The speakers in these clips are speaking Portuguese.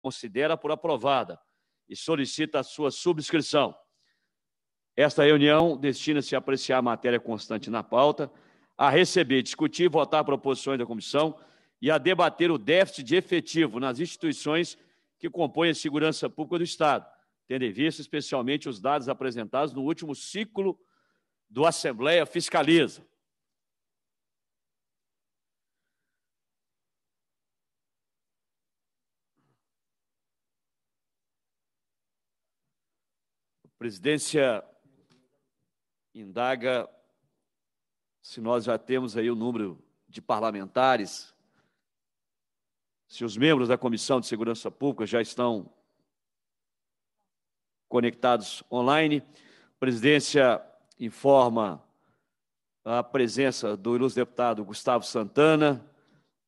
considera por aprovada e solicita a sua subscrição. Esta reunião destina-se a apreciar a matéria constante na pauta, a receber, discutir e votar proposições da comissão e a debater o déficit de efetivo nas instituições que compõem a segurança pública do Estado, tendo em vista especialmente os dados apresentados no último ciclo do Assembleia Fiscaliza. presidência indaga se nós já temos aí o número de parlamentares, se os membros da Comissão de Segurança Pública já estão conectados online. A presidência informa a presença do ilustre deputado Gustavo Santana,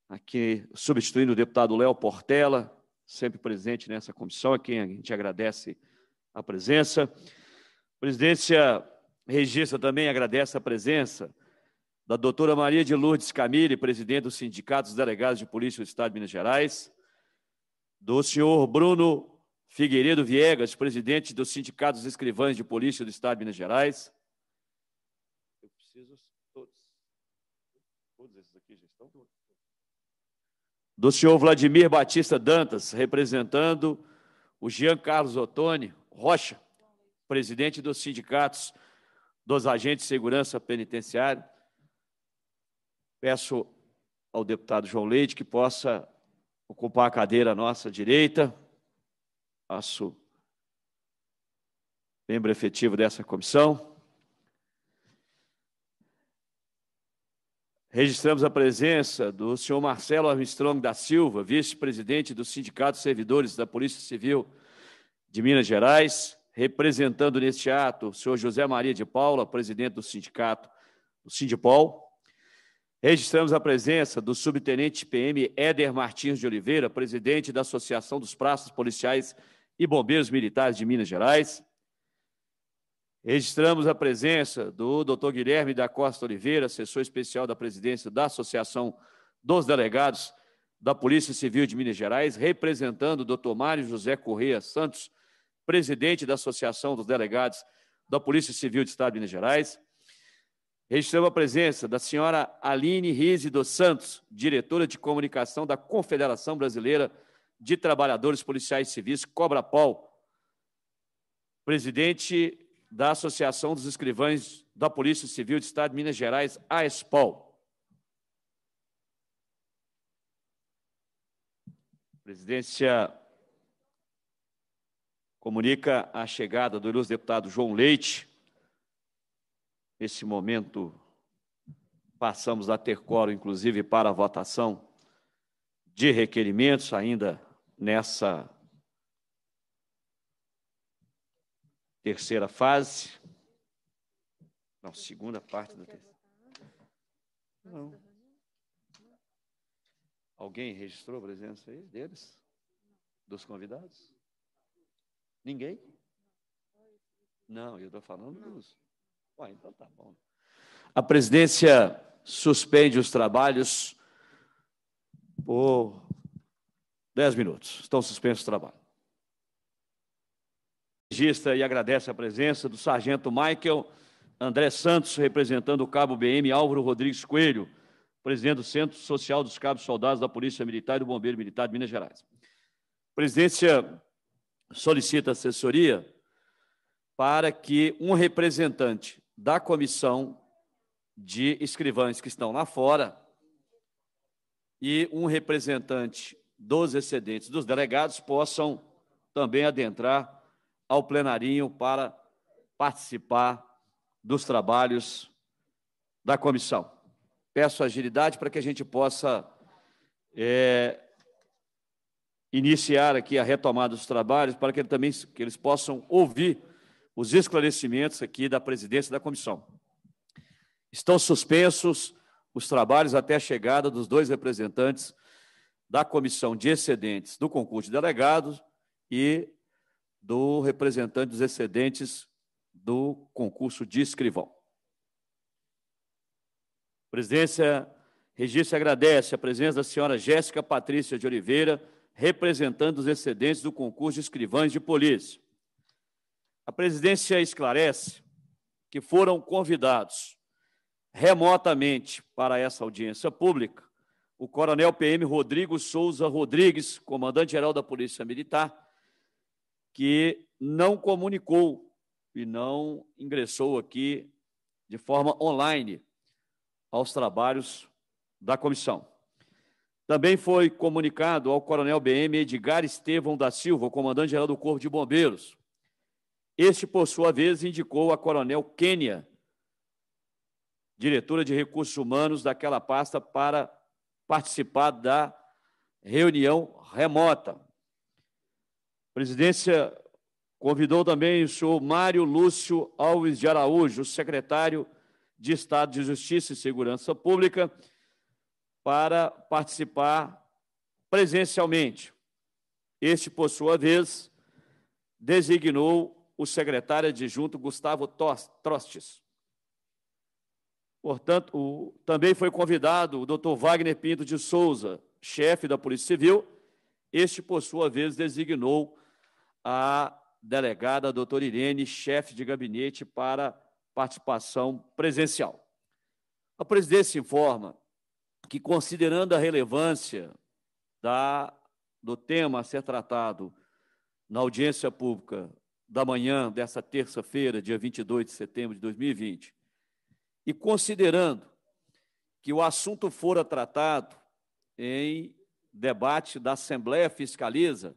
aqui substituindo o deputado Léo Portela, sempre presente nessa comissão, a quem a gente agradece a presença. A presidência registra também, agradece a presença da doutora Maria de Lourdes Camille, presidente do Sindicato dos Delegados de Polícia do Estado de Minas Gerais, do senhor Bruno Figueiredo Viegas, presidente do Sindicato dos Escrivães de Polícia do Estado de Minas Gerais. Eu preciso todos. Todos esses aqui já estão? Do senhor Vladimir Batista Dantas, representando o Jean Carlos Ottoni, Rocha, presidente dos sindicatos dos agentes de segurança penitenciária. Peço ao deputado João Leite que possa ocupar a cadeira à nossa direita. Passo membro efetivo dessa comissão. Registramos a presença do senhor Marcelo Armstrong da Silva, vice-presidente do Sindicato Servidores da Polícia Civil de Minas Gerais, representando neste ato o senhor José Maria de Paula, presidente do sindicato do Sindipol. Registramos a presença do subtenente PM Éder Martins de Oliveira, presidente da Associação dos Praças Policiais e Bombeiros Militares de Minas Gerais. Registramos a presença do Dr. Guilherme da Costa Oliveira, assessor especial da presidência da Associação dos Delegados da Polícia Civil de Minas Gerais, representando o Dr. Mário José Correia Santos, presidente da Associação dos Delegados da Polícia Civil do Estado de Minas Gerais. Registramos a presença da senhora Aline Rize dos Santos, diretora de comunicação da Confederação Brasileira de Trabalhadores Policiais Civis, Cobrapol, presidente da Associação dos Escrivães da Polícia Civil do Estado de Minas Gerais, AESPOL. Presidência comunica a chegada do ilustre deputado João Leite. Nesse momento, passamos a ter coro, inclusive, para a votação de requerimentos, ainda nessa terceira fase. Não, segunda parte da terceira. Não. Alguém registrou a presença aí deles? Dos convidados? Ninguém? Não, eu estou falando dos. Ué, ah, então tá bom. A presidência suspende os trabalhos por 10 minutos. Estão suspensos os trabalhos. Registra e agradece a presença do sargento Michael André Santos, representando o cabo BM Álvaro Rodrigues Coelho, presidente do Centro Social dos Cabos Soldados da Polícia Militar e do Bombeiro Militar de Minas Gerais. Presidência solicita assessoria para que um representante da comissão de escrivães que estão lá fora e um representante dos excedentes dos delegados possam também adentrar ao plenarinho para participar dos trabalhos da comissão. Peço agilidade para que a gente possa é, iniciar aqui a retomada dos trabalhos para que, ele também, que eles possam ouvir os esclarecimentos aqui da presidência da comissão. Estão suspensos os trabalhos até a chegada dos dois representantes da comissão de excedentes do concurso de delegados e do representante dos excedentes do concurso de escrivão. A presidência Regício agradece a presença da senhora Jéssica Patrícia de Oliveira, representando os excedentes do concurso de escrivães de polícia. A presidência esclarece que foram convidados remotamente para essa audiência pública o coronel PM Rodrigo Souza Rodrigues, comandante-geral da Polícia Militar, que não comunicou e não ingressou aqui de forma online aos trabalhos da comissão. Também foi comunicado ao Coronel BM Edgar Estevão da Silva, comandante-geral do Corpo de Bombeiros. Este, por sua vez, indicou a Coronel Quênia, diretora de recursos humanos daquela pasta, para participar da reunião remota. A presidência convidou também o senhor Mário Lúcio Alves de Araújo, secretário de Estado de Justiça e Segurança Pública para participar presencialmente. Este, por sua vez, designou o secretário adjunto Gustavo Trostes. Portanto, o, também foi convidado o Dr. Wagner Pinto de Souza, chefe da Polícia Civil. Este, por sua vez, designou a delegada a doutora Irene, chefe de gabinete, para participação presencial. A presidência informa que, considerando a relevância da, do tema a ser tratado na audiência pública da manhã dessa terça-feira, dia 22 de setembro de 2020, e considerando que o assunto fora tratado em debate da Assembleia Fiscaliza,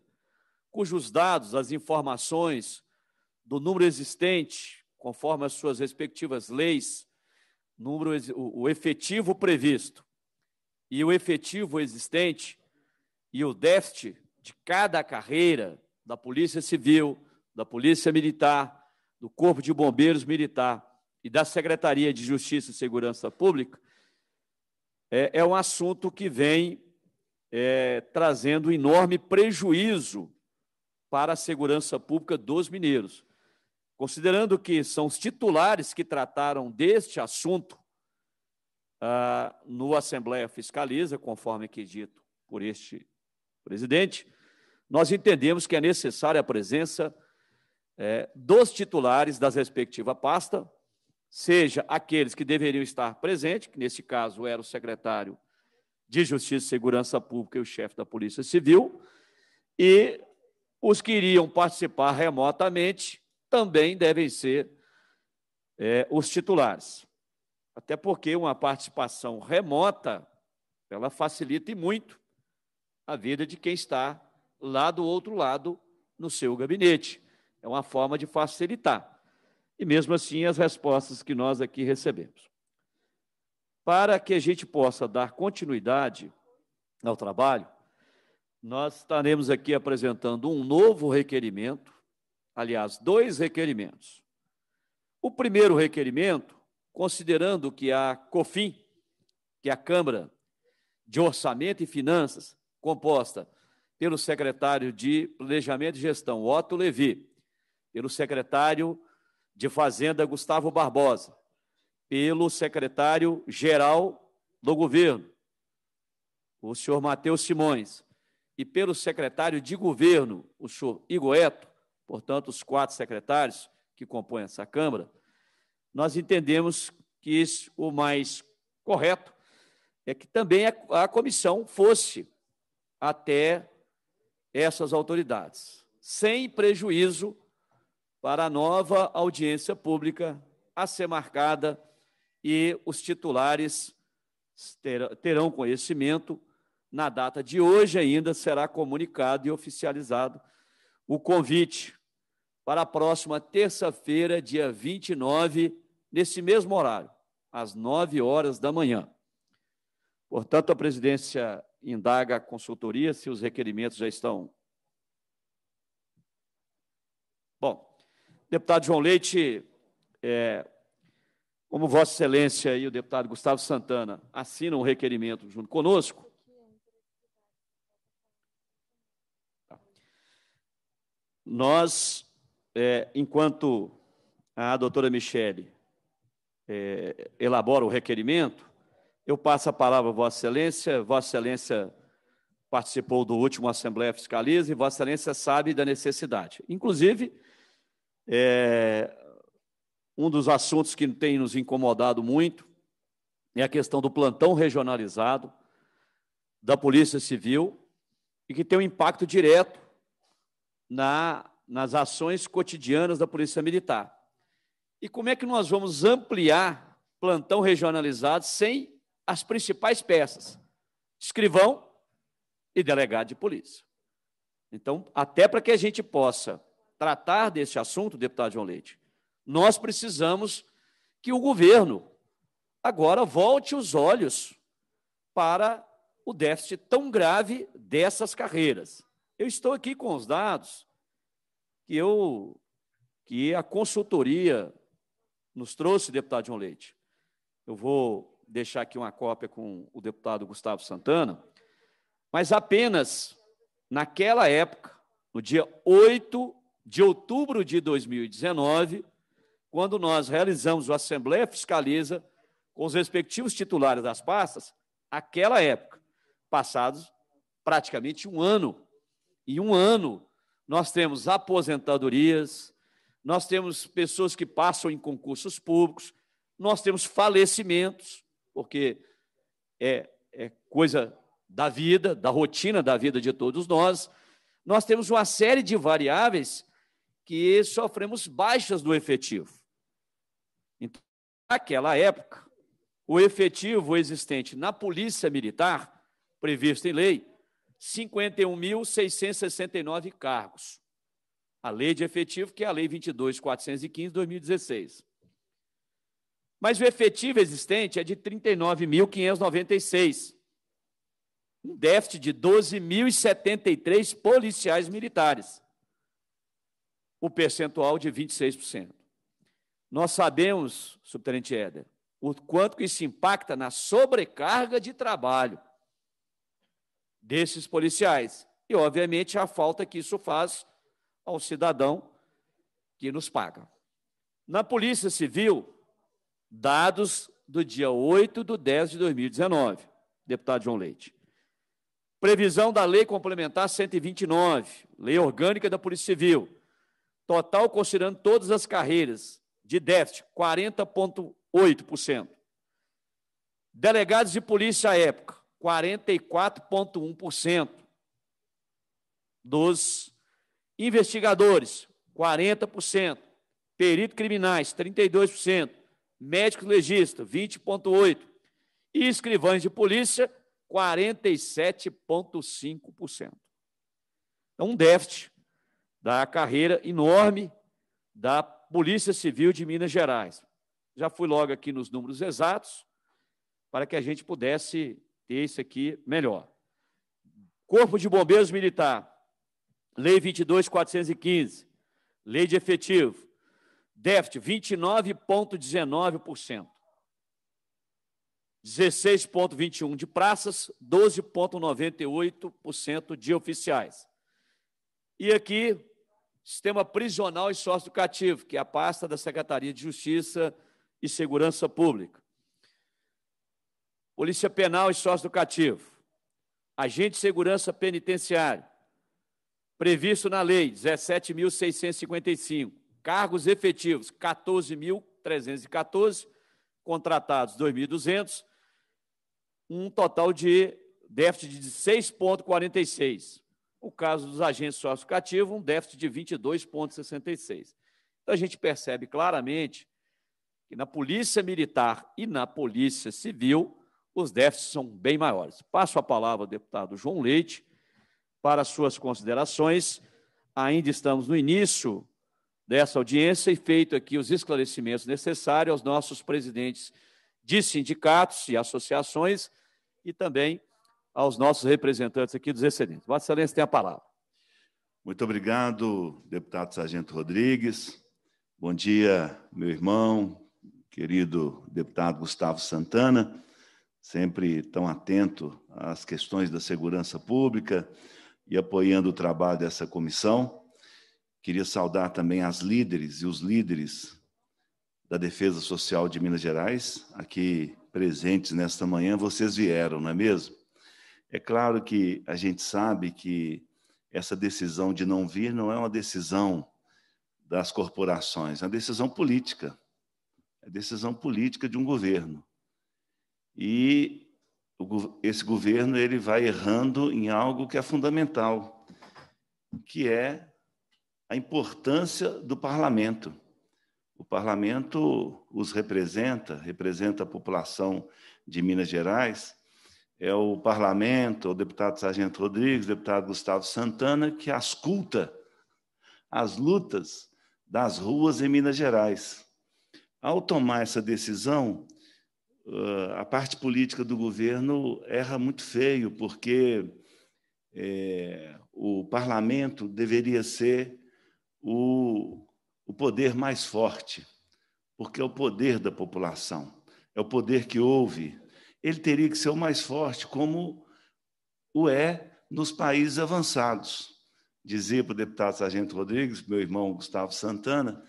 cujos dados, as informações do número existente, conforme as suas respectivas leis, número, o efetivo previsto e o efetivo existente e o déficit de cada carreira da Polícia Civil, da Polícia Militar, do Corpo de Bombeiros Militar e da Secretaria de Justiça e Segurança Pública, é, é um assunto que vem é, trazendo enorme prejuízo para a segurança pública dos mineiros. Considerando que são os titulares que trataram deste assunto ah, no Assembleia Fiscaliza, conforme aqui dito por este presidente, nós entendemos que é necessária a presença é, dos titulares das respectivas pasta, seja aqueles que deveriam estar presentes, que nesse caso era o secretário de Justiça e Segurança Pública e o chefe da Polícia Civil, e os que iriam participar remotamente também devem ser é, os titulares. Até porque uma participação remota ela facilita e muito a vida de quem está lá do outro lado no seu gabinete. É uma forma de facilitar. E mesmo assim, as respostas que nós aqui recebemos. Para que a gente possa dar continuidade ao trabalho, nós estaremos aqui apresentando um novo requerimento, aliás, dois requerimentos. O primeiro requerimento considerando que a COFIN, que é a Câmara de Orçamento e Finanças, composta pelo secretário de Planejamento e Gestão, Otto Levi, pelo secretário de Fazenda, Gustavo Barbosa, pelo secretário-geral do governo, o senhor Matheus Simões, e pelo secretário de governo, o senhor Igoeto, portanto, os quatro secretários que compõem essa Câmara, nós entendemos que isso, o mais correto é que também a, a comissão fosse até essas autoridades, sem prejuízo para a nova audiência pública a ser marcada e os titulares terão conhecimento. Na data de hoje ainda será comunicado e oficializado o convite para a próxima terça-feira, dia 29, nesse mesmo horário, às 9 horas da manhã. Portanto, a presidência indaga a consultoria se os requerimentos já estão. Bom, deputado João Leite, é, como Vossa Excelência e o deputado Gustavo Santana assinam o requerimento junto conosco, tá. nós, é, enquanto a doutora Michele é, elabora o requerimento, eu passo a palavra a Vossa Excelência. Vossa Excelência participou do último Assembleia Fiscaliza e Vossa Excelência sabe da necessidade. Inclusive, é, um dos assuntos que tem nos incomodado muito é a questão do plantão regionalizado da Polícia Civil e que tem um impacto direto na, nas ações cotidianas da Polícia Militar. E como é que nós vamos ampliar plantão regionalizado sem as principais peças? Escrivão e delegado de polícia. Então, até para que a gente possa tratar desse assunto, deputado João Leite, nós precisamos que o governo agora volte os olhos para o déficit tão grave dessas carreiras. Eu estou aqui com os dados que eu que a consultoria nos trouxe, deputado João Leite. Eu vou deixar aqui uma cópia com o deputado Gustavo Santana, mas apenas naquela época, no dia 8 de outubro de 2019, quando nós realizamos o Assembleia Fiscaliza com os respectivos titulares das pastas, aquela época, passados praticamente um ano. E um ano nós temos aposentadorias, nós temos pessoas que passam em concursos públicos, nós temos falecimentos, porque é, é coisa da vida, da rotina da vida de todos nós. Nós temos uma série de variáveis que sofremos baixas do efetivo. Então, naquela época, o efetivo existente na Polícia Militar, previsto em lei, 51.669 cargos a lei de efetivo, que é a lei 22.415 de 2016. Mas o efetivo existente é de 39.596, um déficit de 12.073 policiais militares, o percentual de 26%. Nós sabemos, subtenente Éder, o quanto que isso impacta na sobrecarga de trabalho desses policiais e, obviamente, a falta que isso faz ao cidadão que nos paga. Na Polícia Civil, dados do dia 8 de 10 de 2019, deputado João Leite. Previsão da Lei Complementar 129, Lei Orgânica da Polícia Civil. Total, considerando todas as carreiras, de déficit, 40,8%. Delegados de polícia à época, 44,1% dos Investigadores, 40%. peritos criminais, 32%. Médicos legistas, 20,8%. E escrivães de polícia, 47,5%. Então, um déficit da carreira enorme da Polícia Civil de Minas Gerais. Já fui logo aqui nos números exatos para que a gente pudesse ter isso aqui melhor. Corpo de Bombeiros Militar, Lei 22.415, lei de efetivo, déficit 29,19%, 16,21% de praças, 12,98% de oficiais. E aqui, sistema prisional e sócio-educativo, que é a pasta da Secretaria de Justiça e Segurança Pública. Polícia Penal e sócio-educativo. Agente de Segurança Penitenciária previsto na lei 17.655, cargos efetivos 14.314, contratados 2.200, um total de déficit de 6,46. O caso dos agentes sócio-cativo, um déficit de 22,66. Então, a gente percebe claramente que na Polícia Militar e na Polícia Civil, os déficits são bem maiores. Passo a palavra ao deputado João Leite, para suas considerações. Ainda estamos no início dessa audiência e feito aqui os esclarecimentos necessários aos nossos presidentes de sindicatos e associações e também aos nossos representantes aqui dos excedentes. Vossa Excelência tem a palavra. Muito obrigado, deputado Sargento Rodrigues. Bom dia, meu irmão, querido deputado Gustavo Santana, sempre tão atento às questões da segurança pública, e apoiando o trabalho dessa comissão. Queria saudar também as líderes e os líderes da Defesa Social de Minas Gerais, aqui presentes nesta manhã, vocês vieram, não é mesmo? É claro que a gente sabe que essa decisão de não vir não é uma decisão das corporações, é uma decisão política, é decisão política de um governo. E esse governo ele vai errando em algo que é fundamental, que é a importância do parlamento. O parlamento os representa, representa a população de Minas Gerais, é o parlamento, é o deputado Sargento Rodrigues, o deputado Gustavo Santana, que asculta as lutas das ruas em Minas Gerais. Ao tomar essa decisão, ah, a parte política do governo erra muito feio, porque é, o parlamento deveria ser o, o poder mais forte, porque é o poder da população, é o poder que ouve. Ele teria que ser o mais forte, como o é nos países avançados. Dizia para o deputado Sargento Rodrigues, meu irmão Gustavo Santana,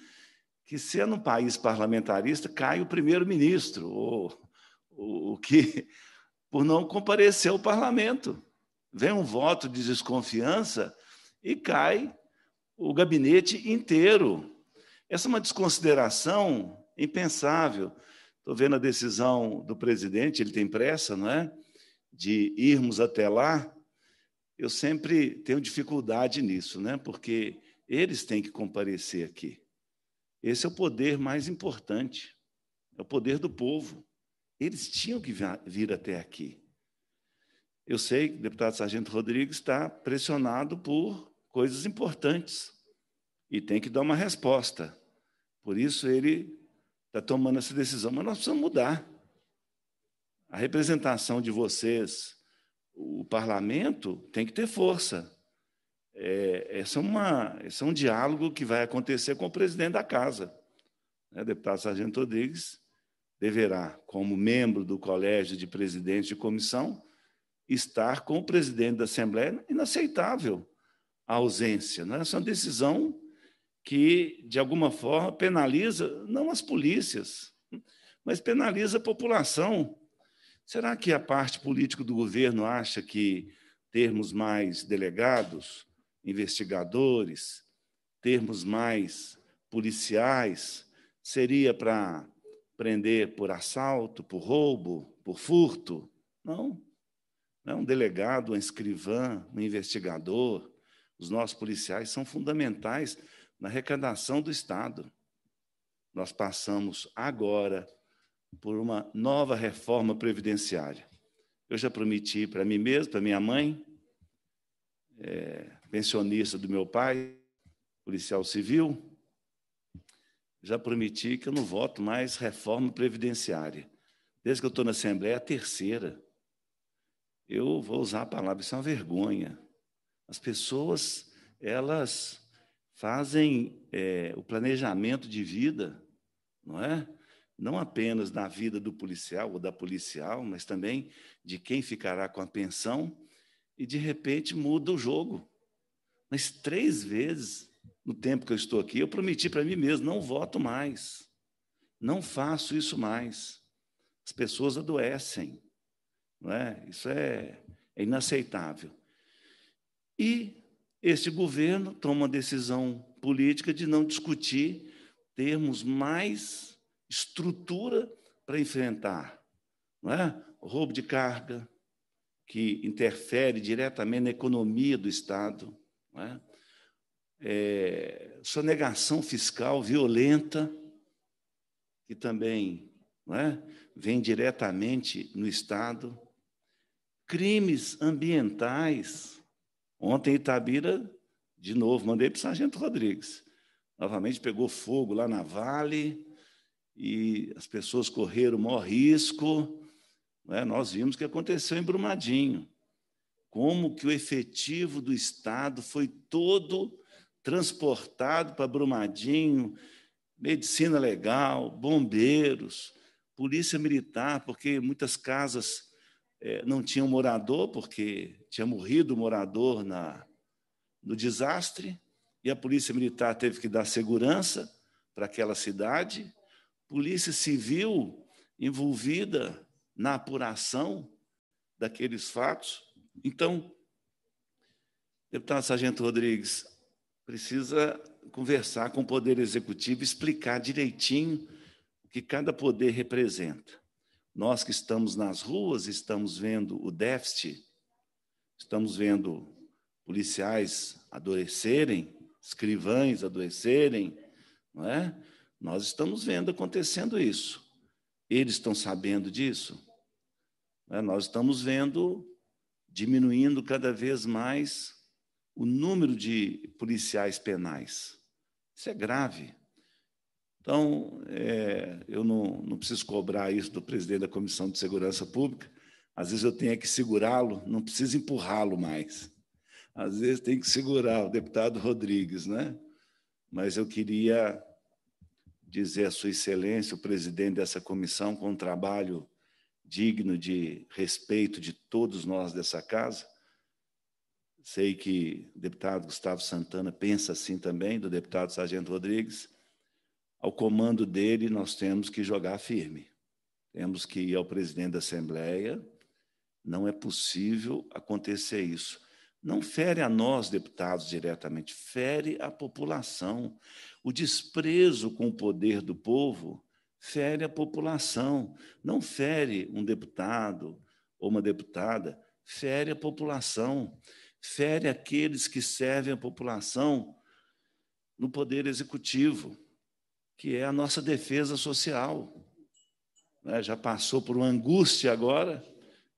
que, sendo um país parlamentarista, cai o primeiro-ministro, ou o, o que por não comparecer ao parlamento. Vem um voto de desconfiança e cai o gabinete inteiro. Essa é uma desconsideração impensável. Estou vendo a decisão do presidente, ele tem pressa, não é? De irmos até lá. Eu sempre tenho dificuldade nisso, né? Porque eles têm que comparecer aqui. Esse é o poder mais importante, é o poder do povo. Eles tinham que vir até aqui. Eu sei que o deputado Sargento Rodrigues está pressionado por coisas importantes e tem que dar uma resposta. Por isso ele está tomando essa decisão. Mas nós precisamos mudar. A representação de vocês, o parlamento, tem que ter força. É, essa é uma, esse é um diálogo que vai acontecer com o presidente da casa. Né? deputado Sargento Rodrigues deverá, como membro do colégio de presidente de comissão, estar com o presidente da Assembleia. Inaceitável a ausência. Né? Essa é uma decisão que, de alguma forma, penaliza não as polícias, mas penaliza a população. Será que a parte política do governo acha que termos mais delegados, investigadores, termos mais policiais seria para prender por assalto, por roubo, por furto. Não. Não é um delegado, um escrivã, um investigador. Os nossos policiais são fundamentais na arrecadação do Estado. Nós passamos agora por uma nova reforma previdenciária. Eu já prometi para mim mesmo, para minha mãe, é, pensionista do meu pai, policial civil, já prometi que eu não voto mais reforma previdenciária. Desde que eu estou na Assembleia, é a terceira. Eu vou usar a palavra, isso é uma vergonha. As pessoas, elas fazem é, o planejamento de vida, não é? Não apenas da vida do policial ou da policial, mas também de quem ficará com a pensão, e de repente muda o jogo. Mas três vezes no tempo que eu estou aqui, eu prometi para mim mesmo: não voto mais, não faço isso mais. As pessoas adoecem, não é? Isso é, é inaceitável. E este governo toma uma decisão política de não discutir termos mais estrutura para enfrentar, não é? O roubo de carga que interfere diretamente na economia do Estado, não é? é, sonegação fiscal violenta, que também é, vem diretamente no Estado, crimes ambientais. Ontem, Itabira, de novo, mandei para o Sargento Rodrigues. Novamente pegou fogo lá na Vale e as pessoas correram o maior risco. É? Nós vimos o que aconteceu em Brumadinho. Como que o efetivo do Estado foi todo transportado para Brumadinho, medicina legal, bombeiros, polícia militar, porque muitas casas é, não tinham morador, porque tinha morrido o morador na, no desastre, e a polícia militar teve que dar segurança para aquela cidade, polícia civil envolvida na apuração daqueles fatos. Então, deputado Sargento Rodrigues, precisa conversar com o Poder Executivo, explicar direitinho o que cada poder representa. Nós que estamos nas ruas, estamos vendo o déficit, estamos vendo policiais adoecerem, escrivães adoecerem, não é? Nós estamos vendo acontecendo isso. Eles estão sabendo disso? É? Nós estamos vendo diminuindo cada vez mais o número de policiais penais. Isso é grave. Então, é, eu não, não preciso cobrar isso do presidente da Comissão de Segurança Pública. Às vezes eu tenho que segurá-lo, não preciso empurrá-lo mais. Às vezes tem que segurar o deputado Rodrigues, né? Mas eu queria dizer à Sua Excelência, o presidente dessa comissão, com um trabalho digno de respeito de todos nós dessa casa, Sei que o deputado Gustavo Santana pensa assim também, do deputado Sargento Rodrigues. Ao comando dele, nós temos que jogar firme. Temos que ir ao presidente da Assembleia. Não é possível acontecer isso. Não fere a nós, deputados, diretamente, fere a população. O desprezo com o poder do povo fere a população. Não fere um deputado ou uma deputada, fere a população fere aqueles que servem a população no poder executivo, que é a nossa defesa social. Né? Já passou por uma angústia agora,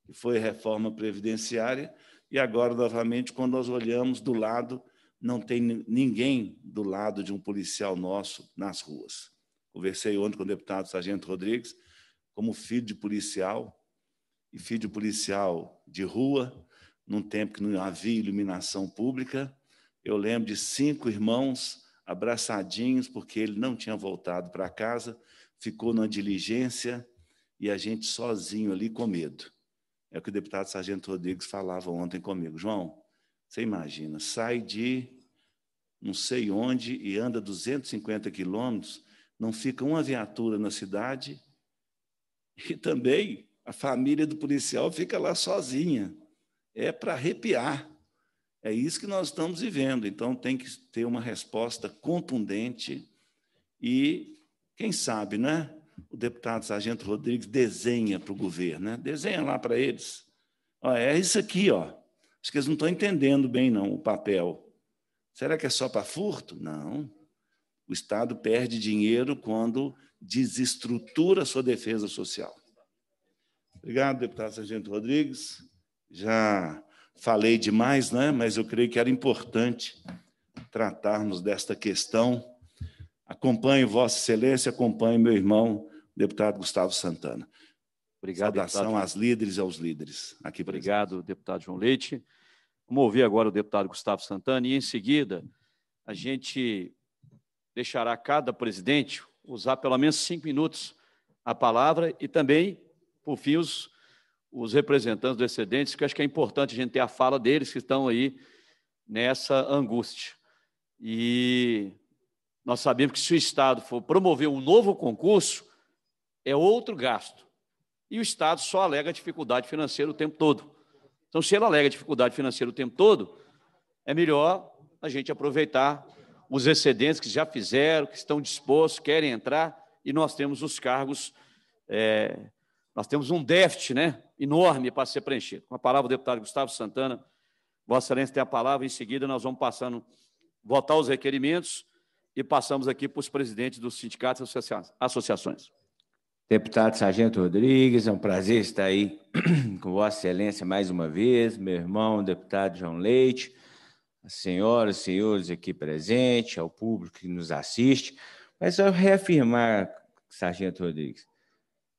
que foi reforma previdenciária, e agora, novamente, quando nós olhamos do lado, não tem ninguém do lado de um policial nosso nas ruas. Conversei ontem com o deputado Sargento Rodrigues, como filho de policial, e filho de policial de rua, num tempo que não havia iluminação pública. Eu lembro de cinco irmãos abraçadinhos, porque ele não tinha voltado para casa, ficou numa diligência e a gente sozinho ali com medo. É o que o deputado Sargento Rodrigues falava ontem comigo. João, você imagina, sai de não sei onde e anda 250 quilômetros, não fica uma viatura na cidade e também a família do policial fica lá sozinha é para arrepiar. É isso que nós estamos vivendo. Então, tem que ter uma resposta contundente e, quem sabe, né? O deputado Sargento Rodrigues desenha para o governo, né? desenha lá para eles. Ó, é isso aqui, ó. Acho que eles não estão entendendo bem, não, o papel. Será que é só para furto? Não. O Estado perde dinheiro quando desestrutura sua defesa social. Obrigado, deputado Sargento Rodrigues. Já falei demais, né? mas eu creio que era importante tratarmos desta questão. Acompanhe Vossa Excelência, acompanhe meu irmão, deputado Gustavo Santana. Obrigado, Saudação deputado. às líderes e aos líderes. Aqui presente. Obrigado, deputado João Leite. Vamos ouvir agora o deputado Gustavo Santana e, em seguida, a gente deixará cada presidente usar pelo menos cinco minutos a palavra e também, por fim, os os representantes dos excedentes, que acho que é importante a gente ter a fala deles que estão aí nessa angústia. E nós sabemos que se o Estado for promover um novo concurso, é outro gasto. E o Estado só alega dificuldade financeira o tempo todo. Então, se ele alega dificuldade financeira o tempo todo, é melhor a gente aproveitar os excedentes que já fizeram, que estão dispostos, querem entrar, e nós temos os cargos, é, nós temos um déficit, né? enorme para ser preenchido. Com a palavra, o deputado Gustavo Santana. Vossa Excelência tem a palavra, em seguida nós vamos passando, votar os requerimentos e passamos aqui para os presidentes dos sindicatos e associações. Deputado Sargento Rodrigues, é um prazer estar aí com Vossa Excelência mais uma vez, meu irmão, deputado João Leite, as senhoras, senhores aqui presentes, ao público que nos assiste. Mas só reafirmar, Sargento Rodrigues,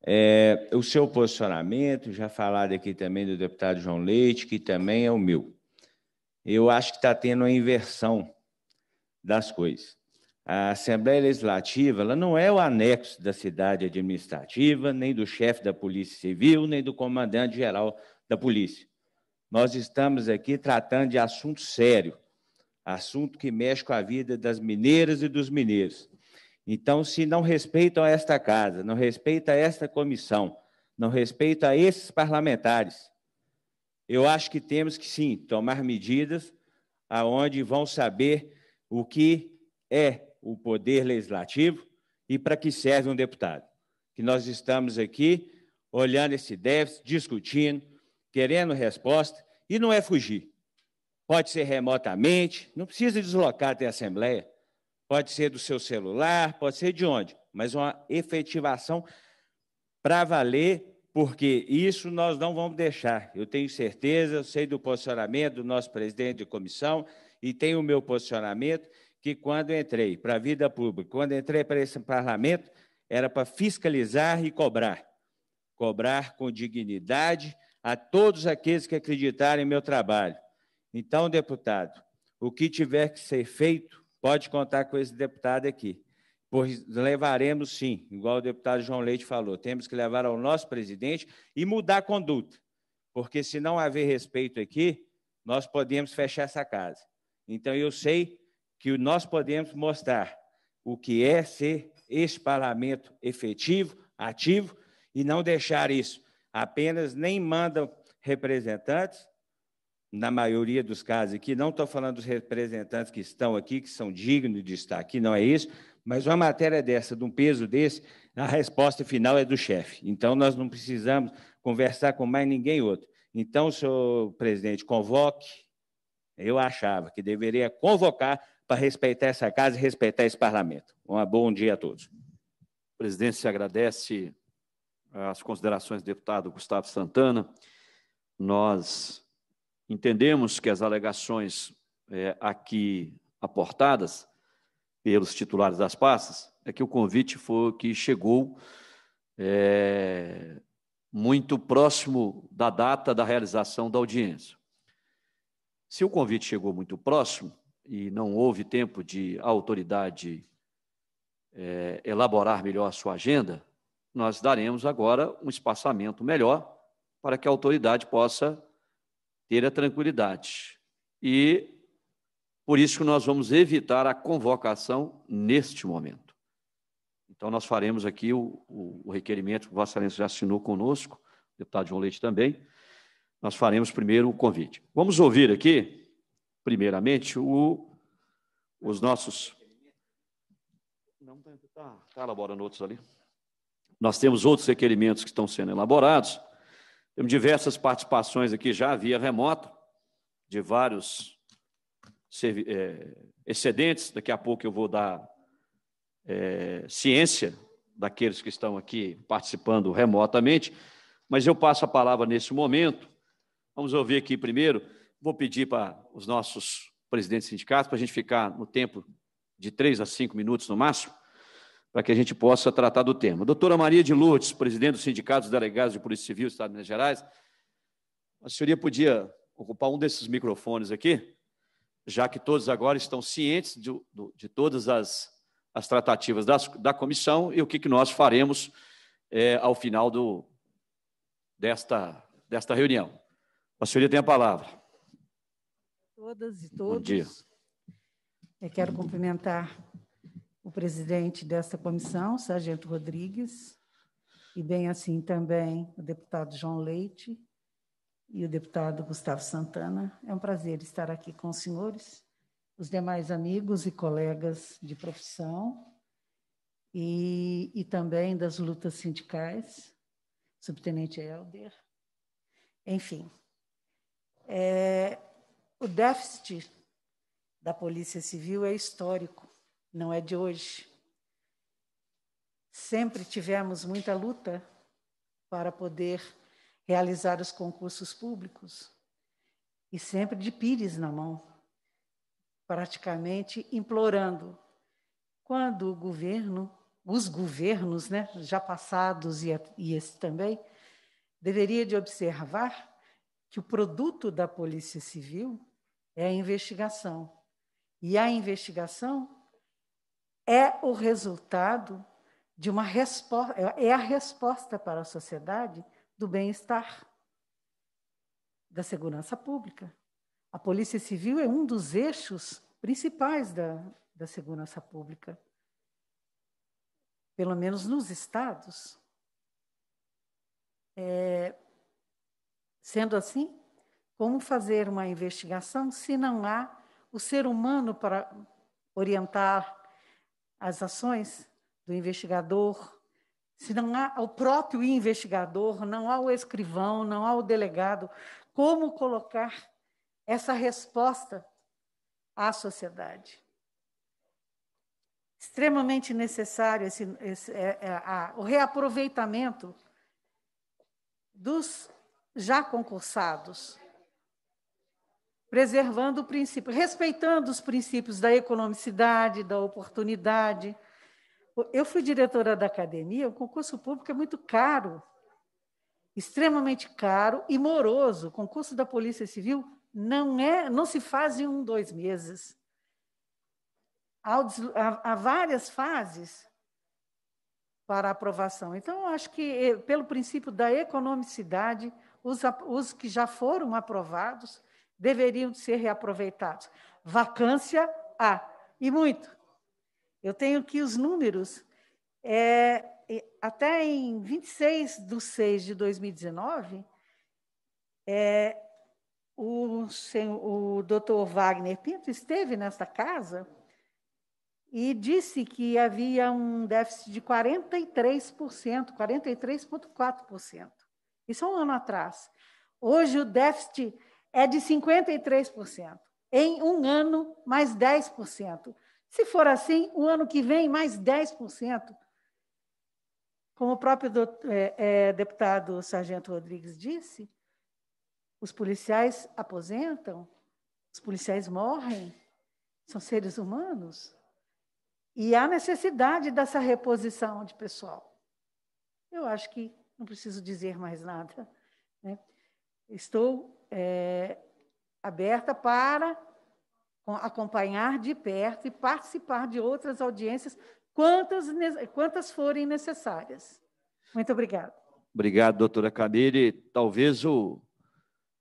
é, o seu posicionamento, já falado aqui também do deputado João Leite, que também é o meu. Eu acho que está tendo a inversão das coisas. A Assembleia Legislativa ela não é o anexo da cidade administrativa, nem do chefe da Polícia Civil, nem do comandante-geral da Polícia. Nós estamos aqui tratando de assunto sério, assunto que mexe com a vida das mineiras e dos mineiros. Então, se não respeitam esta casa, não respeita esta comissão, não respeita esses parlamentares, eu acho que temos que sim tomar medidas aonde vão saber o que é o poder legislativo e para que serve um deputado. Que nós estamos aqui olhando esse déficit, discutindo, querendo resposta, e não é fugir. Pode ser remotamente, não precisa deslocar até a Assembleia pode ser do seu celular, pode ser de onde, mas uma efetivação para valer, porque isso nós não vamos deixar. Eu tenho certeza, eu sei do posicionamento do nosso presidente de comissão e tenho o meu posicionamento que quando entrei para a vida pública, quando entrei para esse parlamento, era para fiscalizar e cobrar. Cobrar com dignidade a todos aqueles que acreditarem em meu trabalho. Então, deputado, o que tiver que ser feito Pode contar com esse deputado aqui. Pois levaremos, sim, igual o deputado João Leite falou, temos que levar ao nosso presidente e mudar a conduta, porque se não haver respeito aqui, nós podemos fechar essa casa. Então, eu sei que nós podemos mostrar o que é ser esse parlamento efetivo, ativo, e não deixar isso. Apenas nem mandam representantes, na maioria dos casos aqui, não estou falando dos representantes que estão aqui, que são dignos de estar aqui, não é isso, mas uma matéria dessa, de um peso desse, a resposta final é do chefe. Então, nós não precisamos conversar com mais ninguém outro. Então, senhor presidente, convoque. Eu achava que deveria convocar para respeitar essa casa e respeitar esse parlamento. Um bom dia a todos. presidente se agradece as considerações do deputado Gustavo Santana. Nós Entendemos que as alegações é, aqui aportadas pelos titulares das pastas é que o convite foi que chegou é, muito próximo da data da realização da audiência. Se o convite chegou muito próximo e não houve tempo de a autoridade é, elaborar melhor a sua agenda, nós daremos agora um espaçamento melhor para que a autoridade possa ter a tranquilidade. E por isso que nós vamos evitar a convocação neste momento. Então, nós faremos aqui o, o, o requerimento que Vossa Excelência já assinou conosco, o deputado João Leite também. Nós faremos primeiro o convite. Vamos ouvir aqui, primeiramente, o, os nossos. Não, está tá elaborando outros ali. Nós temos outros requerimentos que estão sendo elaborados. Temos diversas participações aqui já via remoto, de vários é, excedentes. Daqui a pouco eu vou dar é, ciência daqueles que estão aqui participando remotamente, mas eu passo a palavra nesse momento. Vamos ouvir aqui primeiro. Vou pedir para os nossos presidentes sindicatos, para a gente ficar no tempo de três a cinco minutos no máximo para que a gente possa tratar do tema. Doutora Maria de Lourdes, presidente do Sindicato dos Delegados de Polícia Civil do Estado de Minas Gerais, a senhoria podia ocupar um desses microfones aqui, já que todos agora estão cientes de, de todas as, as tratativas das, da comissão e o que, que nós faremos é, ao final do, desta, desta reunião. A senhoria tem a palavra. Todas e todos. Bom dia. Eu quero cumprimentar o presidente dessa comissão, Sargento Rodrigues, e bem assim também o deputado João Leite e o deputado Gustavo Santana. É um prazer estar aqui com os senhores, os demais amigos e colegas de profissão e, e também das lutas sindicais, subtenente Helder. Enfim, é, o déficit da Polícia Civil é histórico não é de hoje. Sempre tivemos muita luta para poder realizar os concursos públicos e sempre de pires na mão, praticamente implorando. Quando o governo, os governos, né, já passados e, e esse também, deveria de observar que o produto da Polícia Civil é a investigação. E a investigação é o resultado de uma resposta, é, é a resposta para a sociedade do bem-estar, da segurança pública. A Polícia Civil é um dos eixos principais da, da segurança pública, pelo menos nos estados. É, sendo assim, como fazer uma investigação se não há o ser humano para orientar as ações do investigador, se não há o próprio investigador, não há o escrivão, não há o delegado, como colocar essa resposta à sociedade? Extremamente necessário esse, esse é, é, a, o reaproveitamento dos já concursados, preservando o princípio, respeitando os princípios da economicidade, da oportunidade. Eu fui diretora da academia, o concurso público é muito caro, extremamente caro e moroso. O concurso da Polícia Civil não é, não se faz em um, dois meses. Há, há várias fases para aprovação. Então, eu acho que, eh, pelo princípio da economicidade, os, os que já foram aprovados deveriam ser reaproveitados. Vacância há, e muito. Eu tenho aqui os números. É, até em 26 de 6 de 2019, é, o, o doutor Wagner Pinto esteve nesta casa e disse que havia um déficit de 43%, 43,4%. Isso é um ano atrás. Hoje o déficit é de 53%. Em um ano, mais 10%. Se for assim, o ano que vem, mais 10%. Como o próprio é, é, deputado Sargento Rodrigues disse, os policiais aposentam, os policiais morrem, são seres humanos. E há necessidade dessa reposição de pessoal. Eu acho que não preciso dizer mais nada. Né? Estou é, aberta para acompanhar de perto e participar de outras audiências, quantas, quantas forem necessárias. Muito obrigada. Obrigado, doutora Camille. Talvez o,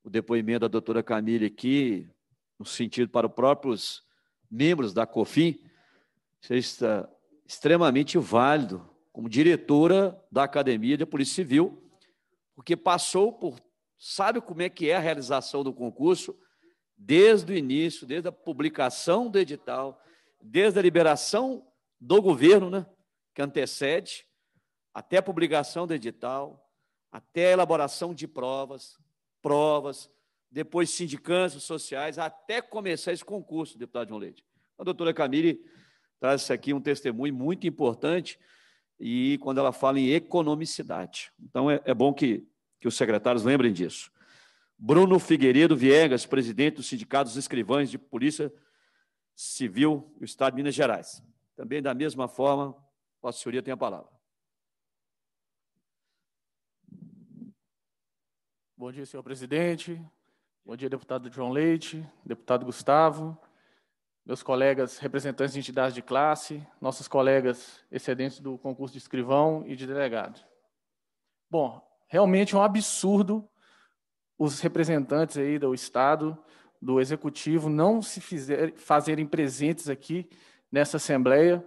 o depoimento da doutora Camille aqui, no sentido para os próprios membros da COFIN, seja extremamente válido como diretora da Academia da Polícia Civil, porque passou por sabe como é que é a realização do concurso desde o início, desde a publicação do edital, desde a liberação do governo, né, que antecede, até a publicação do edital, até a elaboração de provas, provas, depois sindicâncias sociais, até começar esse concurso, deputado João Leite. A doutora Camille traz isso aqui um testemunho muito importante, e quando ela fala em economicidade. Então, é, é bom que que os secretários lembrem disso. Bruno Figueiredo Viegas, presidente do Sindicato dos Escrivães de Polícia Civil do Estado de Minas Gerais. Também, da mesma forma, Vossa Senhoria tem a palavra. Bom dia, senhor presidente. Bom dia, deputado João Leite, deputado Gustavo, meus colegas representantes de entidades de classe, nossos colegas excedentes do concurso de escrivão e de delegado. Bom, Realmente é um absurdo os representantes aí do Estado, do Executivo, não se fizer, fazerem presentes aqui nessa Assembleia,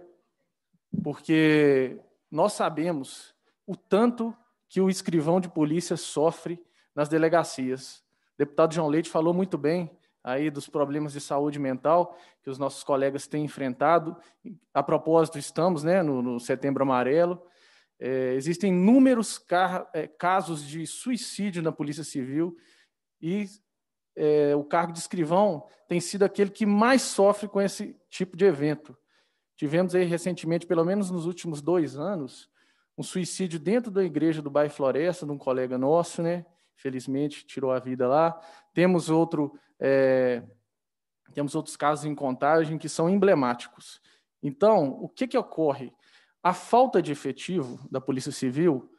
porque nós sabemos o tanto que o escrivão de polícia sofre nas delegacias. O deputado João Leite falou muito bem aí dos problemas de saúde mental que os nossos colegas têm enfrentado. A propósito, estamos né, no, no Setembro Amarelo, é, existem inúmeros é, casos de suicídio na Polícia Civil e é, o cargo de escrivão tem sido aquele que mais sofre com esse tipo de evento. Tivemos aí recentemente, pelo menos nos últimos dois anos, um suicídio dentro da igreja do bairro Floresta, de um colega nosso, né? Felizmente tirou a vida lá. Temos outro, é, temos outros casos em contagem que são emblemáticos. Então, o que, que ocorre? A falta de efetivo da Polícia Civil,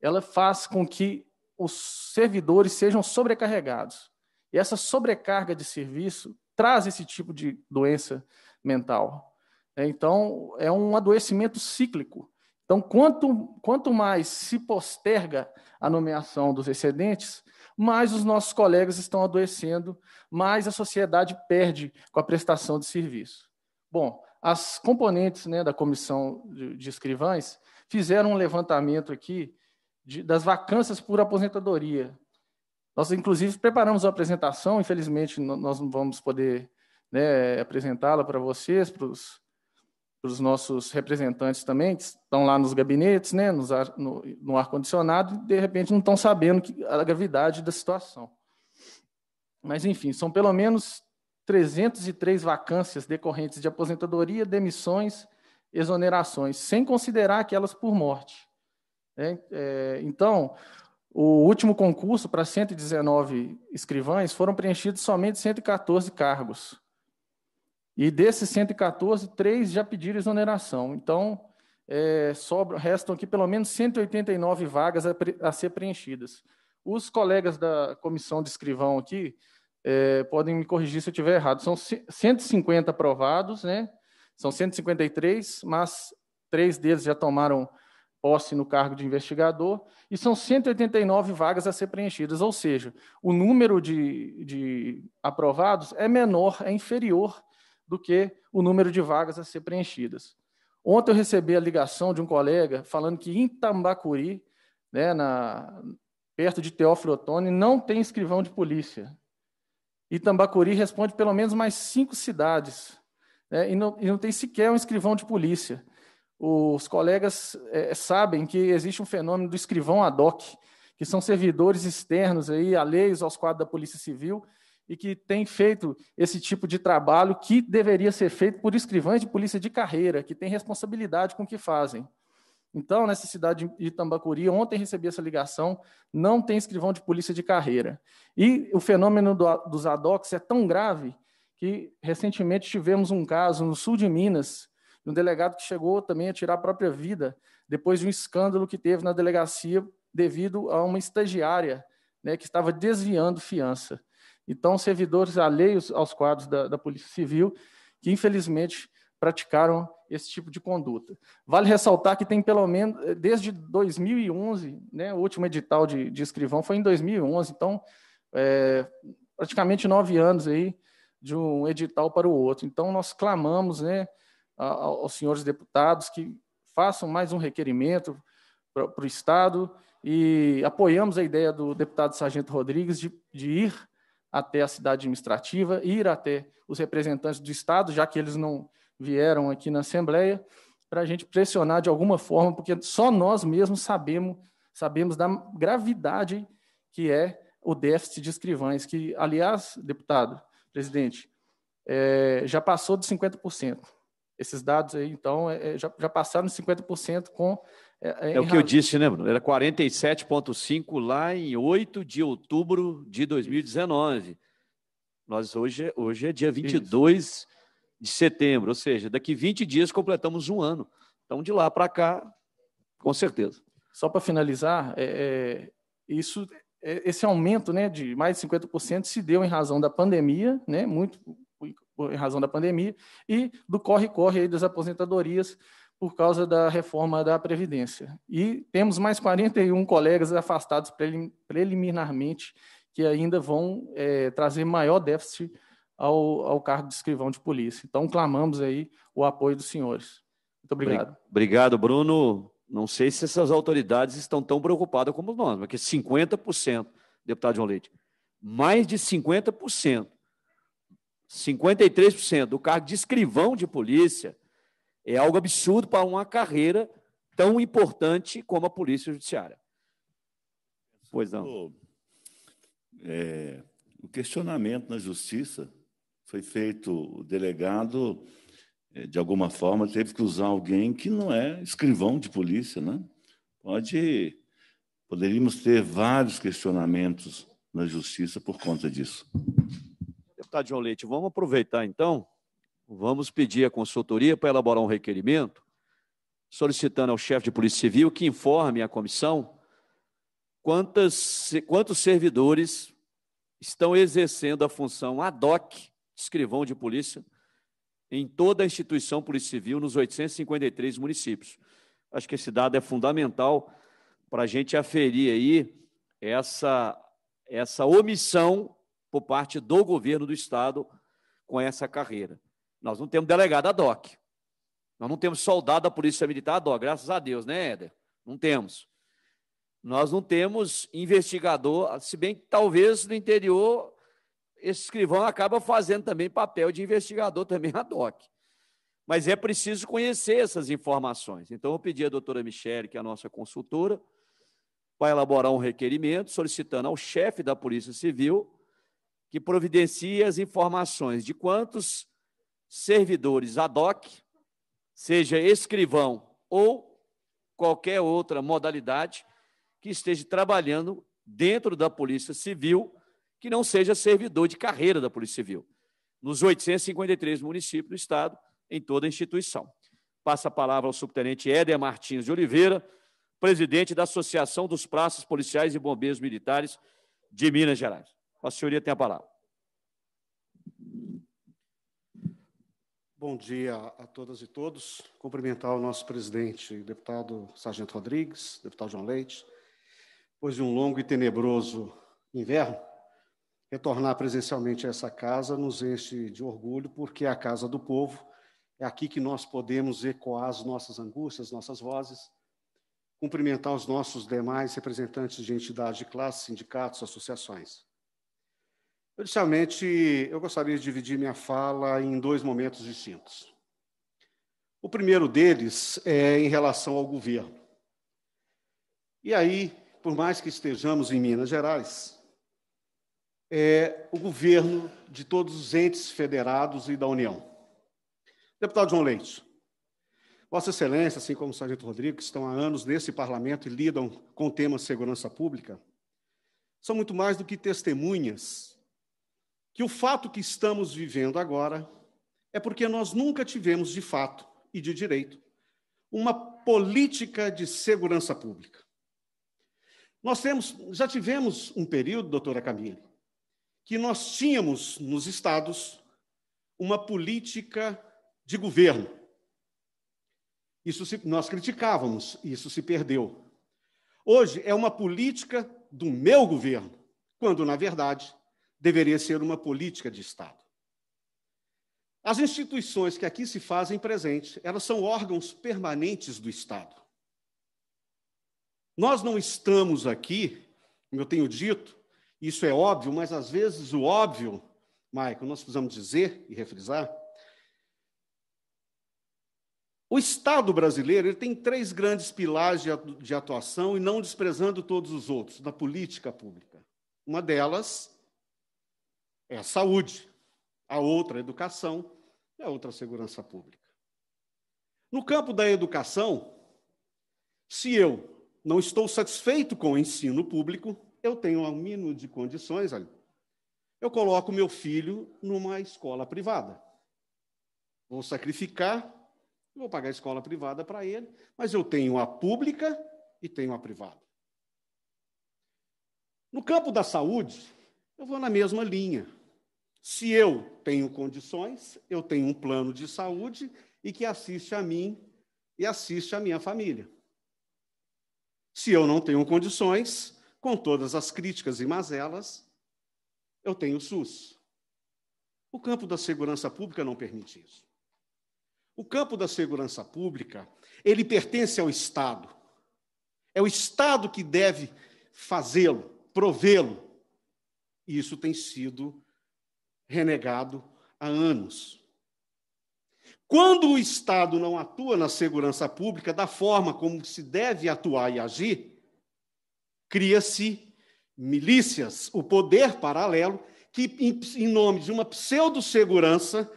ela faz com que os servidores sejam sobrecarregados. E essa sobrecarga de serviço traz esse tipo de doença mental. Então, é um adoecimento cíclico. Então, quanto, quanto mais se posterga a nomeação dos excedentes, mais os nossos colegas estão adoecendo, mais a sociedade perde com a prestação de serviço. Bom, as componentes né, da comissão de, de escrivães fizeram um levantamento aqui de, das vacâncias por aposentadoria. Nós, inclusive, preparamos uma apresentação, infelizmente, nós não vamos poder né, apresentá-la para vocês, para os nossos representantes também, que estão lá nos gabinetes, né, nos ar, no, no ar-condicionado, e de repente não estão sabendo que, a gravidade da situação. Mas, enfim, são pelo menos 303 vacâncias decorrentes de aposentadoria, demissões, exonerações, sem considerar aquelas por morte. É, é, então, o último concurso para 119 escrivães foram preenchidos somente 114 cargos. E desses 114, três já pediram exoneração. Então, é, sobra, restam aqui pelo menos 189 vagas a, a ser preenchidas. Os colegas da comissão de escrivão aqui é, podem me corrigir se eu estiver errado, são 150 aprovados, né? São 153, mas três deles já tomaram posse no cargo de investigador, e são 189 vagas a ser preenchidas, ou seja, o número de, de, aprovados é menor, é inferior do que o número de vagas a ser preenchidas. Ontem eu recebi a ligação de um colega falando que em Tambacuri, né, na, perto de Teófilo Otoni, não tem escrivão de polícia. Itambacuri responde pelo menos mais cinco cidades, né, e, não, e, não, tem sequer um escrivão de polícia. Os colegas é, sabem que existe um fenômeno do escrivão ad hoc, que são servidores externos aí, alheios aos quadros da Polícia Civil, e que têm feito esse tipo de trabalho que deveria ser feito por escrivães de polícia de carreira, que têm responsabilidade com o que fazem. Então, nessa cidade de Tambacuri, ontem recebi essa ligação, não tem escrivão de polícia de carreira. E o fenômeno do, dos ADOCs é tão grave que recentemente tivemos um caso no sul de Minas, de um delegado que chegou também a tirar a própria vida depois de um escândalo que teve na delegacia devido a uma estagiária né, que estava desviando fiança. Então, servidores alheios aos quadros da, da Polícia Civil, que infelizmente praticaram esse tipo de conduta. Vale ressaltar que tem pelo menos, desde 2011, né, o último edital de, de escrivão foi em 2011, então é, praticamente nove anos aí de um edital para o outro. Então nós clamamos né, aos senhores deputados que façam mais um requerimento para, o Estado e apoiamos a ideia do deputado Sargento Rodrigues de, de ir até a cidade administrativa, ir até os representantes do Estado, já que eles não vieram aqui na Assembleia para a gente pressionar de alguma forma, porque só nós mesmos sabemos, sabemos da gravidade que é o déficit de escrivães, que, aliás, deputado, presidente, é, já passou de 50%. Esses dados aí, então, é, é já, já passaram de 50% com. É, é, é o que eu disse, né, Bruno? Era 47,5% lá em 8 de outubro de 2019. Nós hoje, é, hoje é dia 22 Isso de setembro, ou seja, daqui 20 dias completamos um ano. Então, de lá para cá, com certeza. Só para finalizar, é, é, isso, é, esse aumento né, de mais de 50% se deu em razão da pandemia, né, muito em razão da pandemia, e do corre-corre das aposentadorias por causa da reforma da Previdência. E temos mais 41 colegas afastados prelim, preliminarmente que ainda vão é, trazer maior déficit ao, ao cargo de escrivão de polícia. Então, clamamos aí o apoio dos senhores. Muito obrigado. Obrigado, Bruno. Não sei se essas autoridades estão tão preocupadas como nós, porque 50%, deputado João Leite, mais de 50%, 53% do cargo de escrivão de polícia é algo absurdo para uma carreira tão importante como a Polícia Judiciária. Pois não. É, o questionamento na justiça foi feito o delegado, é, de alguma forma, teve que usar alguém que não é escrivão de polícia, né? Pode, poderíamos ter vários questionamentos na justiça por conta disso. Deputado João Leite, vamos aproveitar então, vamos pedir à consultoria para elaborar um requerimento solicitando ao chefe de Polícia Civil que informe à comissão quantas, quantos servidores estão exercendo a função ad hoc escrivão de polícia em toda a instituição polícia civil nos 853 municípios. Acho que esse dado é fundamental para a gente aferir aí essa, essa omissão por parte do governo do Estado com essa carreira. Nós não temos delegado ad hoc. Nós não temos soldado da Polícia Militar ad hoc, graças a Deus, né, Éder? Não temos. Nós não temos investigador, se bem que talvez no interior esse escrivão acaba fazendo também papel de investigador também ad hoc. Mas é preciso conhecer essas informações. Então, eu pedi à doutora Michele, que é a nossa consultora, para elaborar um requerimento solicitando ao chefe da Polícia Civil que providencie as informações de quantos servidores ad hoc, seja escrivão ou qualquer outra modalidade, que esteja trabalhando dentro da Polícia Civil que não seja servidor de carreira da Polícia Civil, nos 853 municípios do Estado, em toda a instituição. Passa a palavra ao subtenente Éder Martins de Oliveira, presidente da Associação dos Praças Policiais e Bombeiros Militares de Minas Gerais. A senhoria tem a palavra. Bom dia a todas e todos. Cumprimentar o nosso presidente, deputado Sargento Rodrigues, deputado João Leite. Depois de um longo e tenebroso inverno, Retornar presencialmente a essa casa nos enche de orgulho, porque é a casa do povo, é aqui que nós podemos ecoar as nossas angústias, nossas vozes, cumprimentar os nossos demais representantes de entidades de classe, sindicatos, associações. Inicialmente, eu gostaria de dividir minha fala em dois momentos distintos. O primeiro deles é em relação ao governo. E aí, por mais que estejamos em Minas Gerais, é o governo de todos os entes federados e da União. Deputado João Leite, Vossa Excelência, assim como o Sargento Rodrigues, estão há anos nesse parlamento e lidam com o tema segurança pública, são muito mais do que testemunhas que o fato que estamos vivendo agora é porque nós nunca tivemos, de fato e de direito, uma política de segurança pública. Nós temos, já tivemos um período, doutora Camille, que nós tínhamos nos estados uma política de governo. Isso se, nós criticávamos, isso se perdeu. Hoje é uma política do meu governo, quando, na verdade, deveria ser uma política de Estado. As instituições que aqui se fazem presente, elas são órgãos permanentes do Estado. Nós não estamos aqui, como eu tenho dito, isso é óbvio, mas às vezes o óbvio, Michael, nós precisamos dizer e refrisar. O Estado brasileiro ele tem três grandes pilares de atuação e não desprezando todos os outros na política pública. Uma delas é a saúde, a outra a educação e a outra a segurança pública. No campo da educação, se eu não estou satisfeito com o ensino público, eu tenho um mínimo de condições, ali. eu coloco meu filho numa escola privada. Vou sacrificar, vou pagar a escola privada para ele, mas eu tenho a pública e tenho a privada. No campo da saúde, eu vou na mesma linha. Se eu tenho condições, eu tenho um plano de saúde e que assiste a mim e assiste a minha família. Se eu não tenho condições, com todas as críticas e mazelas, eu tenho SUS. O campo da segurança pública não permite isso. O campo da segurança pública, ele pertence ao Estado. É o Estado que deve fazê-lo, provê-lo. E isso tem sido renegado há anos. Quando o Estado não atua na segurança pública da forma como se deve atuar e agir, cria-se milícias, o poder paralelo, que, em nome de uma pseudo-segurança,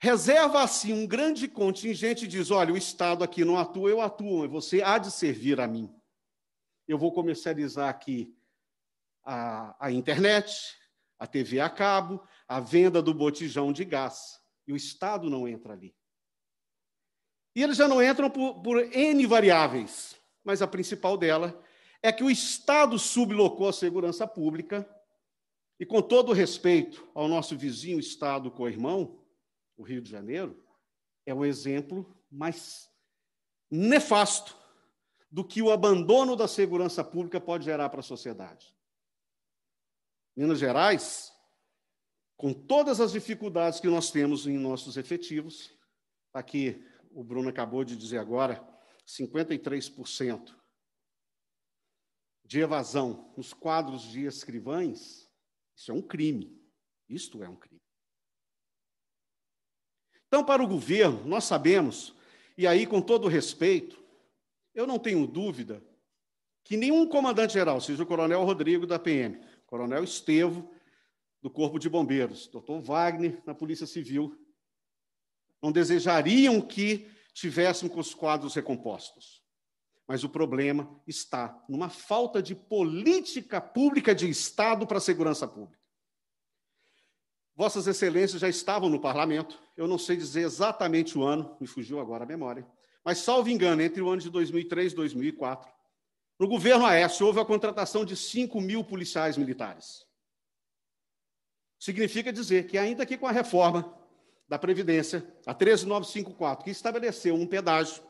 reserva assim um grande contingente e diz: olha, o Estado aqui não atua, eu atuo, e você há de servir a mim. Eu vou comercializar aqui a, a internet, a TV a cabo, a venda do botijão de gás. E o Estado não entra ali. E eles já não entram por, por N variáveis, mas a principal dela é que o Estado sublocou a segurança pública, e com todo o respeito ao nosso vizinho Estado co-irmão, o Rio de Janeiro, é um exemplo mais nefasto do que o abandono da segurança pública pode gerar para a sociedade. Minas Gerais, com todas as dificuldades que nós temos em nossos efetivos, tá aqui o Bruno acabou de dizer agora, 53% de evasão nos quadros de escrivães, isso é um crime. Isto é um crime. Então, para o governo, nós sabemos, e aí com todo respeito, eu não tenho dúvida que nenhum comandante-geral, seja o coronel Rodrigo da PM, coronel Estevo do Corpo de Bombeiros, doutor Wagner na Polícia Civil, não desejariam que tivéssemos os quadros recompostos. Mas o problema está numa falta de política pública de Estado para a segurança pública. Vossas Excelências já estavam no parlamento, eu não sei dizer exatamente o ano, me fugiu agora a memória, mas, salvo engano, entre o ano de 2003 e 2004, no governo Aécio houve a contratação de 5 mil policiais militares. Significa dizer que, ainda que com a reforma da Previdência, a 13954, que estabeleceu um pedágio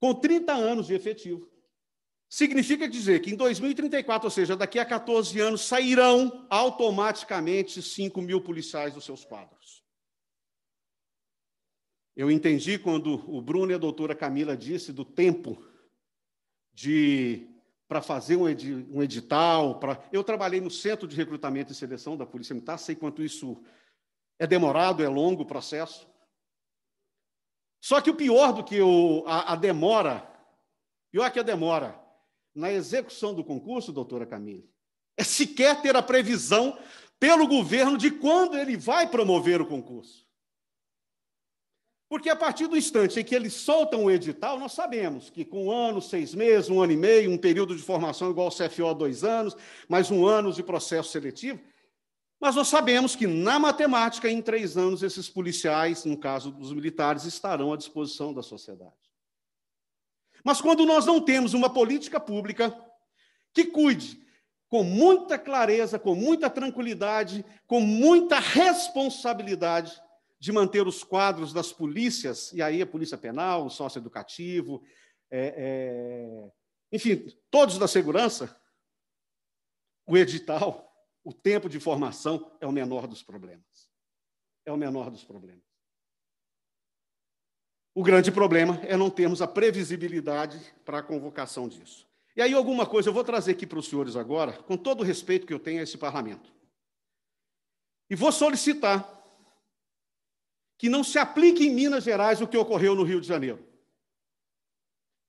com 30 anos de efetivo. Significa dizer que em 2034, ou seja, daqui a 14 anos, sairão automaticamente 5 mil policiais dos seus quadros. Eu entendi quando o Bruno e a doutora Camila disse do tempo de para fazer um, um edital. Pra... Eu trabalhei no Centro de Recrutamento e Seleção da Polícia Militar, sei quanto isso é demorado, é longo o processo. Só que o pior do que o, a, a demora, pior que a demora na execução do concurso, doutora Camille, é sequer ter a previsão pelo governo de quando ele vai promover o concurso. Porque a partir do instante em que eles soltam o edital, nós sabemos que com um ano, seis meses, um ano e meio, um período de formação igual ao CFO, dois anos, mais um ano de processo seletivo, mas nós sabemos que, na matemática, em três anos, esses policiais, no caso dos militares, estarão à disposição da sociedade. Mas quando nós não temos uma política pública que cuide com muita clareza, com muita tranquilidade, com muita responsabilidade de manter os quadros das polícias, e aí a polícia penal, o socioeducativo, é, é, enfim, todos da segurança, o edital, o tempo de formação é o menor dos problemas. É o menor dos problemas. O grande problema é não termos a previsibilidade para a convocação disso. E aí, alguma coisa eu vou trazer aqui para os senhores agora, com todo o respeito que eu tenho a esse parlamento. E vou solicitar que não se aplique em Minas Gerais o que ocorreu no Rio de Janeiro.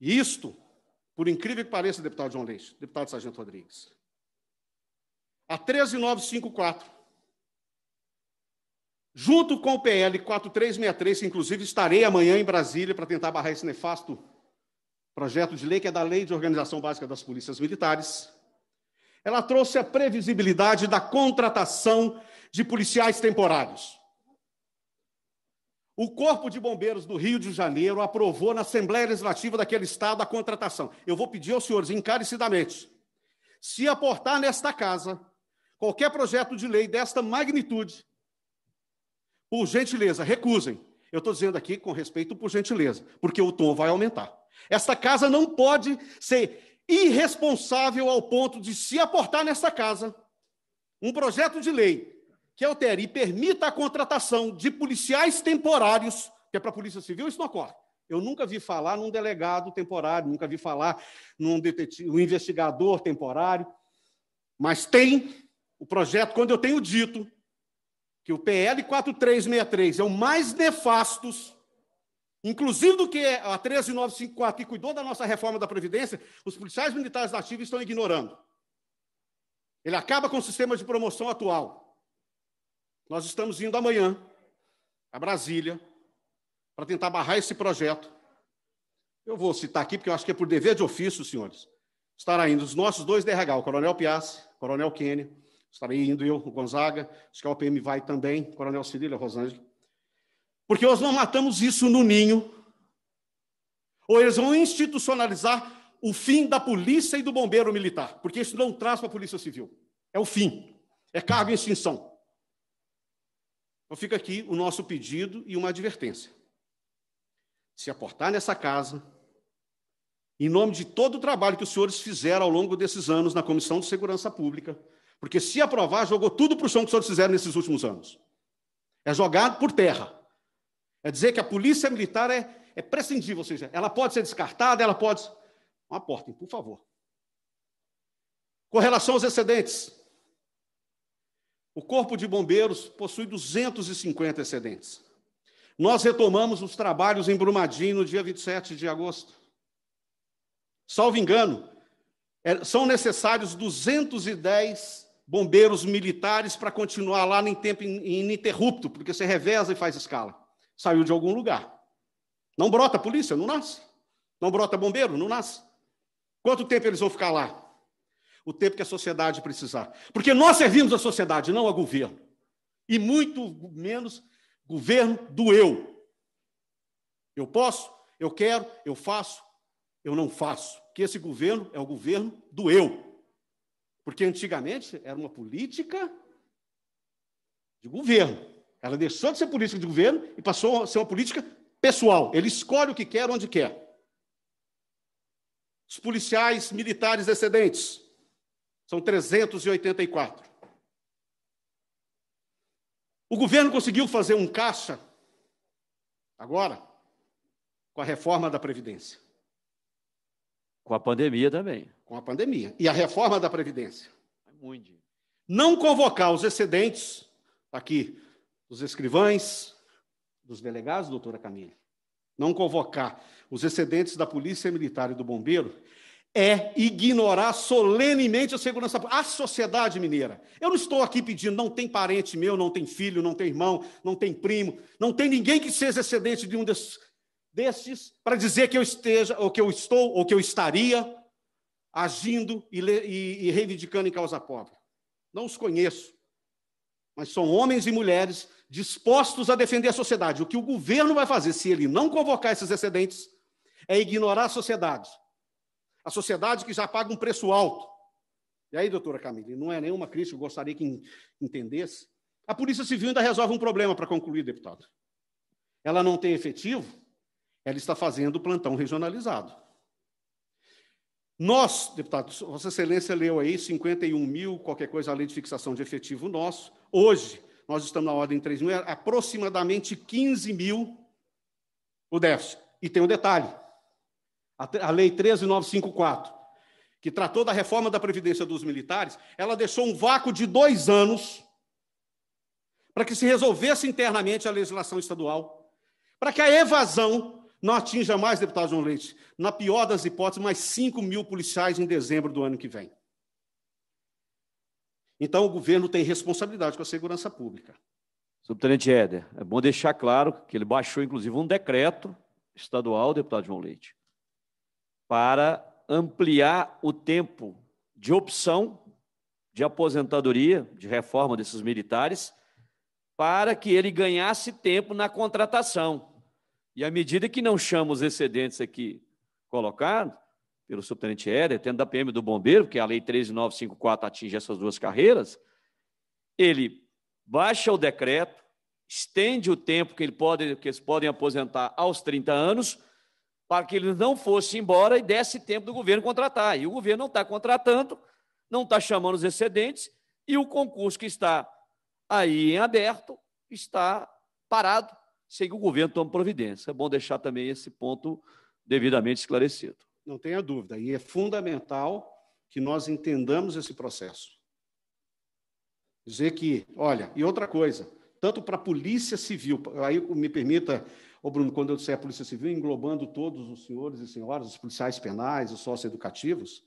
E isto, por incrível que pareça, deputado João Leite, deputado Sargento Rodrigues, a 13954. Junto com o PL 4363, que inclusive estarei amanhã em Brasília para tentar barrar esse nefasto projeto de lei, que é da Lei de Organização Básica das Polícias Militares, ela trouxe a previsibilidade da contratação de policiais temporários. O Corpo de Bombeiros do Rio de Janeiro aprovou na Assembleia Legislativa daquele estado a contratação. Eu vou pedir aos senhores encarecidamente, se aportar nesta casa Qualquer projeto de lei desta magnitude, por gentileza, recusem. Eu estou dizendo aqui com respeito por gentileza, porque o tom vai aumentar. Esta casa não pode ser irresponsável ao ponto de se aportar nesta casa um projeto de lei que altere e permita a contratação de policiais temporários, que é para a Polícia Civil, isso não ocorre. Eu nunca vi falar num delegado temporário, nunca vi falar num detetive, um investigador temporário, mas tem o projeto, quando eu tenho dito que o PL 4363 é o mais nefastos, inclusive do que a 13954, que cuidou da nossa reforma da Previdência, os policiais militares da ativa estão ignorando. Ele acaba com o sistema de promoção atual. Nós estamos indo amanhã a Brasília para tentar barrar esse projeto. Eu vou citar aqui, porque eu acho que é por dever de ofício, senhores. Estará indo os nossos dois DRH, o Coronel Piazzi, Coronel Kennedy, Estarei indo eu, o Gonzaga, acho que a OPM vai também, Coronel Cirilo, a Rosângela. Porque nós não matamos isso no ninho, ou eles vão institucionalizar o fim da polícia e do bombeiro militar, porque isso não traz para a polícia civil. É o fim, é cargo em extinção. Então fica aqui o nosso pedido e uma advertência. Se aportar nessa casa, em nome de todo o trabalho que os senhores fizeram ao longo desses anos na Comissão de Segurança Pública, porque se aprovar, jogou tudo para o chão que os senhores fizeram nesses últimos anos. É jogado por terra. É dizer que a polícia militar é, é prescindível, ou seja, ela pode ser descartada, ela pode. Não aportem, por favor. Com relação aos excedentes, o Corpo de Bombeiros possui 250 excedentes. Nós retomamos os trabalhos em Brumadinho no dia 27 de agosto. Salvo engano, é, são necessários 210 bombeiros militares para continuar lá em tempo ininterrupto, porque você reveza e faz escala. Saiu de algum lugar. Não brota polícia, não nasce. Não brota bombeiro, não nasce. Quanto tempo eles vão ficar lá? O tempo que a sociedade precisar. Porque nós servimos a sociedade, não a governo. E muito menos governo do eu. Eu posso, eu quero, eu faço, eu não faço. Que esse governo é o governo do eu. Porque antigamente era uma política de governo. Ela deixou de ser política de governo e passou a ser uma política pessoal. Ele escolhe o que quer, onde quer. Os policiais militares excedentes são 384. O governo conseguiu fazer um caixa agora com a reforma da Previdência. Com a pandemia também. Com a pandemia. E a reforma da Previdência. Muito. Não convocar os excedentes, aqui, dos escrivães, dos delegados, doutora Camila, não convocar os excedentes da Polícia Militar e do Bombeiro é ignorar solenemente a segurança pública. A sociedade mineira. Eu não estou aqui pedindo, não tem parente meu, não tem filho, não tem irmão, não tem primo, não tem ninguém que seja excedente de um desses destes para dizer que eu esteja, ou que eu estou, ou que eu estaria agindo e, e, e reivindicando em causa pobre. Não os conheço, mas são homens e mulheres dispostos a defender a sociedade. O que o governo vai fazer se ele não convocar esses excedentes é ignorar a sociedade. A sociedade que já paga um preço alto. E aí, doutora Camille, não é nenhuma crise, eu gostaria que entendesse. A Polícia Civil ainda resolve um problema, para concluir, deputado. Ela não tem efetivo, ela está fazendo o plantão regionalizado. Nós, deputados, Vossa Excelência leu aí 51 mil, qualquer coisa, a lei de fixação de efetivo nosso. Hoje, nós estamos na ordem de 3 mil, é aproximadamente 15 mil o déficit. E tem um detalhe: a, a Lei 13954, que tratou da reforma da Previdência dos Militares, ela deixou um vácuo de dois anos para que se resolvesse internamente a legislação estadual, para que a evasão não atinja mais, deputado João Leite, na pior das hipóteses, mais 5 mil policiais em dezembro do ano que vem. Então, o governo tem responsabilidade com a segurança pública. Subtenente Éder, é bom deixar claro que ele baixou, inclusive, um decreto estadual, deputado João Leite, para ampliar o tempo de opção de aposentadoria, de reforma desses militares, para que ele ganhasse tempo na contratação. E à medida que não chama os excedentes aqui colocados, pelo subtenente Éder, tendo da PM do Bombeiro, que a Lei 13954 atinge essas duas carreiras, ele baixa o decreto, estende o tempo que, ele pode, que eles podem aposentar aos 30 anos, para que eles não fossem embora e desse tempo do governo contratar. E o governo não está contratando, não está chamando os excedentes, e o concurso que está aí em aberto está parado sem que o governo tome providência. É bom deixar também esse ponto devidamente esclarecido. Não tenha dúvida. E é fundamental que nós entendamos esse processo. Dizer que, olha, e outra coisa, tanto para a Polícia Civil, aí me permita, ô Bruno, quando eu disser a Polícia Civil, englobando todos os senhores e senhoras, os policiais penais, os socioeducativos,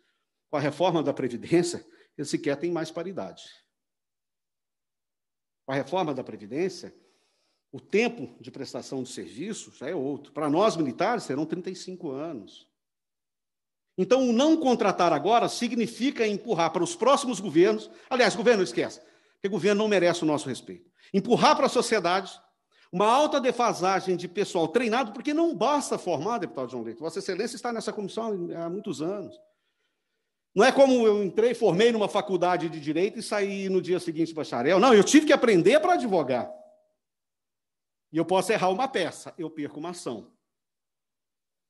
com a reforma da Previdência, eles sequer têm mais paridade. Com a reforma da Previdência, o tempo de prestação de serviço já é outro. Para nós militares serão 35 anos. Então, o não contratar agora significa empurrar para os próximos governos. Aliás, governo, esquece, porque governo não merece o nosso respeito. Empurrar para a sociedade uma alta defasagem de pessoal treinado, porque não basta formar, deputado João Leite. Vossa Excelência está nessa comissão há muitos anos. Não é como eu entrei, formei numa faculdade de direito e saí no dia seguinte bacharel. Não, eu tive que aprender para advogar. E eu posso errar uma peça, eu perco uma ação.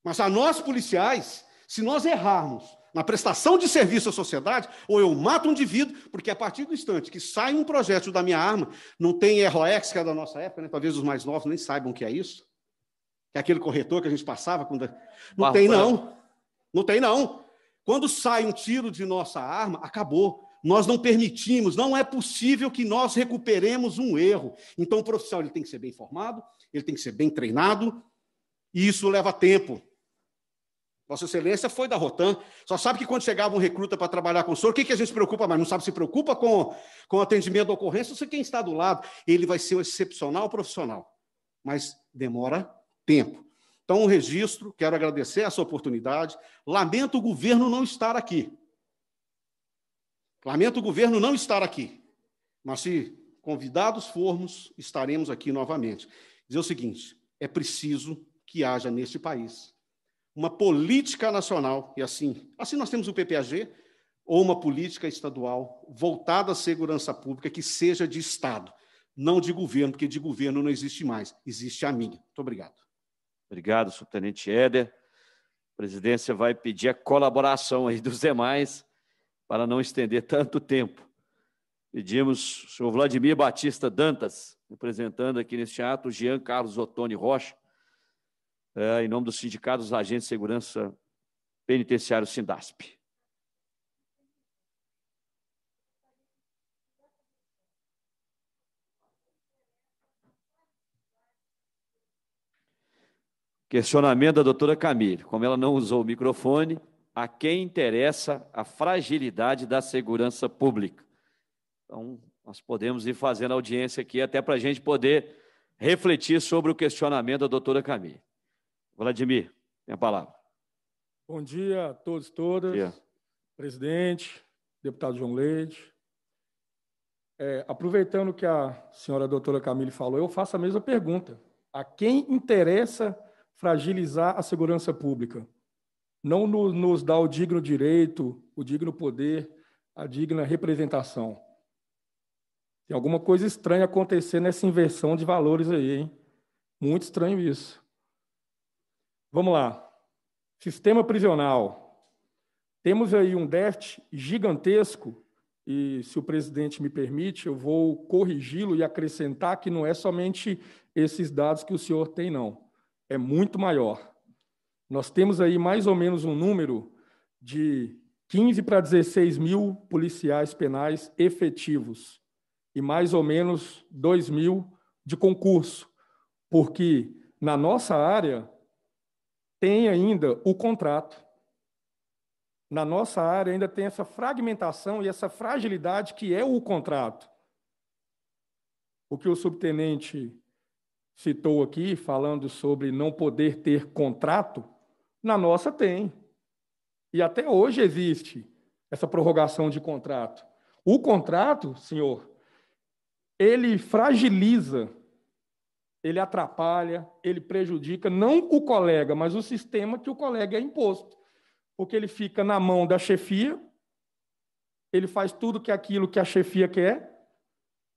Mas a nós policiais, se nós errarmos na prestação de serviço à sociedade, ou eu mato um indivíduo, porque a partir do instante que sai um projétil da minha arma, não tem ROX, que é da nossa época, né? talvez os mais novos nem saibam o que é isso. Que é aquele corretor que a gente passava quando. Não tem, não. Não tem, não. Quando sai um tiro de nossa arma, acabou nós não permitimos, não é possível que nós recuperemos um erro. Então, o profissional ele tem que ser bem formado, ele tem que ser bem treinado, e isso leva tempo. Vossa Excelência foi da Rotan, só sabe que quando chegava um recruta para trabalhar com o senhor, o que, que a gente se preocupa mais? Não sabe se preocupa com, com atendimento à ocorrência, se quem está do lado, ele vai ser um excepcional profissional, mas demora tempo. Então, um registro, quero agradecer essa oportunidade. Lamento o governo não estar aqui, Lamento o governo não estar aqui, mas se convidados formos, estaremos aqui novamente. Dizer o seguinte: é preciso que haja neste país uma política nacional, e assim, assim nós temos o PPAG, ou uma política estadual voltada à segurança pública que seja de Estado, não de governo, porque de governo não existe mais, existe a minha. Muito obrigado. Obrigado, subtenente Éder. A presidência vai pedir a colaboração aí dos demais para não estender tanto tempo. Pedimos o senhor Vladimir Batista Dantas, representando aqui neste ato, Jean Carlos Ottoni Rocha, é, em nome do Sindicato dos Agentes de Segurança Penitenciário Sindasp. Questionamento da doutora Camille. Como ela não usou o microfone, a quem interessa a fragilidade da segurança pública. Então, nós podemos ir fazendo audiência aqui até para a gente poder refletir sobre o questionamento da doutora Camille. Vladimir, tem a palavra. Bom dia a todos e todas. Dia. Presidente, deputado João Leite. É, aproveitando que a senhora doutora Camille falou, eu faço a mesma pergunta. A quem interessa fragilizar a segurança pública? não nos, nos dá o digno direito, o digno poder, a digna representação. Tem alguma coisa estranha acontecendo nessa inversão de valores aí, hein? Muito estranho isso. Vamos lá. Sistema prisional. Temos aí um déficit gigantesco, e se o presidente me permite, eu vou corrigi-lo e acrescentar que não é somente esses dados que o senhor tem, não. É muito maior. Nós temos aí mais ou menos um número de 15 para 16 mil policiais penais efetivos e mais ou menos 2 mil de concurso, porque na nossa área tem ainda o contrato. Na nossa área ainda tem essa fragmentação e essa fragilidade que é o contrato. O que o subtenente citou aqui, falando sobre não poder ter contrato, na nossa tem. E até hoje existe essa prorrogação de contrato. O contrato, senhor, ele fragiliza, ele atrapalha, ele prejudica não o colega, mas o sistema que o colega é imposto. Porque ele fica na mão da chefia, ele faz tudo que é aquilo que a chefia quer,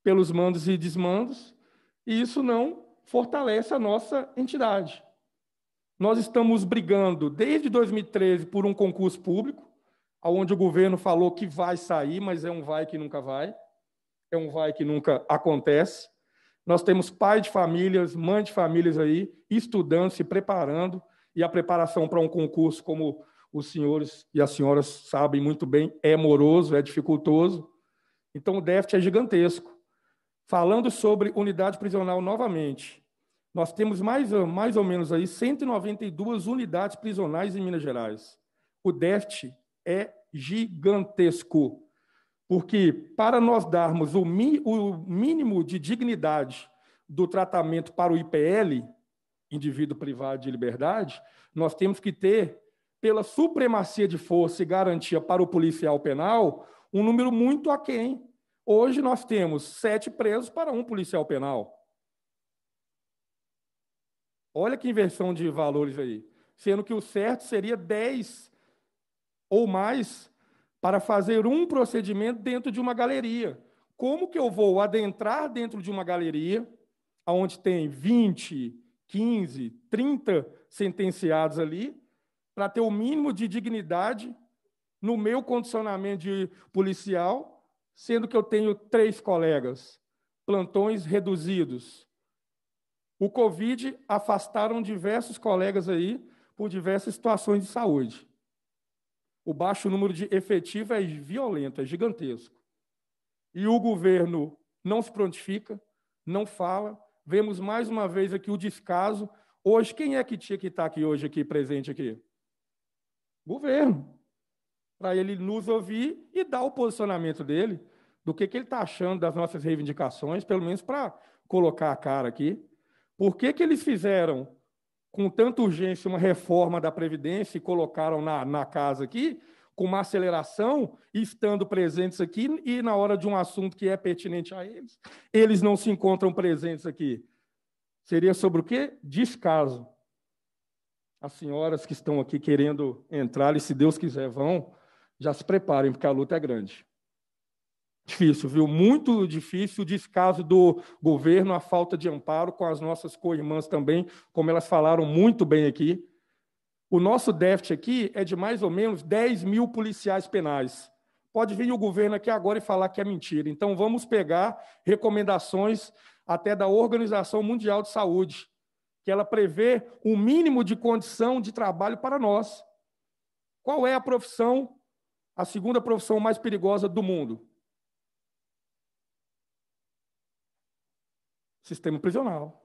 pelos mandos e desmandos, e isso não fortalece a nossa entidade. Nós estamos brigando desde 2013 por um concurso público, onde o governo falou que vai sair, mas é um vai que nunca vai, é um vai que nunca acontece. Nós temos pai de famílias, mãe de famílias aí, estudando, se preparando, e a preparação para um concurso, como os senhores e as senhoras sabem muito bem, é moroso, é dificultoso. Então, o déficit é gigantesco. Falando sobre unidade prisional novamente, nós temos mais, mais ou menos aí 192 unidades prisionais em Minas Gerais. O déficit é gigantesco, porque para nós darmos o, mi, o mínimo de dignidade do tratamento para o IPL, indivíduo privado de liberdade, nós temos que ter, pela supremacia de força e garantia para o policial penal, um número muito aquém. Hoje nós temos sete presos para um policial penal. Olha que inversão de valores aí. Sendo que o certo seria 10 ou mais para fazer um procedimento dentro de uma galeria. Como que eu vou adentrar dentro de uma galeria onde tem 20, 15, 30 sentenciados ali, para ter o mínimo de dignidade no meu condicionamento de policial, sendo que eu tenho três colegas, plantões reduzidos, o Covid afastaram diversos colegas aí por diversas situações de saúde. O baixo número de efetivo é violento, é gigantesco. E o governo não se prontifica, não fala. Vemos mais uma vez aqui o descaso. Hoje, quem é que tinha que estar aqui hoje, aqui presente aqui? Governo. Para ele nos ouvir e dar o posicionamento dele, do que, que ele está achando das nossas reivindicações, pelo menos para colocar a cara aqui. Por que, que eles fizeram com tanta urgência uma reforma da Previdência e colocaram na, na casa aqui, com uma aceleração, estando presentes aqui, e na hora de um assunto que é pertinente a eles, eles não se encontram presentes aqui? Seria sobre o quê? Descaso. As senhoras que estão aqui querendo entrar, e se Deus quiser vão, já se preparem, porque a luta é grande. Difícil, viu? Muito difícil o descaso do governo, a falta de amparo com as nossas co-irmãs também, como elas falaram muito bem aqui. O nosso déficit aqui é de mais ou menos 10 mil policiais penais. Pode vir o governo aqui agora e falar que é mentira. Então, vamos pegar recomendações até da Organização Mundial de Saúde, que ela prevê um mínimo de condição de trabalho para nós. Qual é a profissão, a segunda profissão mais perigosa do mundo? sistema prisional.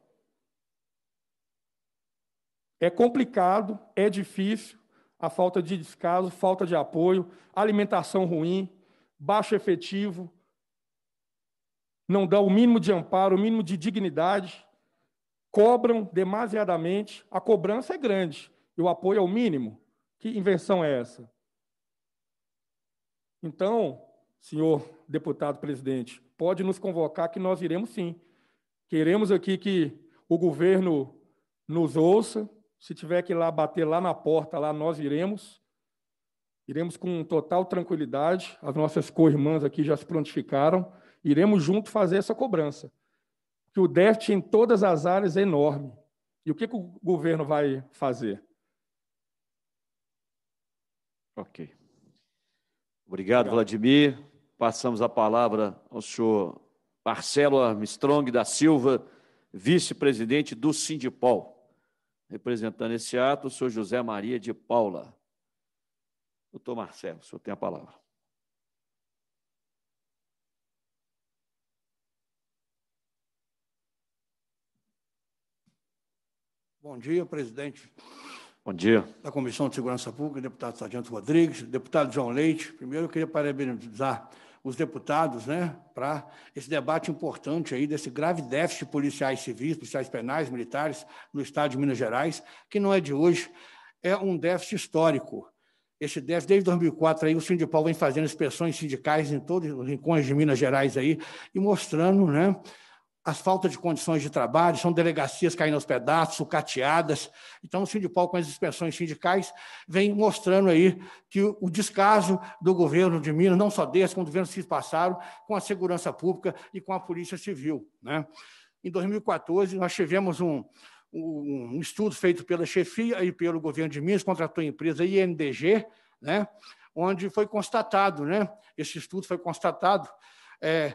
É complicado, é difícil, a falta de descaso, falta de apoio, alimentação ruim, baixo efetivo, não dá o mínimo de amparo, o mínimo de dignidade, cobram demasiadamente, a cobrança é grande e o apoio é o mínimo. Que inversão é essa? Então, senhor deputado presidente, pode nos convocar que nós iremos sim Queremos aqui que o governo nos ouça. Se tiver que ir lá bater lá na porta, lá nós iremos. Iremos com total tranquilidade. As nossas co-irmãs aqui já se prontificaram. Iremos junto fazer essa cobrança. Que o déficit em todas as áreas é enorme. E o que, que o governo vai fazer? Ok. Obrigado, Obrigado, Vladimir. Passamos a palavra ao senhor Marcelo Armstrong da Silva, vice-presidente do Sindipol. Representando esse ato, o senhor José Maria de Paula. Doutor Marcelo, o senhor tem a palavra. Bom dia, presidente. Bom dia. Da Comissão de Segurança Pública, deputado Sargento Rodrigues, deputado João Leite. Primeiro, eu queria parabenizar os deputados né, para esse debate importante aí desse grave déficit de policiais civis, policiais penais, militares no estado de Minas Gerais, que não é de hoje, é um déficit histórico. Esse déficit, desde 2004, aí, o Sindipau vem fazendo inspeções sindicais em todos os rincões de Minas Gerais aí, e mostrando né, as faltas de condições de trabalho, são delegacias caindo aos pedaços, sucateadas. Então, o sindical com as inspeções sindicais vem mostrando aí que o descaso do governo de Minas, não só desse, como governos que passaram, com a segurança pública e com a polícia civil. Né? Em 2014, nós tivemos um, um estudo feito pela chefia e pelo governo de Minas, contratou a empresa INDG, né? onde foi constatado, né? esse estudo foi constatado, é,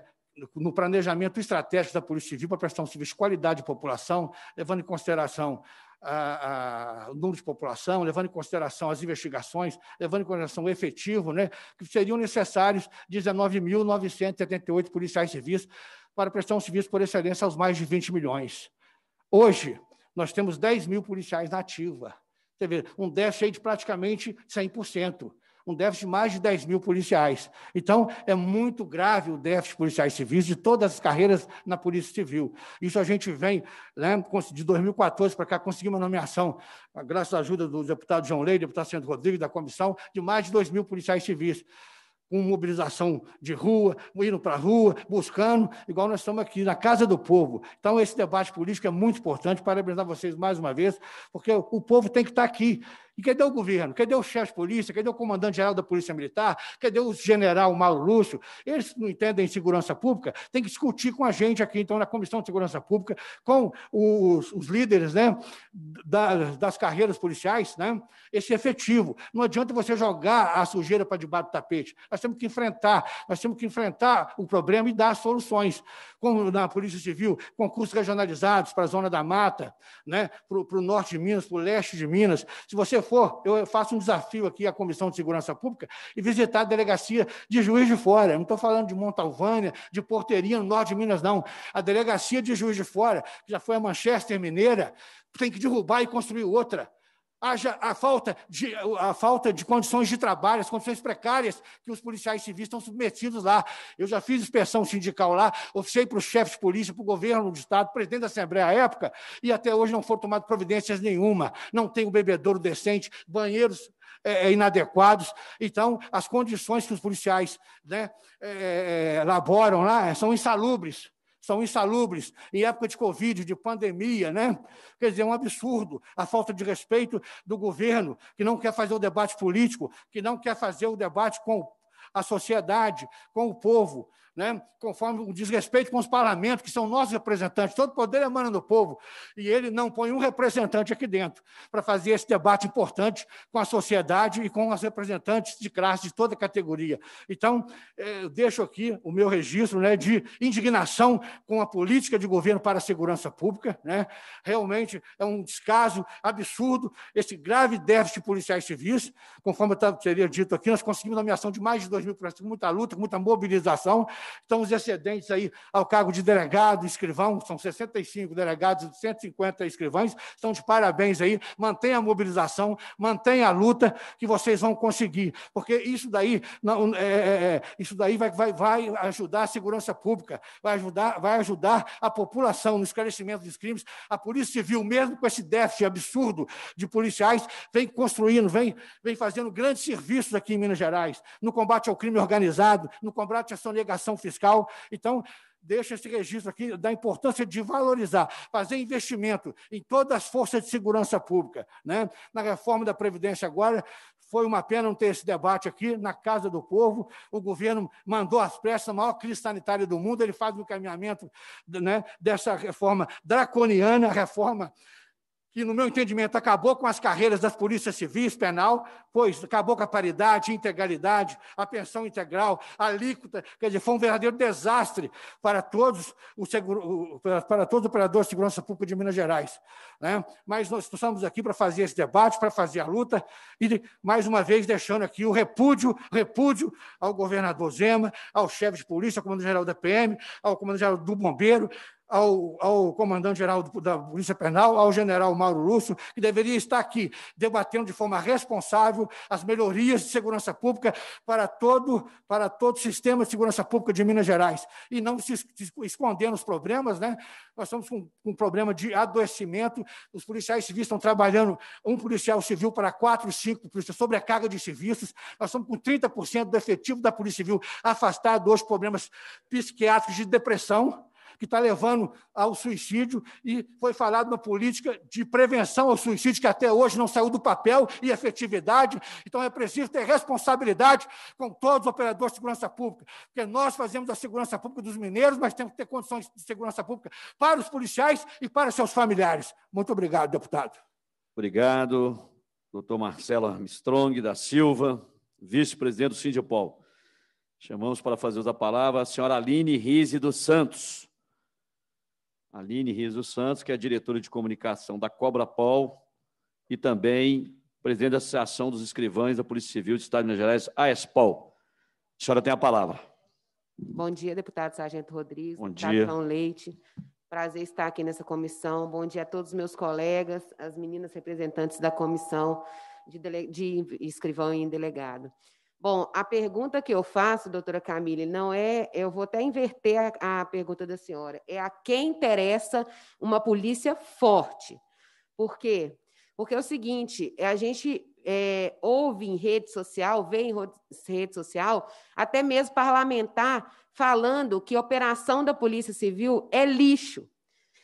no planejamento estratégico da Polícia Civil para prestar um serviço de qualidade de população, levando em consideração a, ah, a, ah, o número de população, levando em consideração as investigações, levando em consideração o efetivo, né, que seriam necessários 19.978 policiais civis para prestar um serviço por excelência aos mais de 20 milhões. Hoje, nós temos 10 mil policiais na ativa. Você vê, um déficit de praticamente 100% um déficit de mais de 10 mil policiais. Então, é muito grave o déficit de policiais civis de todas as carreiras na Polícia Civil. Isso a gente vem, né, de 2014 para cá, conseguimos uma nomeação, ah, graças à ajuda do deputado João Leite, deputado Sandro Rodrigues, da comissão, de mais de 2 mil policiais civis com mobilização de rua, indo para a rua, buscando, igual nós estamos aqui, na Casa do Povo. Então, esse debate político é muito importante. Parabenizar vocês mais uma vez, porque o povo tem que estar tá aqui. E cadê o governo? Cadê o chefe de polícia? Cadê o comandante-geral da Polícia Militar? Cadê o general Mauro Lúcio? Eles não entendem segurança pública? Tem que discutir com a gente aqui, então, na Comissão de Segurança Pública, com os, os líderes né, das, das carreiras policiais, né, esse efetivo. Não adianta você jogar a sujeira para debaixo do tapete. Nós temos que enfrentar, nós temos que enfrentar o problema e dar soluções. Como na Polícia Civil, concursos regionalizados para a Zona da Mata, né, para o norte de Minas, para o leste de Minas. Se você for, eu faço um desafio aqui à Comissão de Segurança Pública e visitar a delegacia de Juiz de Fora. Não estou falando de Montalvânia, de Porteirinha, no norte de Minas, não. A delegacia de Juiz de Fora, que já foi a Manchester Mineira, tem que derrubar e construir outra haja a falta, de, a falta de condições de trabalho, as condições precárias que os policiais civis estão submetidos lá. Eu já fiz inspeção sindical lá, oficiei para o chefe de polícia, para o governo do Estado, presidente da Assembleia à época, e até hoje não foram tomadas providências nenhuma. Não tem um bebedouro decente, banheiros é, é inadequados. Então, as condições que os policiais né, é, é, é laboram lá são insalubres são insalubres, em época de Covid, de pandemia, né? Quer dizer, é um absurdo a falta de respeito do governo, que não quer fazer o debate político, que não quer fazer o debate com a sociedade, com o povo né, conforme o desrespeito com os parlamentos, que são nossos representantes, todo poder emana do povo, e ele não põe um representante aqui dentro para fazer esse debate importante com a sociedade e com os representantes de classe de toda categoria. Então, eh, eu deixo aqui o meu registro né, de indignação com a política de governo para a segurança pública. Né? Realmente é um descaso absurdo esse grave déficit de policiais civis. Conforme eu teria dito aqui, nós conseguimos a nomeação de mais de 2 mil policiais, muita luta, muita mobilização, então, os excedentes aí ao cargo de delegado, escrivão, são 65 delegados e 150 escrivães, estão de parabéns aí. Mantenha a mobilização, mantenha a luta, que vocês vão conseguir, porque isso daí, não, é, é, é, isso daí vai, vai, vai ajudar a segurança pública, vai ajudar, vai ajudar a população no esclarecimento dos crimes. A Polícia Civil, mesmo com esse déficit absurdo de policiais, vem construindo, vem, vem fazendo grandes serviços aqui em Minas Gerais, no combate ao crime organizado, no combate à sonegação fiscal. Então, deixa esse registro aqui da importância de valorizar, fazer investimento em todas as forças de segurança pública. Né? Na reforma da Previdência agora, foi uma pena não ter esse debate aqui na Casa do Povo. O governo mandou as pressas, a maior crise sanitária do mundo, ele faz o um encaminhamento né, dessa reforma draconiana, a reforma que, no meu entendimento, acabou com as carreiras das polícias civis, penal, pois acabou com a paridade, integralidade, a pensão integral, a alíquota, quer dizer, foi um verdadeiro desastre para todos, os seguro, para de segurança pública de Minas Gerais. Né? Mas nós estamos aqui para fazer esse debate, para fazer a luta, e, mais uma vez, deixando aqui o repúdio, repúdio ao governador Zema, ao chefe de polícia, ao comando-geral da PM, ao comando-geral do Bombeiro, ao, ao comandante-geral da Polícia Penal, ao general Mauro Russo, que deveria estar aqui debatendo de forma responsável as melhorias de segurança pública para todo, para todo o sistema de segurança pública de Minas Gerais, e não se escondendo os problemas. Né? Nós estamos com, com um problema de adoecimento, os policiais civis estão trabalhando, um policial civil para quatro, cinco policiais, sobrecarga de serviços, nós estamos com 30% do efetivo da Polícia Civil afastado hoje, problemas psiquiátricos de depressão, que está levando ao suicídio, e foi falado uma política de prevenção ao suicídio que até hoje não saiu do papel e efetividade. Então é preciso ter responsabilidade com todos os operadores de segurança pública, porque nós fazemos a segurança pública dos mineiros, mas temos que ter condições de segurança pública para os policiais e para seus familiares. Muito obrigado, deputado. Obrigado, doutor Marcelo Armstrong da Silva, vice-presidente do Sindipol. Chamamos para fazer a palavra a senhora Aline Rize dos Santos, Aline Rizzo Santos, que é diretora de comunicação da Cobra Pol e também presidente da Associação dos Escrivães da Polícia Civil do Estado de Minas Gerais, AESPOL. A senhora tem a palavra. Bom dia, deputado Sargento Rodrigues, Bom dia. João Leite. Prazer estar aqui nessa comissão. Bom dia a todos os meus colegas, as meninas representantes da comissão de, dele... de escrivão e delegado. Bom, a pergunta que eu faço, doutora Camille, não é. Eu vou até inverter a, a pergunta da senhora. É a quem interessa uma polícia forte. Por quê? Porque é o seguinte: é a gente é, ouve em rede social, vê em rede social, até mesmo parlamentar, falando que a operação da Polícia Civil é lixo.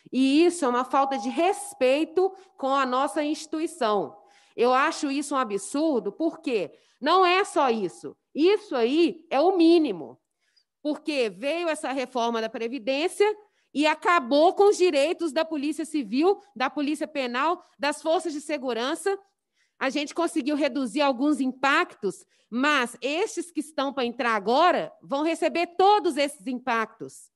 E isso é uma falta de respeito com a nossa instituição. Eu acho isso um absurdo, porque não é só isso. Isso aí é o mínimo. Porque veio essa reforma da Previdência e acabou com os direitos da Polícia Civil, da Polícia Penal, das forças de segurança. A gente conseguiu reduzir alguns impactos, mas estes que estão para entrar agora vão receber todos esses impactos.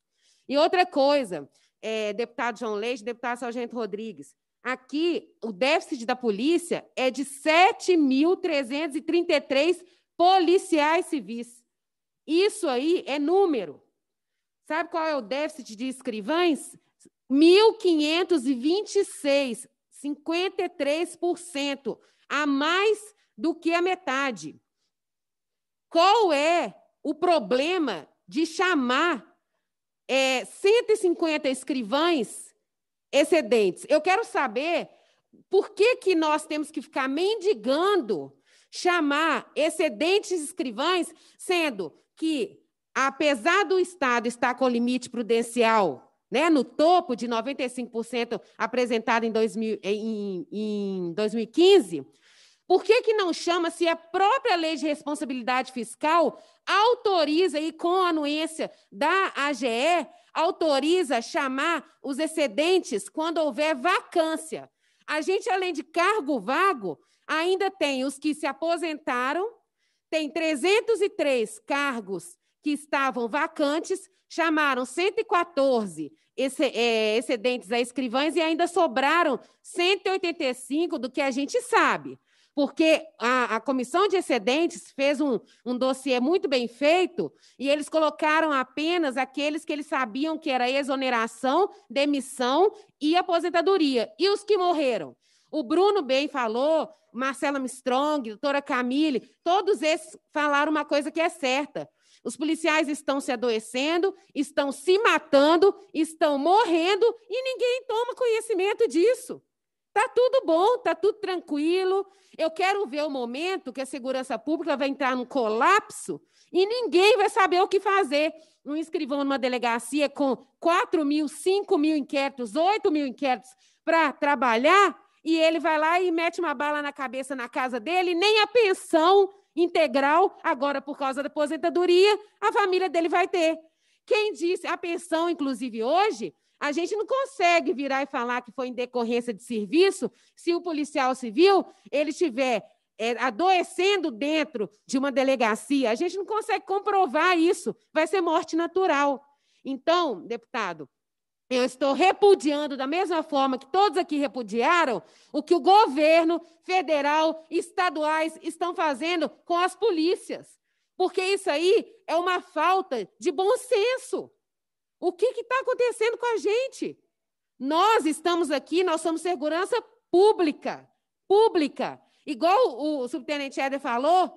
E outra coisa, é, deputado João Leite, deputado Sargento Rodrigues, Aqui, o déficit da polícia é de 7.333 policiais civis. Isso aí é número. Sabe qual é o déficit de escrivães? 1.526, 53%, a mais do que a metade. Qual é o problema de chamar é, 150 escrivães excedentes. Eu quero saber por que, que nós temos que ficar mendigando chamar excedentes escrivães, sendo que, apesar do Estado estar com limite prudencial né, no topo de 95% apresentado em, 2000, em, em 2015, por que, que não chama se a própria lei de responsabilidade fiscal autoriza, e com a anuência da AGE, autoriza chamar os excedentes quando houver vacância. A gente, além de cargo vago, ainda tem os que se aposentaram, tem 303 cargos que estavam vacantes, chamaram 114 é, excedentes a escrivães e ainda sobraram 185 do que a gente sabe porque a, a comissão de excedentes fez um, um dossiê muito bem feito e eles colocaram apenas aqueles que eles sabiam que era exoneração, demissão e aposentadoria, e os que morreram. O Bruno bem falou, Marcela Strong, doutora Camille, todos esses falaram uma coisa que é certa. Os policiais estão se adoecendo, estão se matando, estão morrendo e ninguém toma conhecimento disso. Tá tudo bom, tá tudo tranquilo. Eu quero ver o momento que a segurança pública vai entrar num colapso e ninguém vai saber o que fazer. Um escrivão numa delegacia com 4 mil, 5 mil inquéritos, 8 mil inquéritos para trabalhar, e ele vai lá e mete uma bala na cabeça na casa dele, nem a pensão integral, agora por causa da aposentadoria, a família dele vai ter. Quem disse, a pensão, inclusive hoje, a gente não consegue virar e falar que foi em decorrência de serviço se o policial civil ele estiver é, adoecendo dentro de uma delegacia. A gente não consegue comprovar isso. Vai ser morte natural. Então, deputado, eu estou repudiando, da mesma forma que todos aqui repudiaram, o que o governo federal, estaduais estão fazendo com as polícias. Porque isso aí é uma falta de bom senso. O que está acontecendo com a gente? Nós estamos aqui, nós somos segurança pública. Pública. Igual o subtenente Éder falou,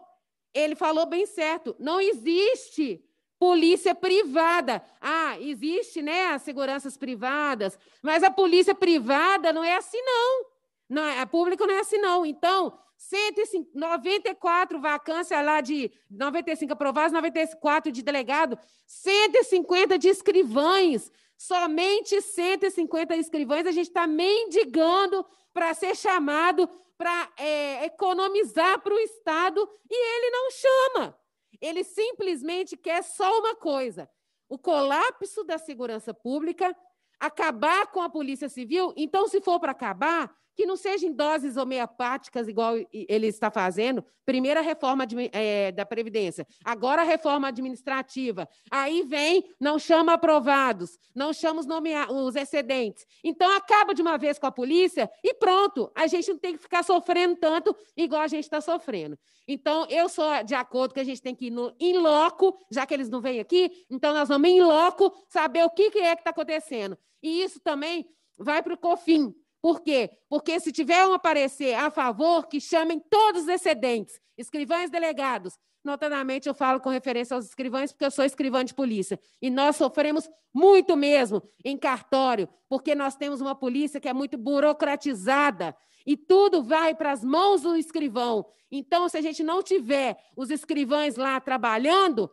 ele falou bem certo: não existe polícia privada. Ah, existe, né, as seguranças privadas, mas a polícia privada não é assim, não. não é, a pública não é assim, não. Então, 194 vacâncias lá de 95 aprovados, 94 de delegado, 150 de escrivães. Somente 150 escrivães a gente está mendigando para ser chamado para é, economizar para o Estado e ele não chama. Ele simplesmente quer só uma coisa: o colapso da segurança pública, acabar com a polícia civil. Então, se for para acabar, que não seja em doses homeopáticas, igual ele está fazendo. Primeira reforma de, é, da Previdência, agora a reforma administrativa. Aí vem, não chama aprovados, não chama os, nomea os excedentes. Então, acaba de uma vez com a polícia e pronto. A gente não tem que ficar sofrendo tanto igual a gente está sofrendo. Então, eu sou de acordo que a gente tem que ir em loco, já que eles não vêm aqui, então nós vamos em loco saber o que, que é que está acontecendo. E isso também vai para o COFIN, por quê? Porque se tiver um aparecer a favor, que chamem todos os excedentes, escrivães delegados. Notadamente, eu falo com referência aos escrivães, porque eu sou escrivã de polícia. E nós sofremos muito mesmo em cartório, porque nós temos uma polícia que é muito burocratizada e tudo vai para as mãos do escrivão. Então, se a gente não tiver os escrivães lá trabalhando,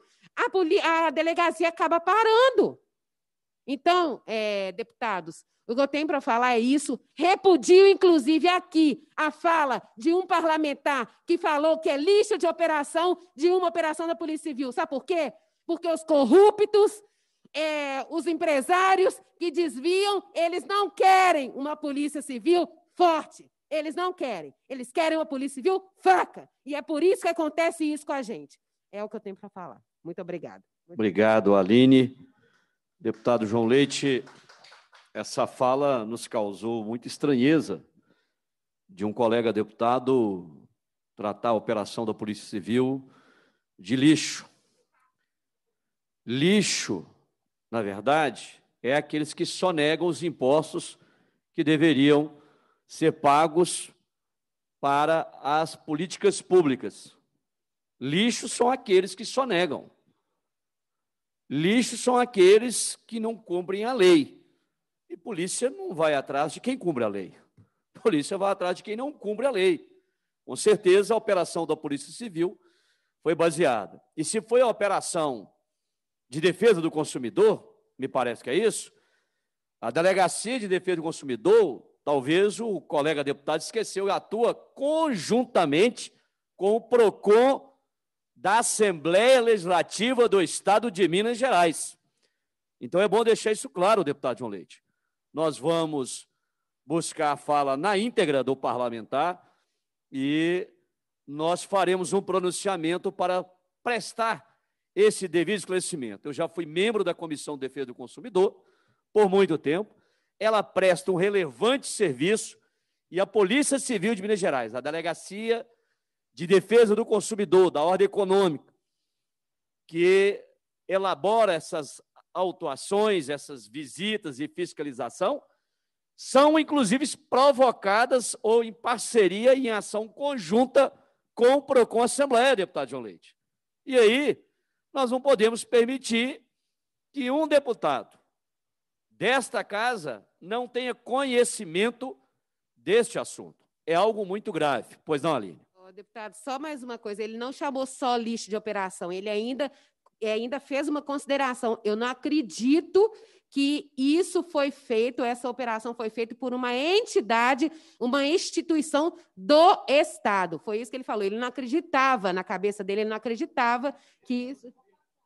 a, a delegacia acaba parando. Então, é, deputados, o que eu tenho para falar é isso. Repudio, inclusive, aqui a fala de um parlamentar que falou que é lixo de operação de uma operação da Polícia Civil. Sabe por quê? Porque os corruptos, é, os empresários que desviam, eles não querem uma Polícia Civil forte. Eles não querem. Eles querem uma Polícia Civil fraca. E é por isso que acontece isso com a gente. É o que eu tenho para falar. Muito obrigada. Obrigado, Aline. Deputado João Leite. Essa fala nos causou muita estranheza de um colega deputado tratar a operação da Polícia Civil de lixo. Lixo, na verdade, é aqueles que só negam os impostos que deveriam ser pagos para as políticas públicas. Lixo são aqueles que só negam. Lixo são aqueles que não cumprem a lei. E polícia não vai atrás de quem cumpre a lei. Polícia vai atrás de quem não cumpre a lei. Com certeza, a operação da Polícia Civil foi baseada. E se foi a operação de defesa do consumidor, me parece que é isso, a Delegacia de Defesa do Consumidor, talvez o colega deputado esqueceu, e atua conjuntamente com o PROCON da Assembleia Legislativa do Estado de Minas Gerais. Então é bom deixar isso claro, deputado João Leite. Nós vamos buscar a fala na íntegra do parlamentar e nós faremos um pronunciamento para prestar esse devido esclarecimento. Eu já fui membro da Comissão de Defesa do Consumidor por muito tempo. Ela presta um relevante serviço e a Polícia Civil de Minas Gerais, a Delegacia de Defesa do Consumidor, da Ordem Econômica, que elabora essas autuações, essas visitas e fiscalização, são inclusive provocadas ou em parceria e em ação conjunta com o PROCON Assembleia, deputado João Leite. E aí, nós não podemos permitir que um deputado desta casa não tenha conhecimento deste assunto. É algo muito grave. Pois não, Aline? Deputado, só mais uma coisa: ele não chamou só lixo de operação, ele ainda é, ainda fez uma consideração. Eu não acredito que isso foi feito, essa operação foi feita por uma entidade, uma instituição do Estado. Foi isso que ele falou. Ele não acreditava, na cabeça dele, ele não acreditava que isso.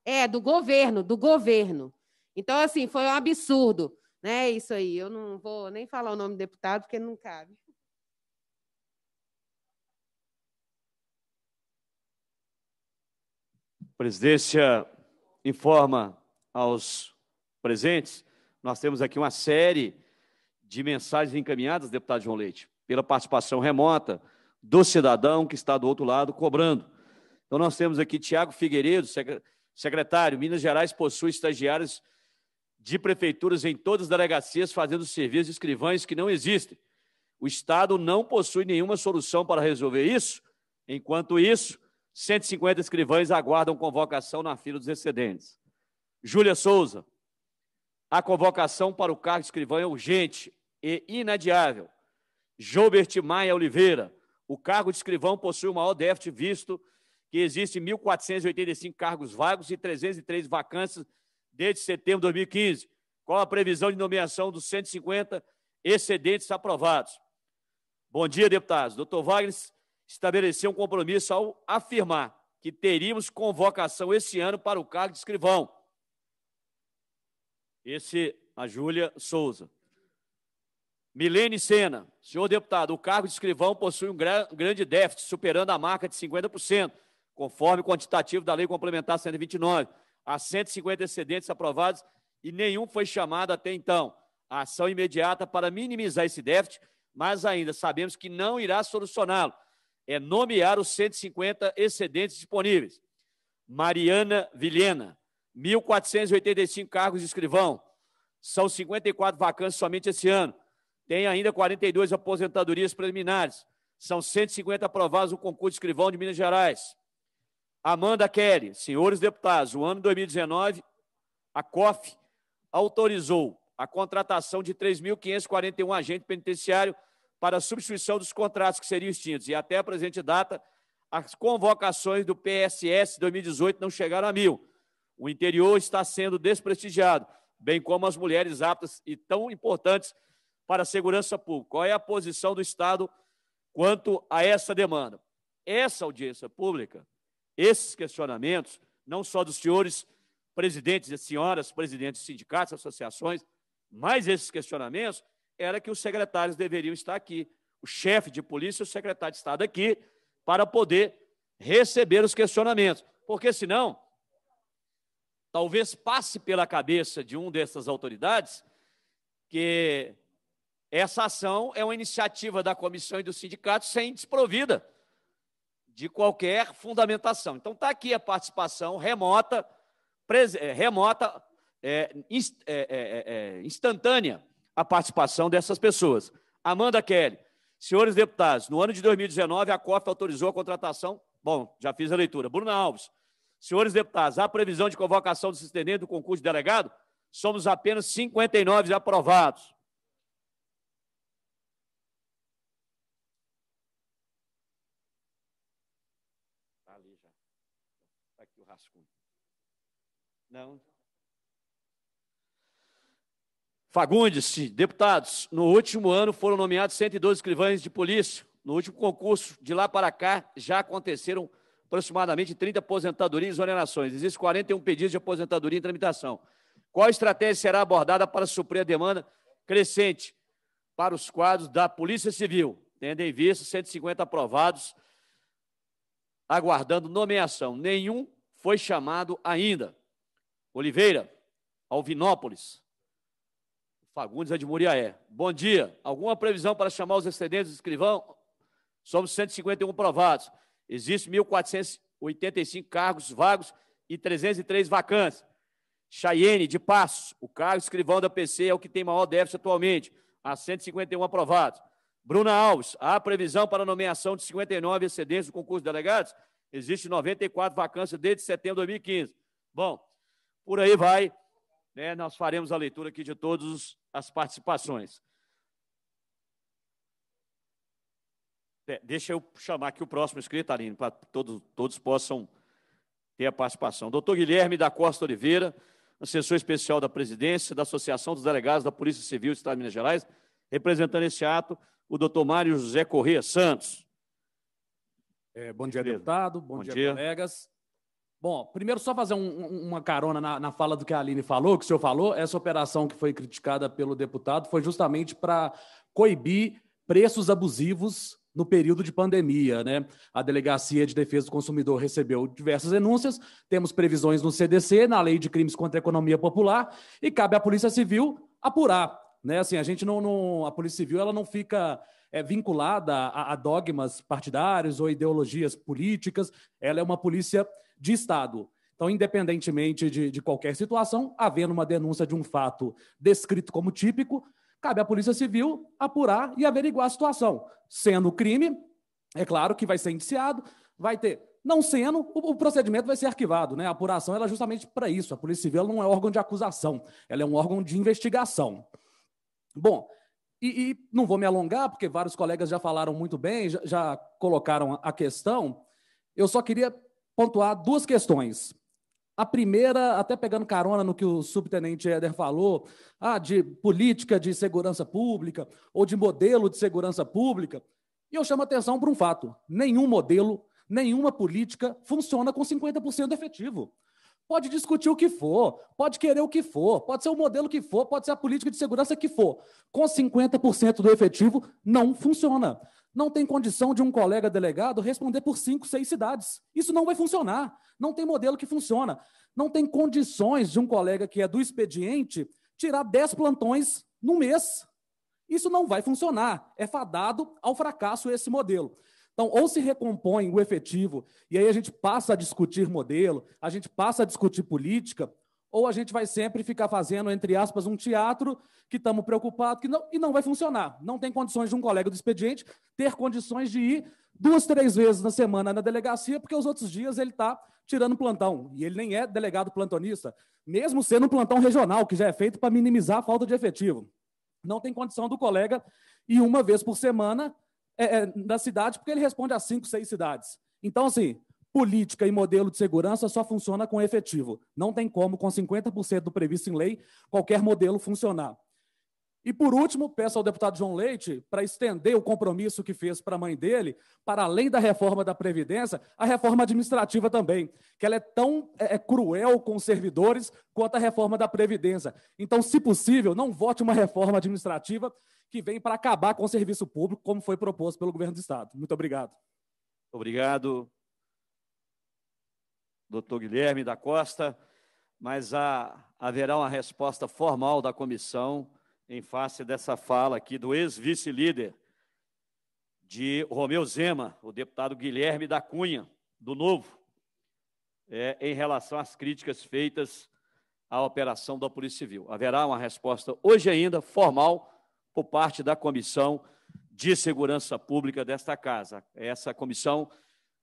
É, do governo, do governo. Então, assim, foi um absurdo, né? Isso aí. Eu não vou nem falar o nome do deputado, porque não cabe. presidência informa aos presentes, nós temos aqui uma série de mensagens encaminhadas, deputado João Leite, pela participação remota do cidadão que está do outro lado cobrando. Então, nós temos aqui Tiago Figueiredo, secretário, Minas Gerais possui estagiários de prefeituras em todas as delegacias fazendo serviços de escrivães que não existem. O Estado não possui nenhuma solução para resolver isso. Enquanto isso, 150 escrivães aguardam convocação na fila dos excedentes. Júlia Souza, a convocação para o cargo de escrivão é urgente e inadiável. Jobert Maia Oliveira, o cargo de escrivão possui o maior déficit visto que existe 1.485 cargos vagos e 303 vacâncias desde setembro de 2015. Qual a previsão de nomeação dos 150 excedentes aprovados? Bom dia, deputados. Doutor Wagner estabelecer um compromisso ao afirmar que teríamos convocação esse ano para o cargo de escrivão. Esse, a Júlia Souza. Milene Sena, senhor deputado, o cargo de escrivão possui um grande déficit, superando a marca de 50%, conforme o quantitativo da Lei Complementar 129. Há 150 excedentes aprovados e nenhum foi chamado até então. A ação imediata para minimizar esse déficit, mas ainda sabemos que não irá solucioná-lo é nomear os 150 excedentes disponíveis. Mariana Vilhena, 1.485 cargos de escrivão. São 54 vacâncias somente esse ano. Tem ainda 42 aposentadorias preliminares. São 150 aprovados no concurso de escrivão de Minas Gerais. Amanda Kelly, senhores deputados, o ano 2019, a COF autorizou a contratação de 3.541 agentes penitenciários para a substituição dos contratos que seriam extintos. E até a presente data, as convocações do PSS 2018 não chegaram a mil. O interior está sendo desprestigiado, bem como as mulheres aptas e tão importantes para a segurança pública. Qual é a posição do Estado quanto a essa demanda? Essa audiência pública, esses questionamentos, não só dos senhores presidentes e senhoras presidentes de sindicatos, associações, mas esses questionamentos era que os secretários deveriam estar aqui, o chefe de polícia e o secretário de Estado aqui, para poder receber os questionamentos. Porque senão, talvez passe pela cabeça de um dessas autoridades que essa ação é uma iniciativa da comissão e do sindicato sem desprovida de qualquer fundamentação. Então está aqui a participação remota, eh, remota, é, inst, é, é, instantânea a participação dessas pessoas. Amanda Kelly, senhores deputados, no ano de 2019, a COF autorizou a contratação. Bom, já fiz a leitura. Bruno Alves, senhores deputados, há previsão de convocação do sustentente do concurso de delegado? Somos apenas 59 aprovados. Está ali já. Está aqui o rascunho. Não, Fagundes, deputados, no último ano foram nomeados 112 escrivães de polícia. No último concurso, de lá para cá, já aconteceram aproximadamente 30 aposentadorias e exonerações. Existem 41 pedidos de aposentadoria em tramitação. Qual estratégia será abordada para suprir a demanda crescente para os quadros da Polícia Civil, tendo em vista 150 aprovados, aguardando nomeação? Nenhum foi chamado ainda. Oliveira, Alvinópolis. Fagundes é de Muriaé. Bom dia. Alguma previsão para chamar os excedentes do escrivão? Somos 151 provados. Existem 1.485 cargos vagos e 303 vacantes. Chayenne, de Passos, o cargo escrivão da PC é o que tem maior déficit atualmente. Há 151 aprovados. Bruna Alves, há previsão para nomeação de 59 excedentes do concurso de delegados? Existem 94 vacâncias desde setembro de 2015. Bom, por aí vai. Né? Nós faremos a leitura aqui de todos os as participações. É, deixa eu chamar aqui o próximo inscrito, Aline, para todos, todos possam ter a participação. Doutor Guilherme da Costa Oliveira, assessor especial da presidência da Associação dos Delegados da Polícia Civil do Estado de Minas Gerais, representando esse ato, o doutor Mário José Corrêa Santos. É, bom dia, deputado. Bom, bom dia, dia, colegas. Bom, primeiro só fazer um, uma carona na, na, fala do que a Aline falou, que o senhor falou, essa operação que foi criticada pelo deputado foi justamente para coibir preços abusivos no período de pandemia, né? A Delegacia de Defesa do Consumidor recebeu diversas denúncias, temos previsões no CDC, na Lei de Crimes contra a Economia Popular, e cabe à Polícia Civil apurar, né? Assim, a gente não, não a Polícia Civil ela não fica é, vinculada a, a dogmas partidários ou ideologias políticas, ela é uma polícia de Estado. Então, independentemente de, de qualquer situação, havendo uma denúncia de um fato descrito como típico, cabe à Polícia Civil apurar e averiguar a situação. Sendo crime, é claro que vai ser indiciado, vai ter. Não sendo, o, o procedimento vai ser arquivado, né? A apuração é justamente para isso. A Polícia Civil não é órgão de acusação, ela é um órgão de investigação. Bom, e, e não vou me alongar, porque vários colegas já falaram muito bem, já, já colocaram a questão. Eu só queria pontuar duas questões. A primeira, até pegando carona no que o subtenente Eder falou, ah, de política de segurança pública ou de modelo de segurança pública, e eu chamo a atenção para um fato: nenhum modelo, nenhuma política funciona com 50% efetivo. Pode discutir o que for, pode querer o que for, pode ser o modelo que for, pode ser a política de segurança que for. Com 50% do efetivo, não funciona. Não tem condição de um colega delegado responder por cinco, seis cidades. Isso não vai funcionar. Não tem modelo que funciona. Não tem condições de um colega que é do expediente tirar dez plantões no mês. Isso não vai funcionar. É fadado ao fracasso esse modelo. Então, ou se recompõe o efetivo, e aí a gente passa a discutir modelo, a gente passa a discutir política, ou a gente vai sempre ficar fazendo, entre aspas, um teatro que estamos preocupados que não, e não vai funcionar. Não tem condições de um colega do expediente ter condições de ir duas, três vezes na semana na delegacia, porque os outros dias ele está tirando plantão. E ele nem é delegado plantonista, mesmo sendo um plantão regional, que já é feito para minimizar a falta de efetivo. Não tem condição do colega ir uma vez por semana é, é, na cidade, porque ele responde a cinco, seis cidades. Então, assim, política e modelo de segurança só funciona com efetivo. Não tem como, com 50% do previsto em lei, qualquer modelo funcionar. E, por último, peço ao deputado João Leite para estender o compromisso que fez para a mãe dele, para além da reforma da Previdência, a reforma administrativa também, que ela é tão é, é cruel com os servidores quanto a reforma da Previdência. Então, se possível, não vote uma reforma administrativa que vem para acabar com o serviço público, como foi proposto pelo governo do Estado. Muito obrigado. Obrigado doutor Guilherme da Costa, mas há, haverá uma resposta formal da comissão em face dessa fala aqui do ex-vice-líder de Romeu Zema, o deputado Guilherme da Cunha, do Novo, é, em relação às críticas feitas à operação da Polícia Civil. Haverá uma resposta hoje ainda formal por parte da Comissão de Segurança Pública desta Casa. Essa comissão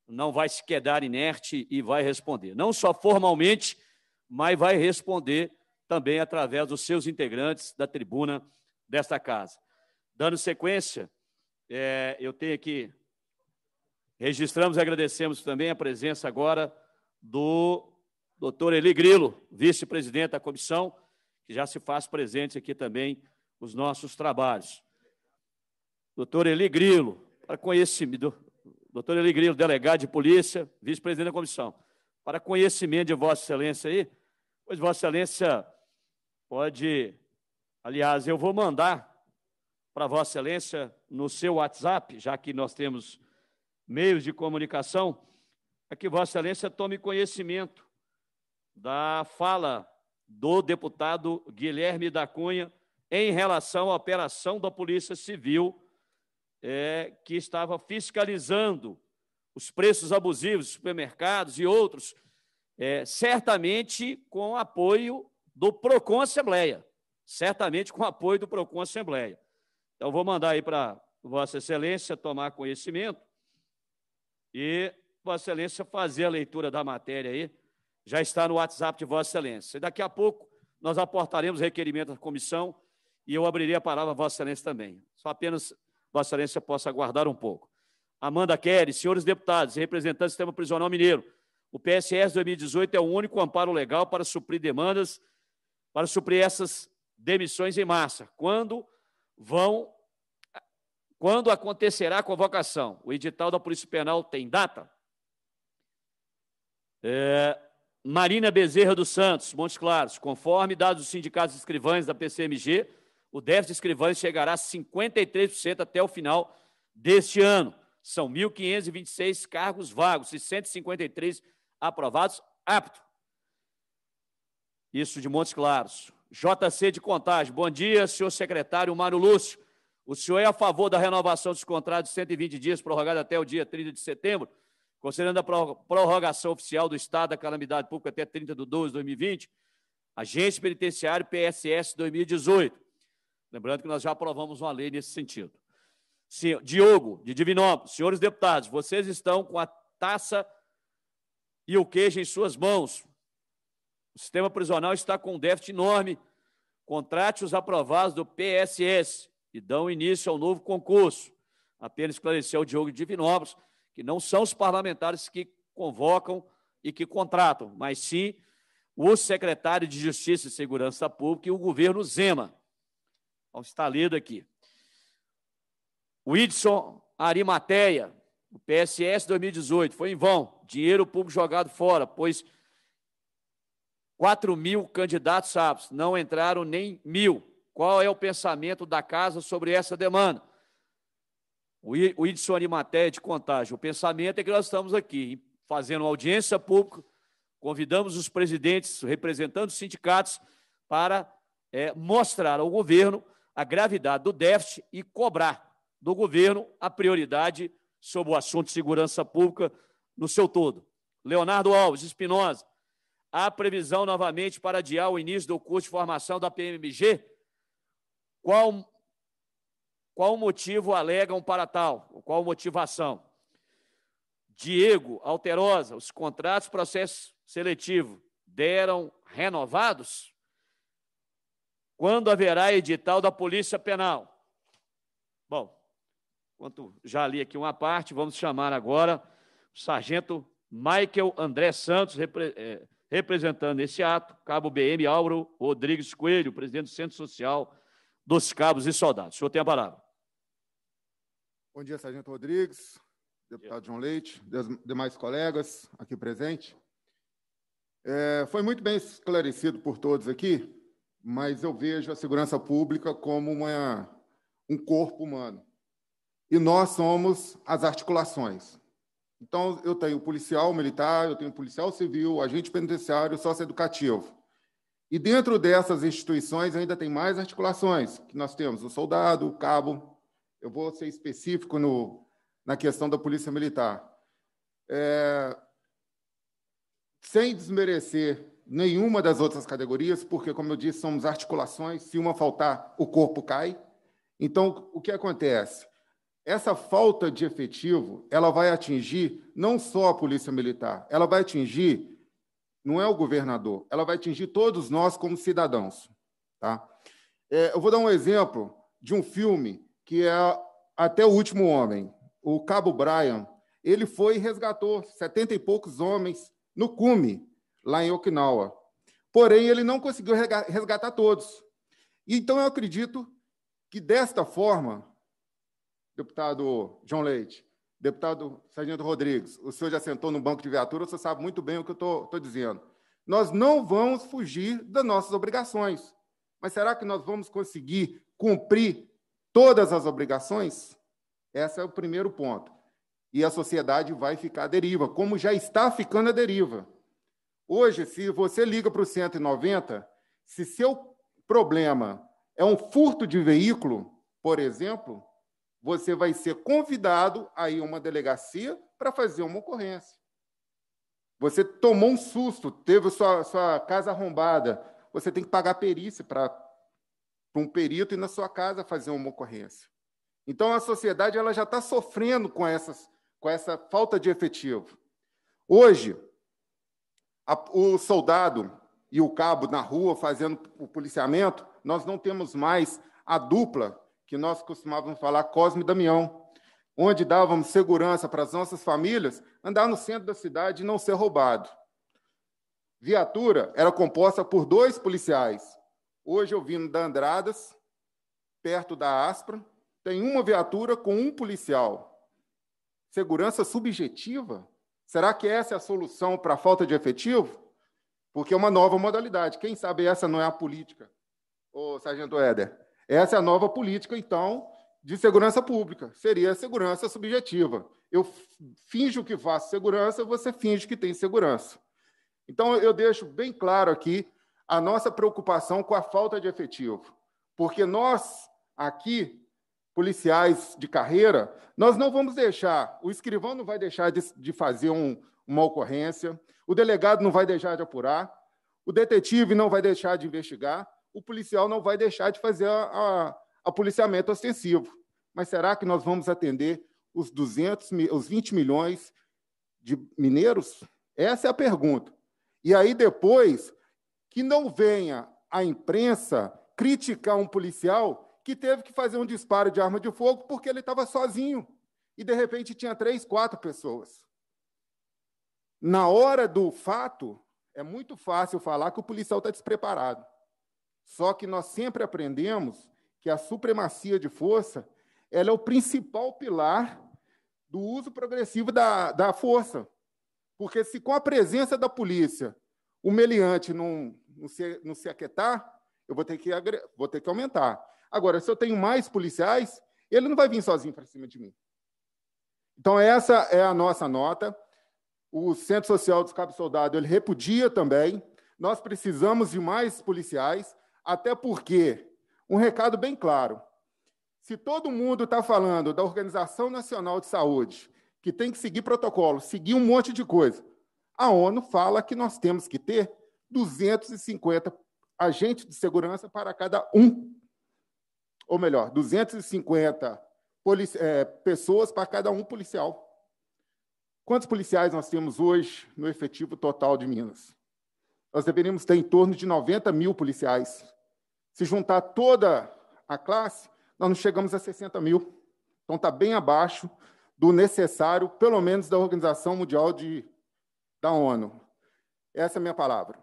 não vai se quedar inerte e vai responder, não só formalmente, mas vai responder também através dos seus integrantes da tribuna desta casa. Dando sequência, é, eu tenho aqui, registramos e agradecemos também a presença agora do doutor Eli Grilo, vice-presidente da comissão, que já se faz presente aqui também os nossos trabalhos. Doutor Eli Grilo, para conhecimento, doutor Eli delegado de polícia, vice-presidente da comissão, para conhecimento de Vossa Excelência aí, pois Vossa Excelência pode, aliás, eu vou mandar para Vossa Excelência no seu WhatsApp, já que nós temos meios de comunicação, é que Vossa Excelência tome conhecimento da fala do deputado Guilherme da Cunha em relação à operação da Polícia Civil é, que estava fiscalizando os preços abusivos dos supermercados e outros, é, certamente com apoio do PROCON Assembleia. Certamente com apoio do PROCON Assembleia. Então, vou mandar aí para Vossa Excelência tomar conhecimento e Vossa Excelência fazer a leitura da matéria aí. Já está no WhatsApp de Vossa Excelência. E daqui a pouco nós aportaremos requerimento à comissão e eu abrirei a palavra a Vossa Excelência também. Só apenas Vossa Excelência possa aguardar um pouco. Amanda Kelly, senhores deputados e representantes do sistema prisional mineiro, o PSS 2018 é o único amparo legal para suprir demandas, para suprir essas demissões em massa. Quando vão quando acontecerá a convocação? O edital da Polícia Penal tem data? É, Marina Bezerra dos Santos, Montes Claros, conforme dados dos sindicatos escrivães da PCMG, o déficit de escrivães chegará a 53% até o final deste ano. São 1.526 cargos vagos e 153 aprovados apto. Isso de Montes Claros. JC de Contagem. Bom dia, senhor secretário Mário Lúcio. O senhor é a favor da renovação dos contratos de 120 dias, prorrogada até o dia 30 de setembro, considerando a prorrogação oficial do estado da calamidade pública até 30 de 12 de 2020, agente penitenciário PSS 2018. Lembrando que nós já aprovamos uma lei nesse sentido. Senhor, Diogo, de Divinópolis, senhores deputados, vocês estão com a taça e o queijo em suas mãos. O sistema prisional está com um déficit enorme. Contrate os aprovados do PSS e dão início ao novo concurso. Apenas esclareceu o Diogo de Divinópolis que não são os parlamentares que convocam e que contratam, mas sim o secretário de Justiça e Segurança Pública e o governo Zema ao estar tá lido aqui. Whitson Arimateia, o PSS 2018, foi em vão, dinheiro público jogado fora, pois 4 mil candidatos sábios não entraram nem mil. Qual é o pensamento da casa sobre essa demanda? O Idson Arimateia de Contagem, o pensamento é que nós estamos aqui fazendo audiência pública, convidamos os presidentes, representantes os sindicatos, para é, mostrar ao governo a gravidade do déficit e cobrar do governo a prioridade sobre o assunto de segurança pública no seu todo. Leonardo Alves Espinosa, há previsão novamente para adiar o início do curso de formação da PMG? Qual, qual motivo alegam para tal? Qual motivação? Diego Alterosa, os contratos processo seletivo deram renovados? Quando haverá edital da Polícia Penal? Bom, quanto já li aqui uma parte, vamos chamar agora o sargento Michael André Santos, repre, é, representando esse ato, cabo BM Auro Rodrigues Coelho, presidente do Centro Social dos Cabos e Soldados. O senhor tem a palavra. Bom dia, sargento Rodrigues, deputado João Leite, demais colegas aqui presentes. É, foi muito bem esclarecido por todos aqui mas eu vejo a segurança pública como uma, um corpo humano. E nós somos as articulações. Então, eu tenho policial militar, eu tenho policial civil, agente penitenciário, socioeducativo. E dentro dessas instituições ainda tem mais articulações, que nós temos o soldado, o cabo. Eu vou ser específico no, na questão da polícia militar. É, sem desmerecer nenhuma das outras categorias, porque, como eu disse, somos articulações, se uma faltar, o corpo cai. Então, o que acontece? Essa falta de efetivo, ela vai atingir não só a Polícia Militar, ela vai atingir, não é o governador, ela vai atingir todos nós como cidadãos. Tá? É, eu vou dar um exemplo de um filme que é Até o Último Homem. O Cabo Brian, ele foi e resgatou setenta e poucos homens no cume lá em Okinawa. Porém, ele não conseguiu resgatar todos. Então, eu acredito que desta forma, deputado John Leite, deputado Sargento Rodrigues, o senhor já sentou no banco de viatura, você sabe muito bem o que eu estou dizendo. Nós não vamos fugir das nossas obrigações. Mas será que nós vamos conseguir cumprir todas as obrigações? Esse é o primeiro ponto. E a sociedade vai ficar à deriva, como já está ficando à deriva. Hoje, se você liga para o 190, se seu problema é um furto de veículo, por exemplo, você vai ser convidado a ir a uma delegacia para fazer uma ocorrência. Você tomou um susto, teve sua, sua casa arrombada, você tem que pagar perícia para um perito e na sua casa fazer uma ocorrência. Então, a sociedade ela já está sofrendo com, essas, com essa falta de efetivo. Hoje, a, o soldado e o cabo na rua fazendo o policiamento, nós não temos mais a dupla que nós costumávamos falar Cosme e Damião, onde dávamos segurança para as nossas famílias andar no centro da cidade e não ser roubado. Viatura era composta por dois policiais. Hoje eu vim da Andradas, perto da Aspra, tem uma viatura com um policial. Segurança subjetiva? Será que essa é a solução para a falta de efetivo? Porque é uma nova modalidade. Quem sabe essa não é a política, ô Sargento Éder? Essa é a nova política, então, de segurança pública. Seria a segurança subjetiva. Eu finjo que faço segurança, você finge que tem segurança. Então, eu deixo bem claro aqui a nossa preocupação com a falta de efetivo. Porque nós, aqui, policiais de carreira, nós não vamos deixar, o escrivão não vai deixar de, de fazer um, uma ocorrência, o delegado não vai deixar de apurar, o detetive não vai deixar de investigar, o policial não vai deixar de fazer a, a, a policiamento ostensivo. Mas será que nós vamos atender os 200, os 20 milhões de mineiros? Essa é a pergunta. E aí depois que não venha a imprensa criticar um policial que teve que fazer um disparo de arma de fogo porque ele estava sozinho e de repente tinha três, quatro pessoas. Na hora do fato, é muito fácil falar que o policial está despreparado. Só que nós sempre aprendemos que a supremacia de força ela é o principal pilar do uso progressivo da, da força. Porque se com a presença da polícia o meliante não, não, se, não se aquietar, eu vou ter que, vou ter que aumentar. Agora, se eu tenho mais policiais, ele não vai vir sozinho para cima de mim. Então, essa é a nossa nota. O Centro Social dos Cabo Soldado ele repudia também. Nós precisamos de mais policiais, até porque, um recado bem claro: se todo mundo está falando da Organização Nacional de Saúde, que tem que seguir protocolo, seguir um monte de coisa, a ONU fala que nós temos que ter 250 agentes de segurança para cada um ou melhor, 250 é, eh, pessoas para cada um policial. Quantos policiais nós temos hoje no efetivo total de Minas? Nós deveríamos ter em torno de 90 mil policiais. Se juntar toda a classe, nós não chegamos a 60 mil. Então está bem abaixo do necessário, pelo menos da Organização Mundial de, da ONU. Essa é a minha palavra.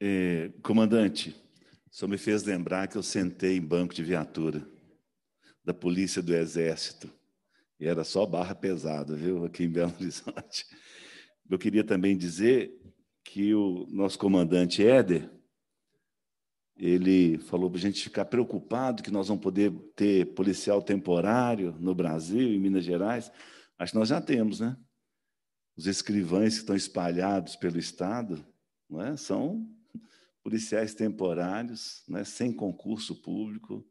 É, comandante, só me fez lembrar que eu sentei em banco de viatura da polícia do exército. E era só barra pesada, viu, aqui em Belo Horizonte. Eu queria também dizer que o nosso comandante Éder, ele falou para a gente ficar preocupado que nós vamos poder ter policial temporário no Brasil, em Minas Gerais. Acho que nós já temos, né? Os escrivães que estão espalhados pelo Estado não é? são policiais temporários, né, sem concurso público,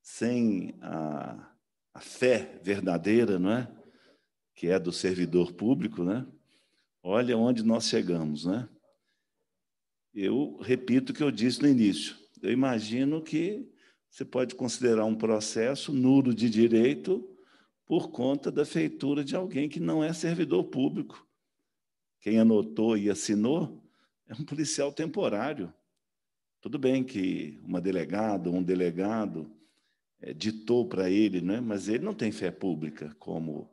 sem a, a, fé verdadeira, não é? que é do servidor público, né? olha onde nós chegamos. Né? Eu repito o que eu disse no início. Eu imagino que você pode considerar um processo nulo de direito por conta da feitura de alguém que não é servidor público. Quem anotou e assinou é um policial temporário. Tudo bem que uma delegada, ou um delegado é, ditou para ele, né? mas ele não tem fé pública como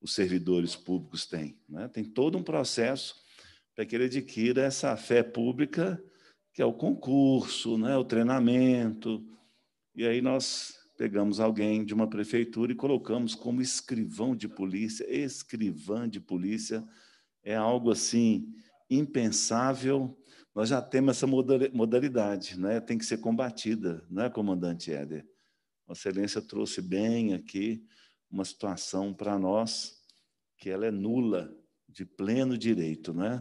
os servidores públicos têm. Né? Tem todo um processo para que ele adquira essa fé pública, que é o concurso, né? o treinamento. E aí nós pegamos alguém de uma prefeitura e colocamos como escrivão de polícia. Escrivã de polícia é algo assim impensável nós já temos essa modalidade, né? tem que ser combatida, não é, comandante Éder? Vossa Excelência trouxe bem aqui uma situação para nós que ela é nula, de pleno direito, né?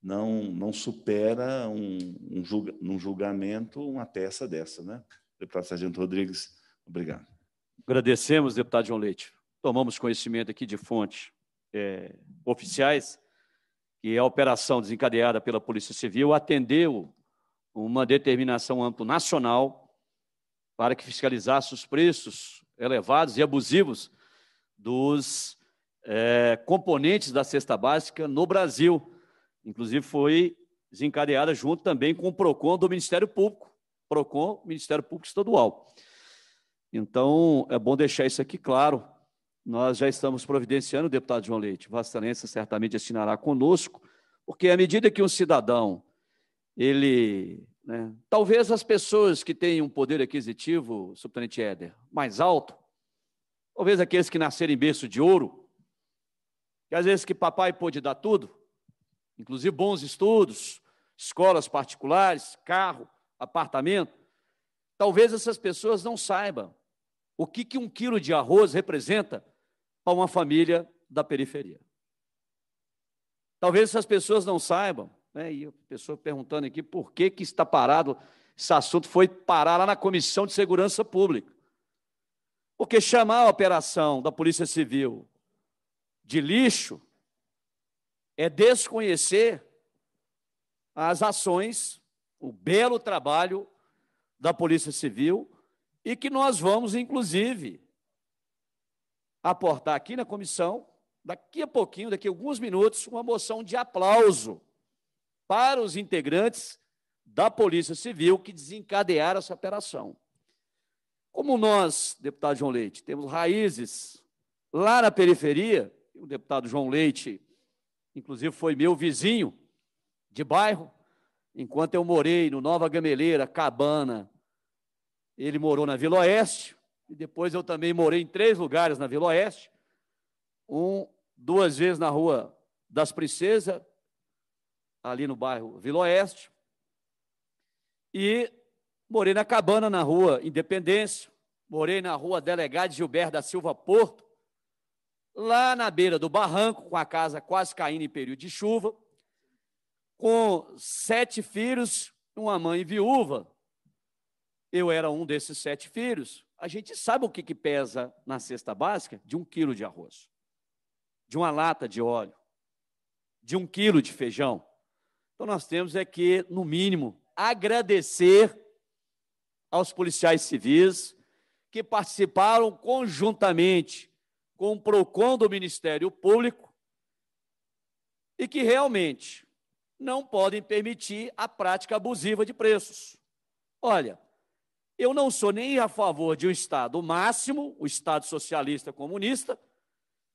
não, não supera um, um, julga, julgamento uma peça dessa. Né? Deputado Sargento Rodrigues, obrigado. Agradecemos, deputado João Leite. Tomamos conhecimento aqui de fontes é, oficiais e a operação desencadeada pela Polícia Civil, atendeu uma determinação amplo nacional para que fiscalizasse os preços elevados e abusivos dos é, componentes da cesta básica no Brasil. Inclusive, foi desencadeada junto também com o PROCON do Ministério Público, PROCON, Ministério Público Estadual. Então, é bom deixar isso aqui claro, nós já estamos providenciando, deputado João Leite, Vossa Excelência certamente assinará conosco, porque à medida que um cidadão, ele. Né, talvez as pessoas que têm um poder aquisitivo, subtenente Éder, mais alto, talvez aqueles que nasceram em berço de ouro, que às vezes que papai pôde dar tudo, inclusive bons estudos, escolas particulares, carro, apartamento, talvez essas pessoas não saibam o que, que um quilo de arroz representa para uma família da periferia. Talvez essas pessoas não saibam, né? e a pessoa perguntando aqui por que, que está parado, esse assunto foi parar lá na Comissão de Segurança Pública. Porque chamar a operação da Polícia Civil de lixo é desconhecer as ações, o belo trabalho da Polícia Civil e que nós vamos, inclusive, aportar aqui na comissão, daqui a pouquinho, daqui a alguns minutos, uma moção de aplauso para os integrantes da Polícia Civil que desencadearam essa operação. Como nós, deputado João Leite, temos raízes lá na periferia, o deputado João Leite, inclusive, foi meu vizinho de bairro, enquanto eu morei no Nova Gameleira, Cabana, ele morou na Vila Oeste, e depois eu também morei em três lugares na Vila Oeste. Um, duas vezes na Rua das Princesas, ali no bairro Vila Oeste. E morei na Cabana, na Rua Independência. Morei na Rua Delegado Gilberto da Silva Porto. Lá na beira do barranco, com a casa quase caindo em período de chuva. Com sete filhos, uma mãe viúva. Eu era um desses sete filhos a gente sabe o que, que pesa na cesta básica de um quilo de arroz, de uma lata de óleo, de um quilo de feijão. Então nós temos é que, no mínimo, agradecer aos policiais civis que participaram conjuntamente com o PROCON do Ministério Público e que realmente não podem permitir a prática abusiva de preços. Olha, eu não sou nem a favor de um Estado máximo, o Estado socialista comunista,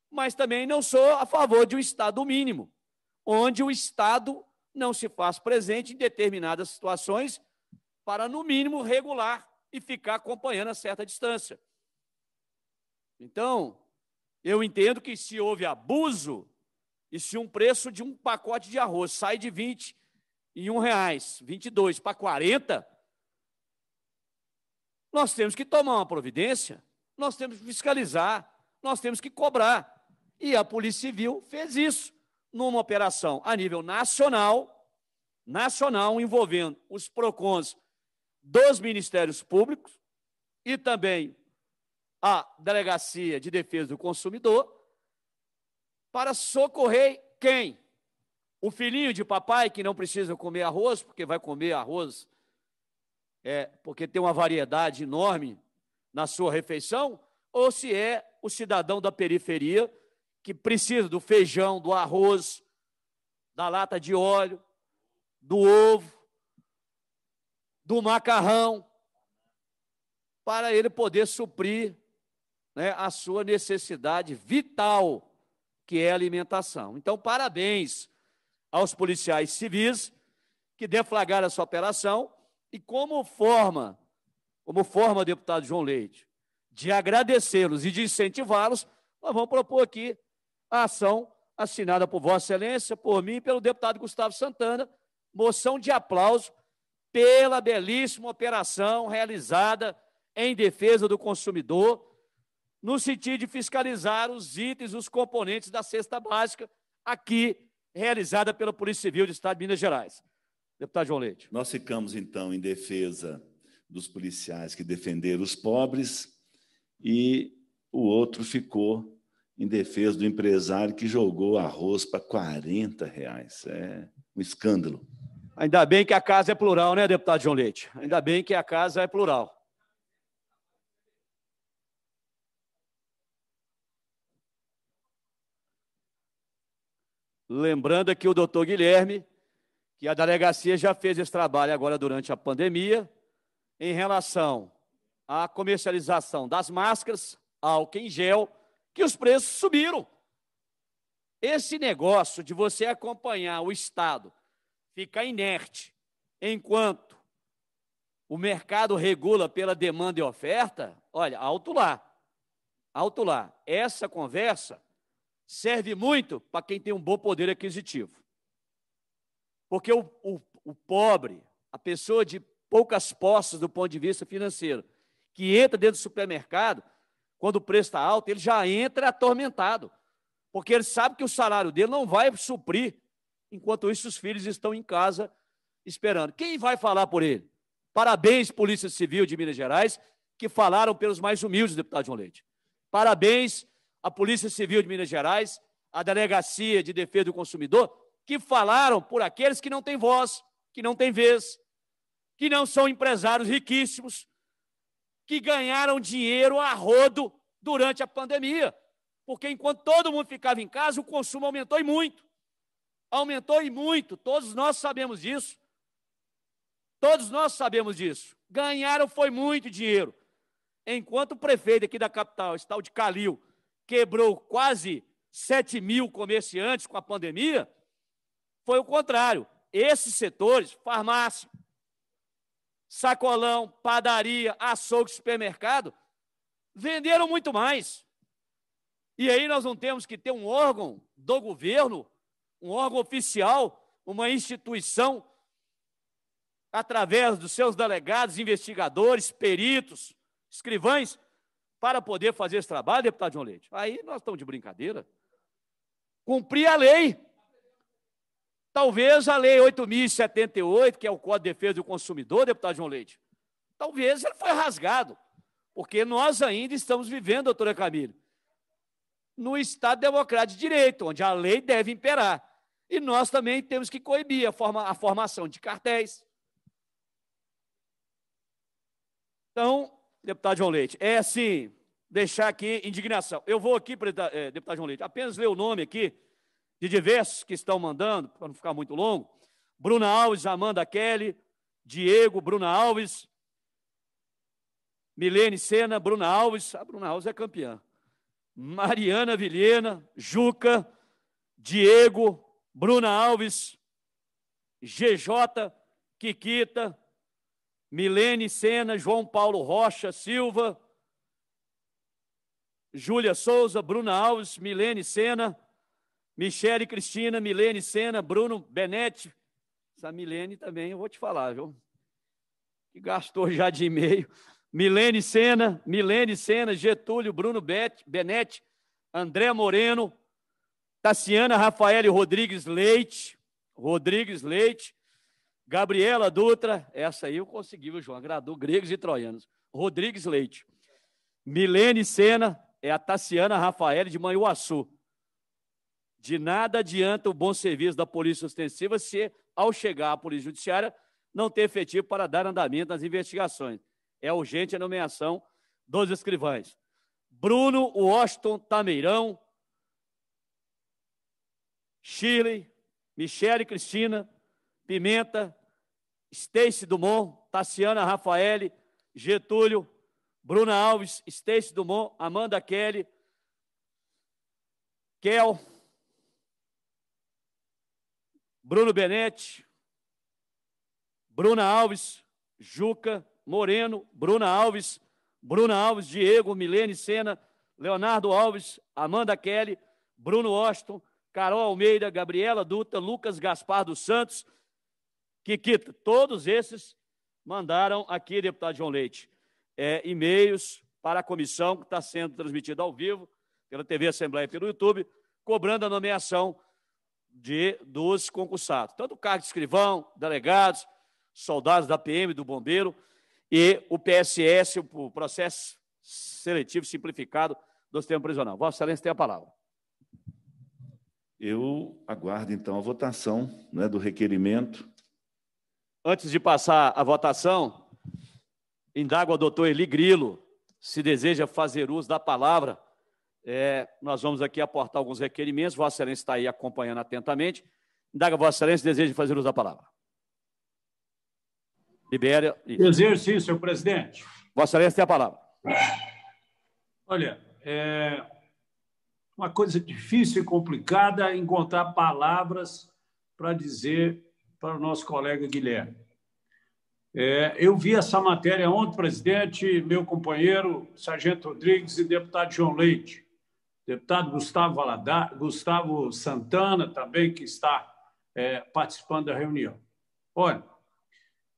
mas também não sou a favor de um Estado mínimo, onde o Estado não se faz presente em determinadas situações para, no mínimo, regular e ficar acompanhando a certa distância. Então, eu entendo que se houve abuso e se um preço de um pacote de arroz sai de 20 em um reais, 22 para 40, nós temos que tomar uma providência, nós temos que fiscalizar, nós temos que cobrar. E a Polícia Civil fez isso numa operação a nível nacional, nacional envolvendo os PROCONs dos Ministérios Públicos e também a Delegacia de Defesa do Consumidor para socorrer quem? O filhinho de papai que não precisa comer arroz, porque vai comer arroz é, porque tem uma variedade enorme na sua refeição, ou se é o cidadão da periferia que precisa do feijão, do arroz, da lata de óleo, do ovo, do macarrão, para ele poder suprir né, a sua necessidade vital, que é a alimentação. Então, parabéns aos policiais civis que deflagraram essa operação e como forma, como forma, deputado João Leite, de agradecê-los e de incentivá-los, nós vamos propor aqui a ação assinada por Vossa Excelência, por mim e pelo deputado Gustavo Santana, moção de aplauso pela belíssima operação realizada em defesa do consumidor, no sentido de fiscalizar os itens, os componentes da cesta básica, aqui realizada pela Polícia Civil do Estado de Minas Gerais. Deputado João Leite. Nós ficamos, então, em defesa dos policiais que defenderam os pobres e o outro ficou em defesa do empresário que jogou arroz para 40 reais. É um escândalo. Ainda bem que a casa é plural, né, deputado João Leite? Ainda bem que a casa é plural. Lembrando aqui o doutor Guilherme que a delegacia já fez esse trabalho agora durante a pandemia, em relação à comercialização das máscaras, álcool em gel, que os preços subiram. Esse negócio de você acompanhar o Estado ficar inerte enquanto o mercado regula pela demanda e oferta, olha, alto lá. Alto lá. Essa conversa serve muito para quem tem um bom poder aquisitivo. Porque o, o, o pobre, a pessoa de poucas posses do ponto de vista financeiro, que entra dentro do supermercado, quando o preço está alto, ele já entra atormentado, porque ele sabe que o salário dele não vai suprir, enquanto isso os filhos estão em casa esperando. Quem vai falar por ele? Parabéns, Polícia Civil de Minas Gerais, que falaram pelos mais humildes, deputado João Leite. Parabéns à Polícia Civil de Minas Gerais, à Delegacia de Defesa do Consumidor, que falaram por aqueles que não têm voz, que não têm vez, que não são empresários riquíssimos, que ganharam dinheiro a rodo durante a pandemia. Porque enquanto todo mundo ficava em casa, o consumo aumentou e muito. Aumentou e muito, todos nós sabemos disso. Todos nós sabemos disso. Ganharam foi muito dinheiro. Enquanto o prefeito aqui da capital, o de Calil, quebrou quase 7 mil comerciantes com a pandemia, foi o contrário. Esses setores, farmácia, sacolão, padaria, açougue, supermercado, venderam muito mais. E aí nós não temos que ter um órgão do governo, um órgão oficial, uma instituição, através dos seus delegados, investigadores, peritos, escrivães, para poder fazer esse trabalho, deputado João Leite. Aí nós estamos de brincadeira. Cumprir a lei. Talvez a Lei 8.078, que é o Código de Defesa do Consumidor, deputado João Leite, talvez ele foi rasgado, porque nós ainda estamos vivendo, doutora Camila, no Estado Democrático de Direito, onde a lei deve imperar. E nós também temos que coibir a, forma, a formação de cartéis. Então, deputado João Leite, é assim, deixar aqui indignação. Eu vou aqui, eh, deputado João Leite, apenas ler o nome aqui de diversos que estão mandando, para não ficar muito longo. Bruna Alves, Amanda Kelly, Diego, Bruna Alves, Milene Sena, Bruna Alves, a Bruna Alves é campeã. Mariana Vilhena, Juca, Diego, Bruna Alves, GJ, Kikita, Milene Sena, João Paulo Rocha Silva, Júlia Souza, Bruna Alves, Milene Sena, Michele, Cristina, Milene, Sena, Bruno, Benete. Essa Milene também, eu vou te falar, viu? Que gastou já de e-mail. Milene Sena, Milene Sena, Getúlio, Bruno Bet, Benete, André Moreno, Taciana Rafael Rodrigues Leite, Rodrigues Leite, Gabriela Dutra, essa aí eu consegui, viu, João? Agradou gregos e troianos. Rodrigues Leite. Milene Sena, é a Taciana Rafael de Manhuaçu. De nada adianta o bom serviço da Polícia Ostensiva se, ao chegar à Polícia Judiciária, não ter efetivo para dar andamento nas investigações. É urgente a nomeação dos escrivães. Bruno Washington Tameirão, Shirley, Michele Cristina, Pimenta, Stacy Dumont, Tassiana Rafaele, Getúlio, Bruna Alves, Stacy Dumont, Amanda Kelly, Kel, Bruno Benetti, Bruna Alves, Juca, Moreno, Bruna Alves, Bruna Alves, Diego, Milene Sena, Leonardo Alves, Amanda Kelly, Bruno Washington, Carol Almeida, Gabriela Dutra, Lucas Gaspar dos Santos, Kikita. Todos esses mandaram aqui, deputado João Leite, é, e-mails para a comissão que está sendo transmitida ao vivo pela TV Assembleia e pelo YouTube, cobrando a nomeação de, dos concursados. Tanto o cargo de escrivão, delegados, soldados da PM, do bombeiro, e o PSS, o processo seletivo simplificado do sistema prisional. Vossa Excelência tem a palavra. Eu aguardo, então, a votação né, do requerimento. Antes de passar a votação, indago ao doutor Eli Grilo se deseja fazer uso da palavra é, nós vamos aqui aportar alguns requerimentos. Vossa Excelência está aí acompanhando atentamente. Indaga Vossa Excelência, deseja fazer uso da palavra. Libéria. Desejo sim, senhor presidente. Vossa Excelência tem a palavra. Olha, é uma coisa difícil e complicada encontrar palavras para dizer para o nosso colega Guilherme. É, eu vi essa matéria ontem, presidente, meu companheiro, Sargento Rodrigues e deputado João Leite deputado Gustavo, Valadar, Gustavo Santana também, que está é, participando da reunião. Olha,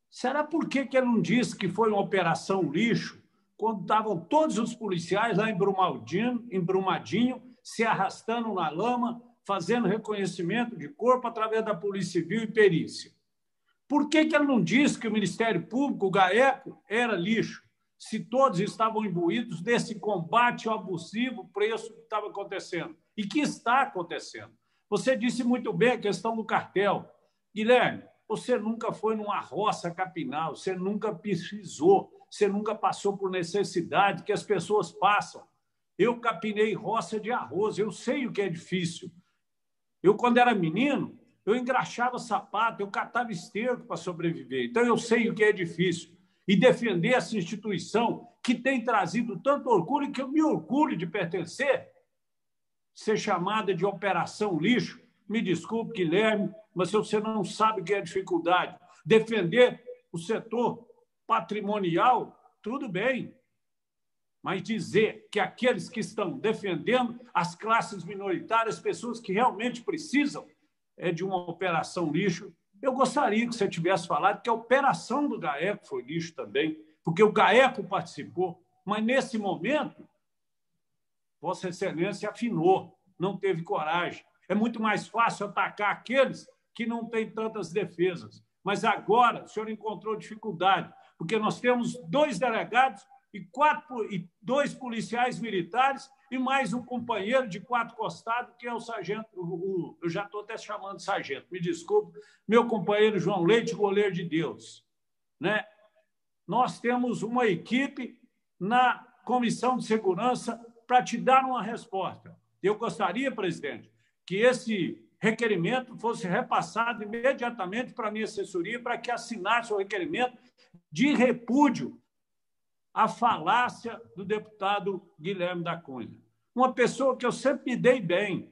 será por que, que ele não disse que foi uma operação lixo quando estavam todos os policiais lá em Brumadinho, em Brumadinho se arrastando na lama, fazendo reconhecimento de corpo através da Polícia Civil e perícia? Por que, que ele não disse que o Ministério Público, o GAECO, era lixo? se todos estavam imbuídos desse combate abusivo preço que estava acontecendo e que está acontecendo. Você disse muito bem a questão do cartel. Guilherme, você nunca foi numa roça capinal, você nunca pesquisou, você nunca passou por necessidade que as pessoas passam. Eu capinei roça de arroz, eu sei o que é difícil. Eu, quando era menino, eu engraxava sapato, eu catava esterco para sobreviver. Então, eu sei o que é difícil e defender essa instituição que tem trazido tanto orgulho e que eu me orgulho de pertencer, ser chamada de operação lixo. Me desculpe, Guilherme, mas se você não sabe o que é dificuldade, defender o setor patrimonial, tudo bem. Mas dizer que aqueles que estão defendendo as classes minoritárias, pessoas que realmente precisam, é de uma operação lixo eu gostaria que você tivesse falado que a operação do GAECO foi lixo também, porque o GAECO participou, mas nesse momento, Vossa Excelência afinou, não teve coragem. É muito mais fácil atacar aqueles que não têm tantas defesas. Mas agora o senhor encontrou dificuldade, porque nós temos dois delegados e, quatro, e dois policiais militares e mais um companheiro de quatro costados, que é o sargento, o, o, eu já estou até chamando sargento, me desculpe, meu companheiro João Leite, goleiro de Deus. Né? Nós temos uma equipe na Comissão de Segurança para te dar uma resposta. Eu gostaria, presidente, que esse requerimento fosse repassado imediatamente para a minha assessoria para que assinasse o requerimento de repúdio a falácia do deputado Guilherme da Cunha. Uma pessoa que eu sempre me dei bem.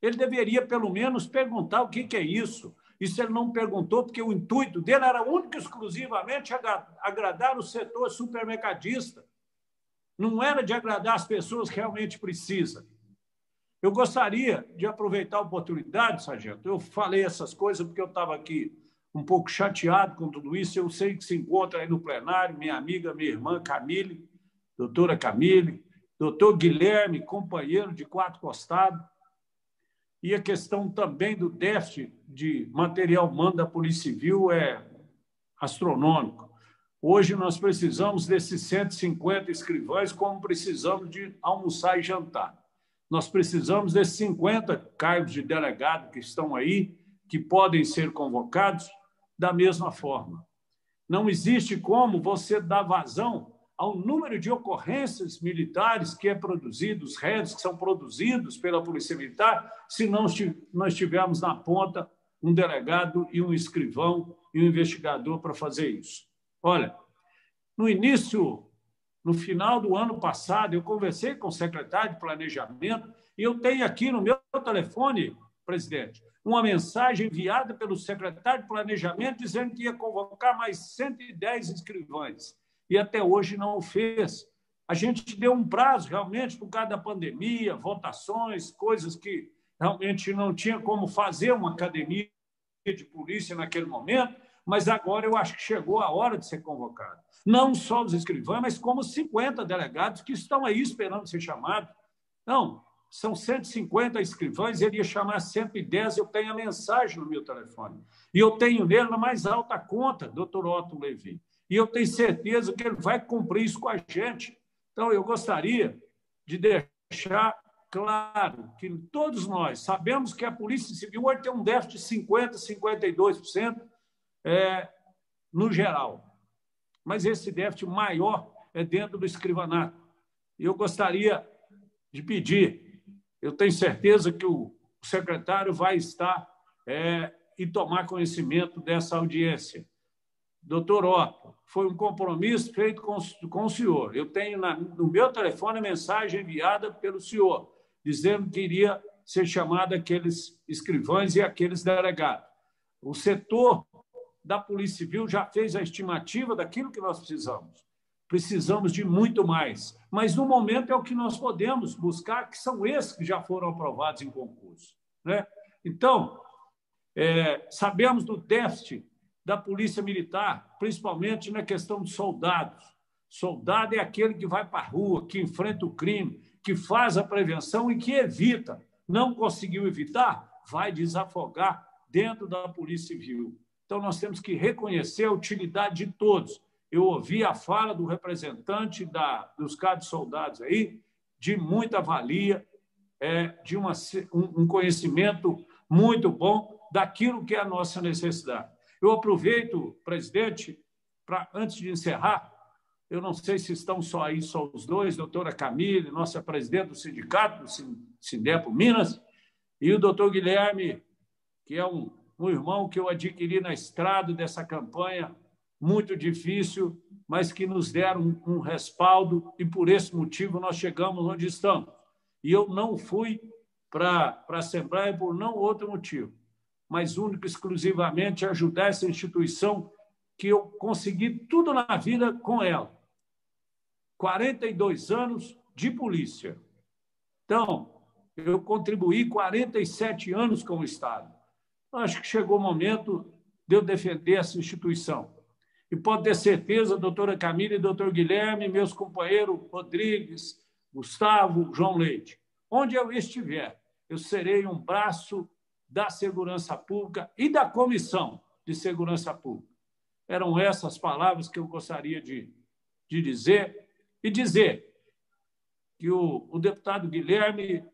Ele deveria, pelo menos, perguntar o que, que é isso. Isso ele não perguntou, porque o intuito dele era único e exclusivamente agradar o setor supermercadista. Não era de agradar as pessoas que realmente precisam. Eu gostaria de aproveitar a oportunidade, sargento. Eu falei essas coisas porque eu estava aqui um pouco chateado com tudo isso. Eu sei que se encontra aí no plenário minha amiga, minha irmã Camille, doutora Camille, doutor Guilherme, companheiro de Quatro costados e a questão também do déficit de material humano da Polícia Civil é astronômico. Hoje nós precisamos desses 150 escrivães, como precisamos de almoçar e jantar. Nós precisamos desses 50 cargos de delegado que estão aí, que podem ser convocados, da mesma forma. Não existe como você dar vazão ao número de ocorrências militares que é produzido, os réus que são produzidos pela Polícia Militar, se não nós tivermos na ponta um delegado e um escrivão e um investigador para fazer isso. Olha, no início, no final do ano passado, eu conversei com o secretário de Planejamento e eu tenho aqui no meu telefone, presidente, uma mensagem enviada pelo secretário de Planejamento dizendo que ia convocar mais 110 escrivães e até hoje não o fez. A gente deu um prazo realmente por causa da pandemia, votações, coisas que realmente não tinha como fazer uma academia de polícia naquele momento, mas agora eu acho que chegou a hora de ser convocado. Não só os escrivães, mas como 50 delegados que estão aí esperando ser chamados. não são 150 escrivães, ele ia chamar 110, eu tenho a mensagem no meu telefone. E eu tenho nele na mais alta conta, doutor Otto Levi. E eu tenho certeza que ele vai cumprir isso com a gente. Então, eu gostaria de deixar claro que todos nós sabemos que a Polícia Civil hoje tem um déficit de 50%, 52% é, no geral. Mas esse déficit maior é dentro do escrivanato. E eu gostaria de pedir eu tenho certeza que o secretário vai estar é, e tomar conhecimento dessa audiência. Doutor Otto, foi um compromisso feito com, com o senhor. Eu tenho na, no meu telefone mensagem enviada pelo senhor, dizendo que iria ser chamado aqueles escrivães e aqueles delegados. O setor da Polícia Civil já fez a estimativa daquilo que nós precisamos. Precisamos de muito mais. Mas, no momento, é o que nós podemos buscar, que são esses que já foram aprovados em concurso. Né? Então, é, sabemos do déficit da Polícia Militar, principalmente na questão de soldados. Soldado é aquele que vai para a rua, que enfrenta o crime, que faz a prevenção e que evita. Não conseguiu evitar, vai desafogar dentro da Polícia Civil. Então, nós temos que reconhecer a utilidade de todos eu ouvi a fala do representante da, dos cados soldados aí, de muita valia, é, de uma, um, conhecimento muito bom daquilo que é a nossa necessidade. Eu aproveito, presidente, para antes de encerrar, eu não sei se estão só aí, só os dois, doutora Camille, nossa presidente do sindicato, do Sindepo Minas, e o doutor Guilherme, que é um, um irmão que eu adquiri na estrada dessa campanha muito difícil, mas que nos deram um respaldo e por esse motivo nós chegamos onde estamos. E eu não fui para a Assembleia por não outro motivo, mas único exclusivamente ajudar essa instituição que eu consegui tudo na vida com ela. 42 anos de polícia. Então, eu contribuí 47 anos com o Estado. Acho que chegou o momento de eu defender essa instituição. E pode ter certeza, doutora Camila e doutor Guilherme, meus companheiros Rodrigues, Gustavo, João Leite, onde eu estiver, eu serei um braço da segurança pública e da comissão de segurança pública. Eram essas palavras que eu gostaria de, de dizer e dizer que o, o deputado Guilherme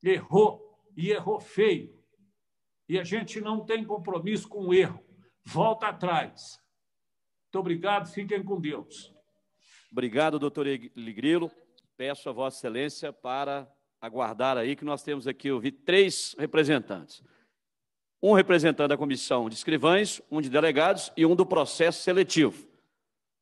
errou e errou feio. E a gente não tem compromisso com o erro. Volta atrás muito obrigado, fiquem com Deus. Obrigado, doutor Ligrilo. Peço a Vossa Excelência para aguardar aí que nós temos aqui, eu vi três representantes. Um representante da comissão de escrivães, um de delegados e um do processo seletivo.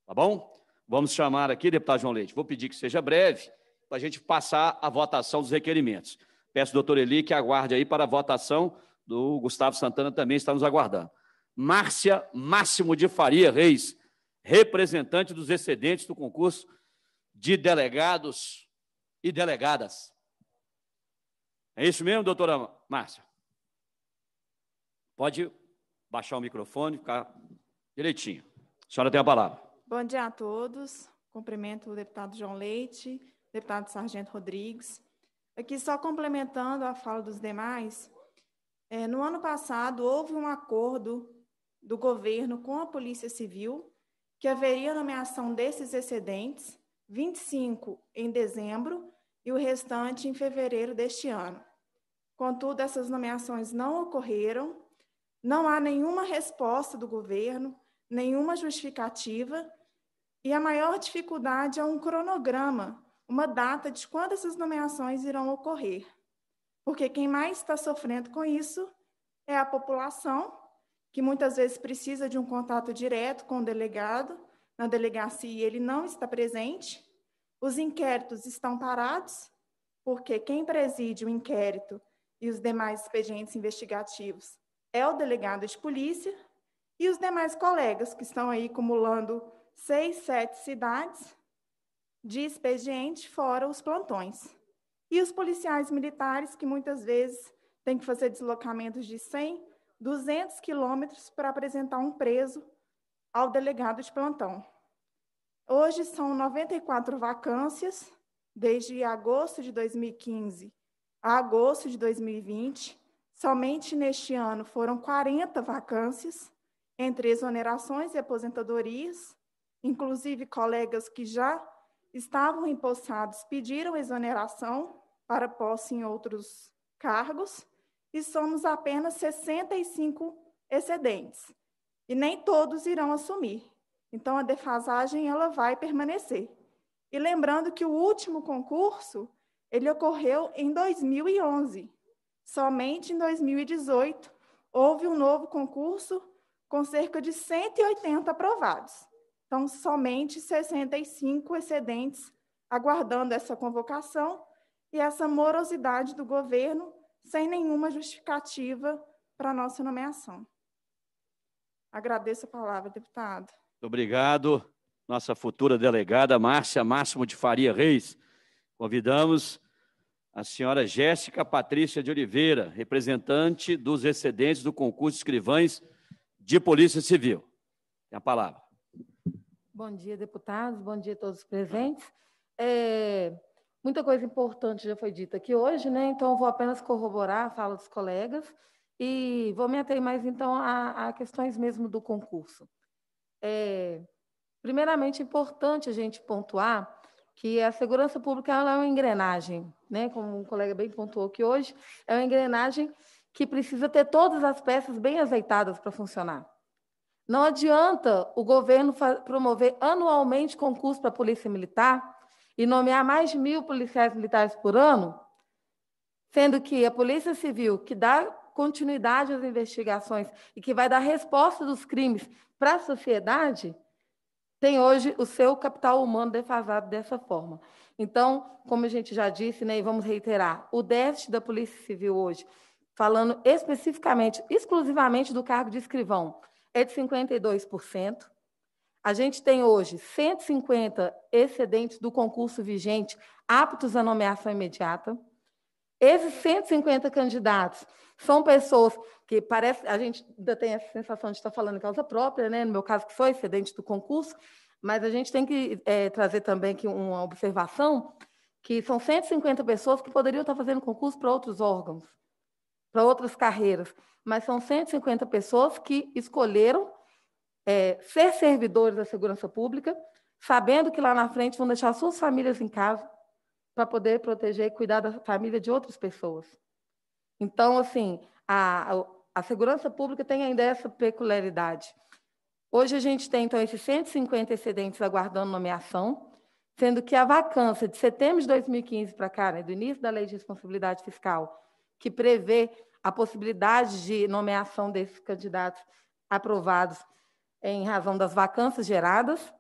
Tá bom? Vamos chamar aqui, deputado João Leite. Vou pedir que seja breve para a gente passar a votação dos requerimentos. Peço, doutor Eli, que aguarde aí para a votação do Gustavo Santana, também está nos aguardando. Márcia Máximo de Faria Reis, representante dos excedentes do concurso de delegados e delegadas. É isso mesmo, doutora Márcia? Pode baixar o microfone, ficar direitinho. A senhora tem a palavra. Bom dia a todos. Cumprimento o deputado João Leite, deputado Sargento Rodrigues. Aqui, só complementando a fala dos demais, é, no ano passado houve um acordo do governo com a Polícia Civil que haveria nomeação desses excedentes, 25 em dezembro e o restante em fevereiro deste ano. Contudo, essas nomeações não ocorreram, não há nenhuma resposta do governo, nenhuma justificativa, e a maior dificuldade é um cronograma, uma data de quando essas nomeações irão ocorrer. Porque quem mais está sofrendo com isso é a população que muitas vezes precisa de um contato direto com o delegado na delegacia e ele não está presente. Os inquéritos estão parados, porque quem preside o inquérito e os demais expedientes investigativos é o delegado de polícia e os demais colegas que estão aí acumulando seis, sete cidades de expediente, fora os plantões. E os policiais militares, que muitas vezes têm que fazer deslocamentos de 100 200 quilômetros para apresentar um preso ao delegado de plantão. Hoje são 94 vacâncias, desde agosto de 2015 a agosto de 2020. Somente neste ano foram 40 vacâncias, entre exonerações e aposentadorias. Inclusive, colegas que já estavam empossados pediram exoneração para posse em outros cargos e somos apenas 65 excedentes. E nem todos irão assumir. Então a defasagem ela vai permanecer. E lembrando que o último concurso, ele ocorreu em 2011. Somente em 2018 houve um novo concurso com cerca de 180 aprovados. Então, somente 65 excedentes aguardando essa convocação e essa morosidade do governo sem nenhuma justificativa para a nossa nomeação. Agradeço a palavra, deputado. Muito obrigado, nossa futura delegada Márcia Máximo de Faria Reis. Convidamos a senhora Jéssica Patrícia de Oliveira, representante dos excedentes do concurso escrivães de Polícia Civil. Tem a palavra. Bom dia, deputados. Bom dia a todos presentes. É, Muita coisa importante já foi dita aqui hoje, né? Então, vou apenas corroborar a fala dos colegas e vou me ater mais, então, a, a questões mesmo do concurso. É, primeiramente, é importante a gente pontuar que a segurança pública é uma engrenagem, né? como um colega bem pontuou aqui hoje, é uma engrenagem que precisa ter todas as peças bem azeitadas para funcionar. Não adianta o governo promover anualmente concurso para a Polícia Militar e nomear mais mil policiais militares por ano, sendo que a Polícia Civil, que dá continuidade às investigações e que vai dar resposta dos crimes para a sociedade, tem hoje o seu capital humano defasado dessa forma. Então, como a gente já disse, né, e vamos reiterar, o déficit da Polícia Civil hoje, falando especificamente, exclusivamente do cargo de escrivão, é de 52%. A gente tem hoje 150 excedentes do concurso vigente aptos à nomeação imediata. Esses 150 candidatos são pessoas que parece, a gente ainda tem essa sensação de estar falando em causa própria, né? no meu caso, que sou excedente do concurso, mas a gente tem que é, trazer também aqui uma observação, que são 150 pessoas que poderiam estar fazendo concurso para outros órgãos, para outras carreiras, mas são 150 pessoas que escolheram é, ser servidores da segurança pública, sabendo que lá na frente vão deixar suas famílias em casa para poder proteger e cuidar da família de outras pessoas. Então, assim, a, a segurança pública tem ainda essa peculiaridade. Hoje a gente tem, então, esses 150 excedentes aguardando nomeação, sendo que a vacância de setembro de 2015 para cá, né, do início da Lei de Responsabilidade Fiscal, que prevê a possibilidade de nomeação desses candidatos aprovados em razão das vacâncias geradas.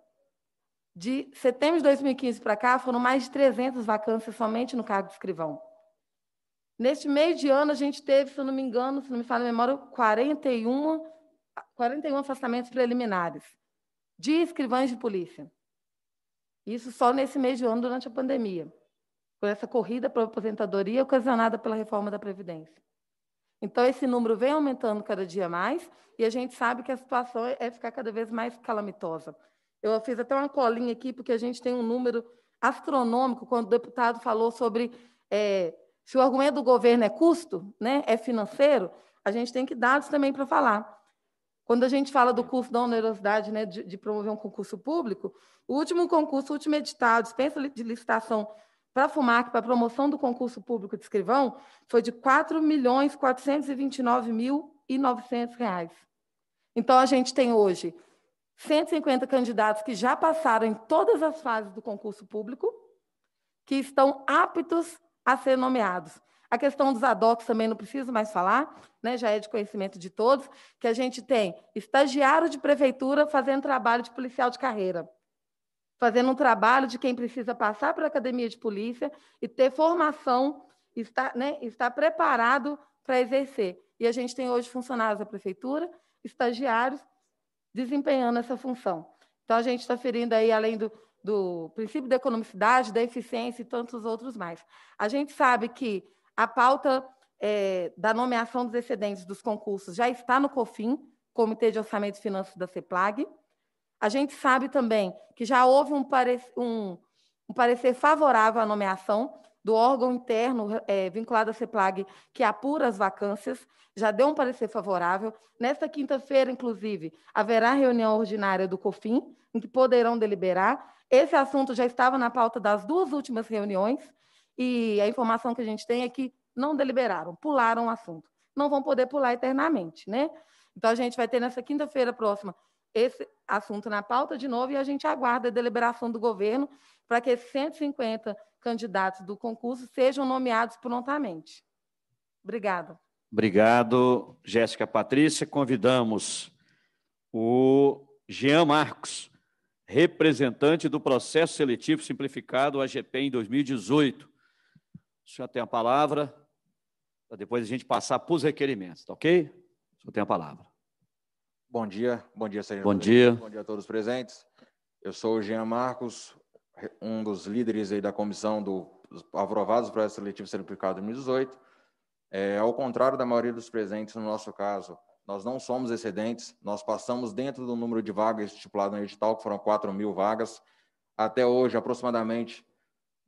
De setembro de 2015 para cá, foram mais de 300 vacâncias somente no cargo de escrivão. Neste meio de ano, a gente teve, se eu não me engano, se não me falo a memória, 41, 41 afastamentos preliminares de escrivães de polícia. Isso só nesse mês de ano, durante a pandemia, por essa corrida para a aposentadoria ocasionada pela reforma da Previdência. Então, esse número vem aumentando cada dia mais e a gente sabe que a situação é ficar cada vez mais calamitosa. Eu fiz até uma colinha aqui, porque a gente tem um número astronômico, quando o deputado falou sobre é, se o argumento do governo é custo, né, é financeiro, a gente tem que dados também para falar. Quando a gente fala do custo da onerosidade né, de, de promover um concurso público, o último concurso, o último edital, dispensa de licitação para a FUMAC, para a promoção do concurso público de escrivão, foi de R$ 4.429.900. Então, a gente tem hoje 150 candidatos que já passaram em todas as fases do concurso público, que estão aptos a ser nomeados. A questão dos adocs também não preciso mais falar, né? já é de conhecimento de todos, que a gente tem estagiário de prefeitura fazendo trabalho de policial de carreira fazendo um trabalho de quem precisa passar para a academia de polícia e ter formação, estar, né, estar preparado para exercer. E a gente tem hoje funcionários da prefeitura, estagiários, desempenhando essa função. Então, a gente está ferindo aí, além do, do princípio da economicidade, da eficiência e tantos outros mais. A gente sabe que a pauta é, da nomeação dos excedentes dos concursos já está no COFIN, Comitê de Orçamento e Finanças da CEPLAG. A gente sabe também que já houve um, pare... um, um parecer favorável à nomeação do órgão interno é, vinculado à CEPLAG, que apura as vacâncias, já deu um parecer favorável. Nesta quinta-feira, inclusive, haverá reunião ordinária do COFIN, em que poderão deliberar. Esse assunto já estava na pauta das duas últimas reuniões, e a informação que a gente tem é que não deliberaram, pularam o assunto. Não vão poder pular eternamente, né? Então, a gente vai ter nessa quinta-feira próxima esse assunto na pauta de novo e a gente aguarda a deliberação do governo para que esses 150 candidatos do concurso sejam nomeados prontamente. Obrigada. Obrigado, Jéssica Patrícia. Convidamos o Jean Marcos, representante do processo seletivo simplificado AGP em 2018. O senhor tem a palavra para depois a gente passar para os requerimentos, tá ok? O senhor tem a palavra. Bom dia, bom dia, Sérgio. Bom dia. Bom dia a todos presentes. Eu sou o Jean Marcos, um dos líderes aí da comissão do, dos aprovados para essa seletiva de 2018. É, ao contrário da maioria dos presentes, no nosso caso, nós não somos excedentes, nós passamos dentro do número de vagas estipulado no edital, que foram 4 mil vagas. Até hoje, aproximadamente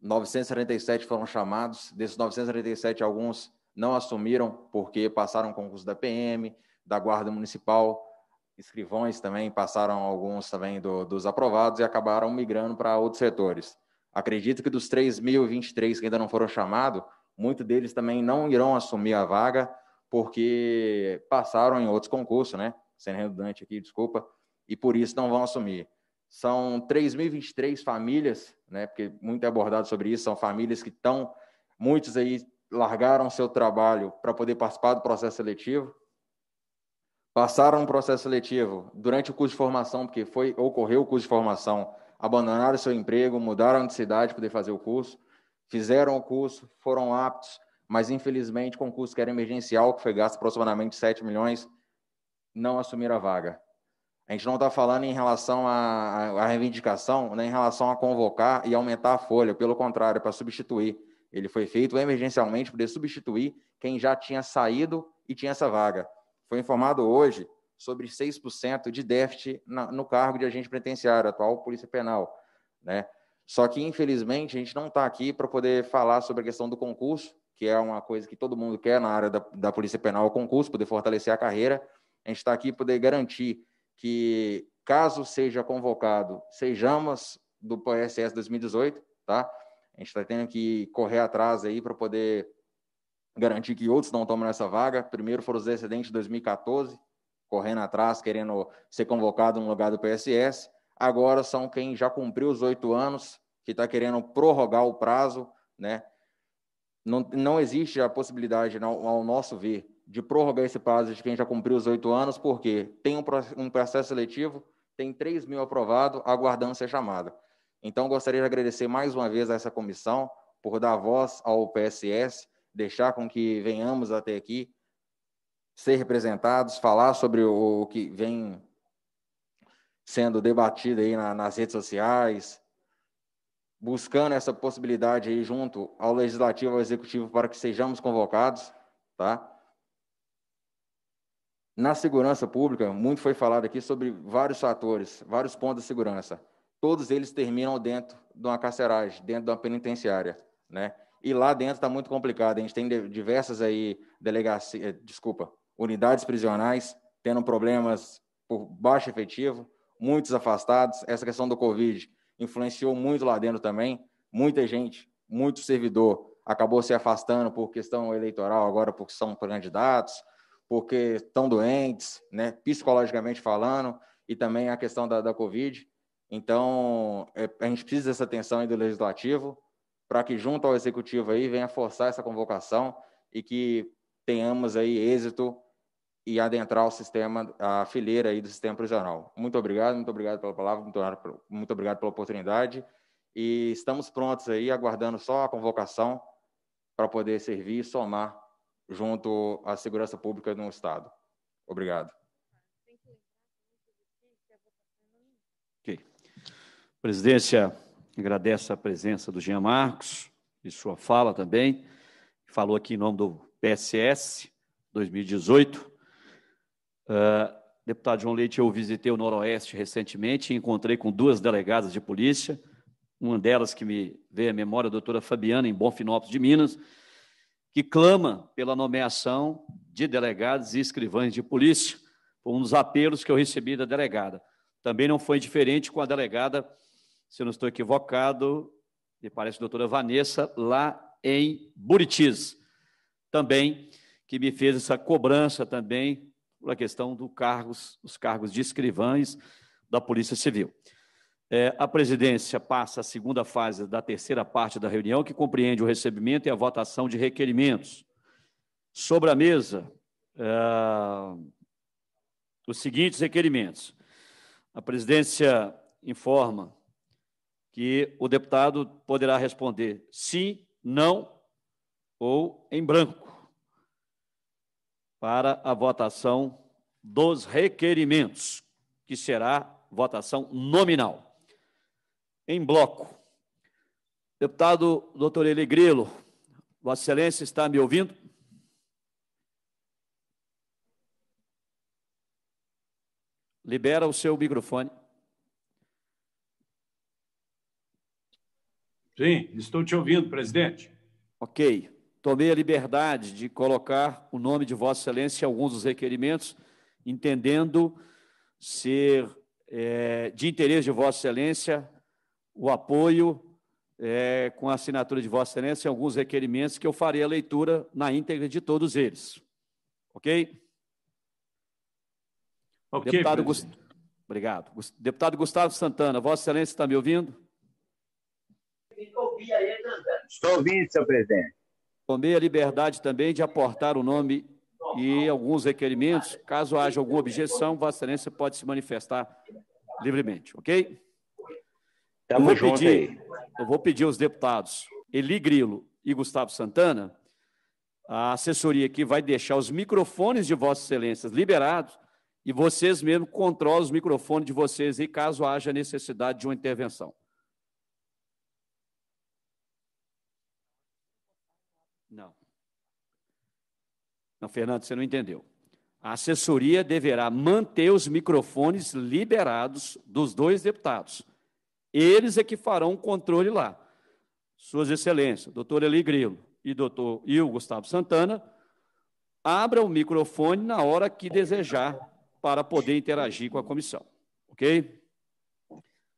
947 foram chamados. Desses 947, alguns não assumiram porque passaram concurso da PM, da Guarda Municipal, escrivões também passaram alguns também do, dos aprovados e acabaram migrando para outros setores. Acredito que dos 3.023 que ainda não foram chamados, muitos deles também não irão assumir a vaga porque passaram em outros concursos, né? Sendo redundante aqui, desculpa, e por isso não vão assumir. São 3.023 famílias, né? Porque muito é abordado sobre isso, são famílias que estão, muitos aí largaram seu trabalho para poder participar do processo seletivo passaram um processo seletivo durante o curso de formação, porque foi ocorreu o curso de formação, abandonaram seu emprego, mudaram de cidade para poder fazer o curso, fizeram o curso, foram aptos, mas infelizmente com o curso que era emergencial, que foi gasto aproximadamente 7 milhões, não assumiram a vaga. A gente não está falando em relação à reivindicação, nem né, em relação a convocar e aumentar a folha, pelo contrário, para substituir. Ele foi feito emergencialmente para substituir quem já tinha saído e tinha essa vaga foi informado hoje sobre 6% de déficit no cargo de agente penitenciário, atual Polícia Penal. Né? Só que, infelizmente, a gente não está aqui para poder falar sobre a questão do concurso, que é uma coisa que todo mundo quer na área da, da Polícia Penal, o concurso, poder fortalecer a carreira. A gente está aqui para poder garantir que, caso seja convocado, sejamos do PSS 2018, tá? A gente está tendo que correr atrás aí para poder garantir que outros não tomem essa vaga. Primeiro foram os excedentes de 2014, correndo atrás, querendo ser convocado no lugar do PSS. Agora são quem já cumpriu os oito anos, que está querendo prorrogar o prazo, né? Não, não existe a possibilidade, ao nosso ver, de prorrogar esse prazo de quem já cumpriu os oito anos, porque tem um, processo seletivo, tem 3 mil aprovado, aguardando ser chamado. Então, gostaria de agradecer mais uma vez a essa comissão por dar voz ao PSS, deixar com que venhamos até aqui, ser representados, falar sobre o, que vem sendo debatido aí na, nas redes sociais, buscando essa possibilidade aí junto ao legislativo, ao executivo, para que sejamos convocados, tá? Na segurança pública, muito foi falado aqui sobre vários fatores, vários pontos de segurança. Todos eles terminam dentro de uma carceragem, dentro de uma penitenciária, né? e lá dentro está muito complicado. A gente tem diversas aí delegacias, eh, desculpa, unidades prisionais tendo problemas por baixo efetivo, muitos afastados. Essa questão do Covid influenciou muito lá dentro também. Muita gente, muito servidor acabou se afastando por questão eleitoral agora, porque são candidatos, porque estão doentes, né, psicologicamente falando, e também a questão da, da Covid. Então, é, a gente precisa dessa atenção aí do legislativo, para que junto ao executivo aí venha forçar essa convocação e que tenhamos aí êxito e adentrar o sistema, a fileira aí do sistema prisional. Muito obrigado, muito obrigado pela palavra, muito, obrigado pela oportunidade e estamos prontos aí, aguardando só a convocação para poder servir e somar junto à segurança pública no Estado. Obrigado. É okay. Presidência, agradeço a presença do Jean Marcos e sua fala também. Falou aqui em nome do PSS 2018. Uh, deputado João Leite, eu visitei o Noroeste recentemente e encontrei com duas delegadas de polícia, uma delas que me veio à memória, a doutora Fabiana, em Bonfinópolis de Minas, que clama pela nomeação de delegados e escrivães de polícia. Foi um dos apelos que eu recebi da delegada. Também não foi diferente com a delegada se eu não estou equivocado, me parece doutora Vanessa, lá em Buritis, também, que me fez essa cobrança também pela questão dos cargos, dos cargos de escrivães da Polícia Civil. É, a presidência passa a segunda fase da terceira parte da reunião, que compreende o recebimento e a votação de requerimentos. Sobre a mesa, é, os seguintes requerimentos. A presidência informa que o deputado poderá responder sim, não ou em branco para a votação dos requerimentos, que será votação nominal. Em bloco. Deputado doutor Eli Grilo, Vossa Excelência está me ouvindo? Libera o seu microfone. Sim, estou te ouvindo, presidente. Ok. Tomei a liberdade de colocar o nome de Vossa Excelência em alguns dos requerimentos, entendendo ser é, de interesse de Vossa Excelência o apoio é, com a assinatura de Vossa Excelência em alguns requerimentos que eu farei a leitura na íntegra de todos eles. Ok? Ok. Deputado Gust... Obrigado. Deputado Gustavo Santana, Vossa Excelência está me ouvindo? Estou ouvindo, senhor presidente. Tomei a liberdade também de aportar o nome e alguns requerimentos. Caso haja alguma objeção, Vossa Excelência pode se manifestar livremente, ok? Tamo eu vou pedir, aí. Eu vou pedir aos deputados Eli Grilo e Gustavo Santana, a assessoria aqui vai deixar os microfones de Vossas Excelências liberados e vocês mesmo controlam os microfones de vocês e caso haja necessidade de uma intervenção. Não. Não, Fernando, você não entendeu. A assessoria deverá manter os microfones liberados dos dois deputados. Eles é que farão o controle lá. Suas Excelências, doutor Eli Grilo e doutor e Gustavo Santana, abra o microfone na hora que desejar para poder interagir com a comissão. Ok?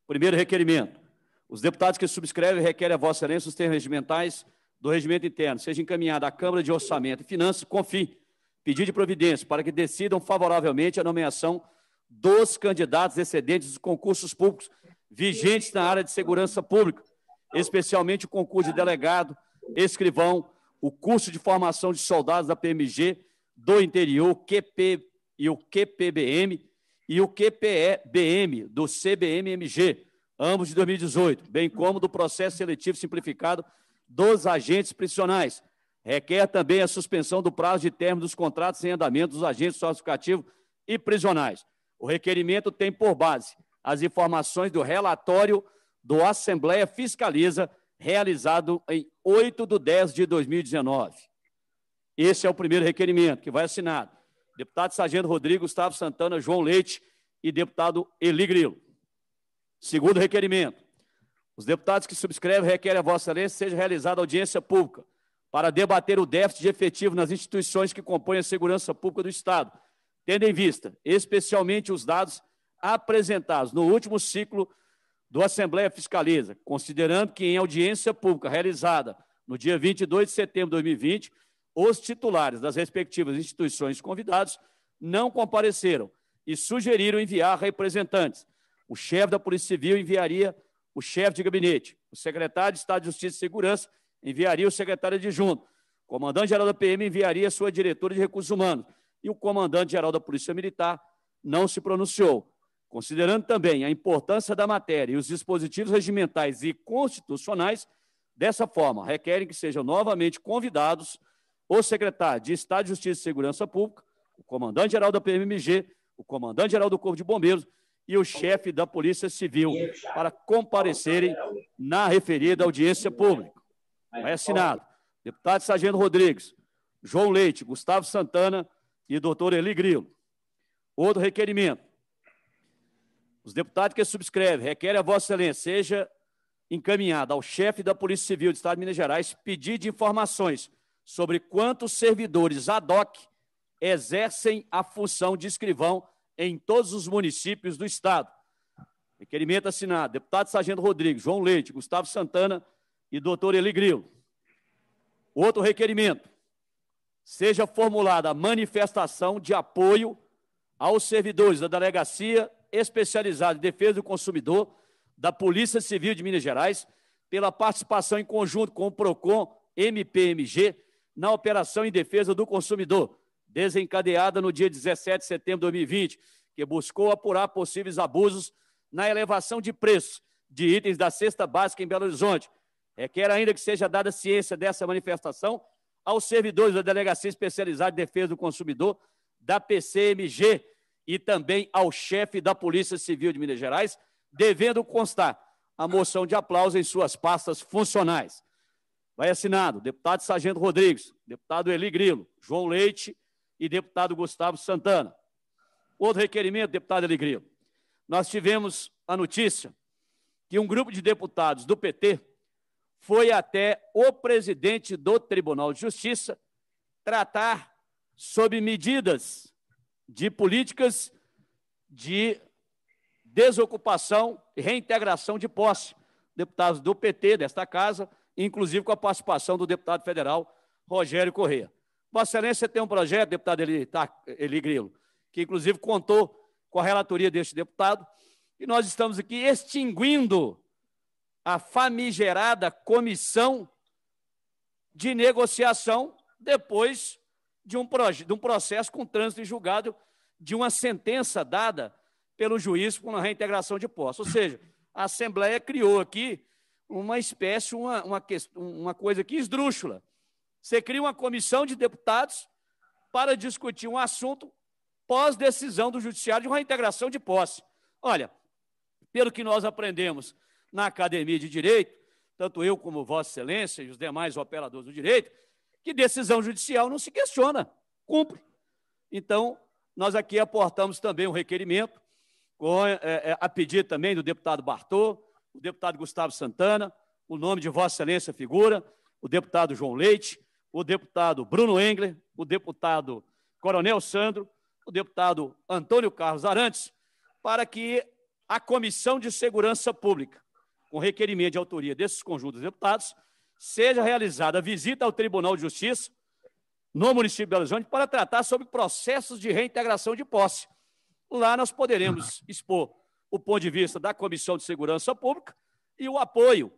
Primeiro requerimento. Os deputados que subscrevem requerem a Vossa Excelência os termos regimentais do Regimento Interno seja encaminhada à Câmara de Orçamento e Finanças, confie pedido de providência para que decidam favoravelmente a nomeação dos candidatos excedentes dos concursos públicos vigentes na área de segurança pública, especialmente o concurso de delegado, escrivão, o curso de formação de soldados da PMG do interior, QP e o QPBM e o QPEBM do CBMMG, ambos de 2018, bem como do processo seletivo simplificado dos agentes prisionais. Requer também a suspensão do prazo de termo dos contratos em andamento dos agentes socioeducativos e prisionais. O requerimento tem por base as informações do relatório do Assembleia Fiscaliza, realizado em 8 de 10 de 2019. Esse é o primeiro requerimento que vai assinado. Deputado Sargento Rodrigo, Gustavo Santana, João Leite e deputado Eli Grilo. Segundo requerimento, os deputados que subscrevem requerem a Vossa Excelência seja realizada audiência pública para debater o déficit de efetivo nas instituições que compõem a segurança pública do Estado, tendo em vista especialmente os dados apresentados no último ciclo do Assembleia Fiscaliza, considerando que em audiência pública realizada no dia 22 de setembro de 2020, os titulares das respectivas instituições convidados não compareceram e sugeriram enviar representantes. O chefe da Polícia Civil enviaria o chefe de gabinete, o secretário de Estado de Justiça e Segurança enviaria o secretário adjunto, o comandante-geral da PM enviaria sua diretora de recursos humanos e o comandante-geral da Polícia Militar não se pronunciou. Considerando também a importância da matéria e os dispositivos regimentais e constitucionais, dessa forma, requerem que sejam novamente convidados o secretário de Estado de Justiça e Segurança Pública, o comandante-geral da PMMG, o comandante-geral do Corpo de Bombeiros e o chefe da Polícia Civil para comparecerem na referida audiência pública. Vai é assinado. Deputado Sargento Rodrigues, João Leite, Gustavo Santana e doutor Eli Grilo. Outro requerimento. Os deputados que subscrevem requerem a Vossa Excelência seja encaminhada ao chefe da Polícia Civil do Estado de Minas Gerais pedido de informações sobre quantos servidores ad hoc exercem a função de escrivão em todos os municípios do Estado. Requerimento assinado. Deputado Sargento Rodrigues, João Leite, Gustavo Santana e doutor Eli Grilo. Outro requerimento. Seja formulada a manifestação de apoio aos servidores da Delegacia Especializada em Defesa do Consumidor da Polícia Civil de Minas Gerais pela participação em conjunto com o PROCON MPMG na operação em defesa do consumidor, desencadeada no dia 17 de setembro de 2020, que buscou apurar possíveis abusos na elevação de preços de itens da cesta básica em Belo Horizonte. Requer ainda que seja dada ciência dessa manifestação aos servidores da Delegacia Especializada de Defesa do Consumidor, da PCMG, e também ao chefe da Polícia Civil de Minas Gerais, devendo constar a moção de aplauso em suas pastas funcionais. Vai assinado deputado Sargento Rodrigues, deputado Eli Grilo, João Leite e deputado Gustavo Santana. Outro requerimento, deputado Alegria. Nós tivemos a notícia que um grupo de deputados do PT foi até o presidente do Tribunal de Justiça tratar sobre medidas de políticas de desocupação e reintegração de posse. Deputados do PT desta casa, inclusive com a participação do deputado federal Rogério Correia. Vossa Excelência tem um projeto, deputado Eli, tá, Eli Grilo, que inclusive contou com a relatoria deste deputado, e nós estamos aqui extinguindo a famigerada comissão de negociação depois de um, de um processo com trânsito em julgado de uma sentença dada pelo juiz por uma reintegração de posse. Ou seja, a Assembleia criou aqui uma espécie, uma, uma, uma coisa que esdrúxula. Você cria uma comissão de deputados para discutir um assunto pós-decisão do judiciário de uma integração de posse. Olha, pelo que nós aprendemos na academia de direito, tanto eu como Vossa Excelência e os demais operadores do direito, que decisão judicial não se questiona, cumpre. Então, nós aqui aportamos também um requerimento, com, é, é a pedido também do deputado Bartô, o deputado Gustavo Santana, o nome de Vossa Excelência figura, o deputado João Leite, o deputado Bruno Engler, o deputado Coronel Sandro, o deputado Antônio Carlos Arantes, para que a Comissão de Segurança Pública, com requerimento de autoria desses conjuntos de deputados, seja realizada visita ao Tribunal de Justiça no município de Belo Horizonte para tratar sobre processos de reintegração de posse. Lá nós poderemos expor o ponto de vista da Comissão de Segurança Pública e o apoio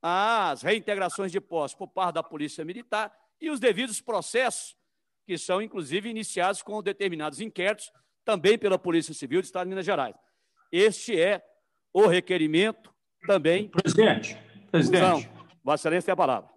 às reintegrações de posse por parte da Polícia Militar e os devidos processos, que são inclusive iniciados com determinados inquéritos, também pela Polícia Civil do Estado de Minas Gerais. Este é o requerimento também. Presidente, presidente. Não, Vossa Excelência tem a palavra.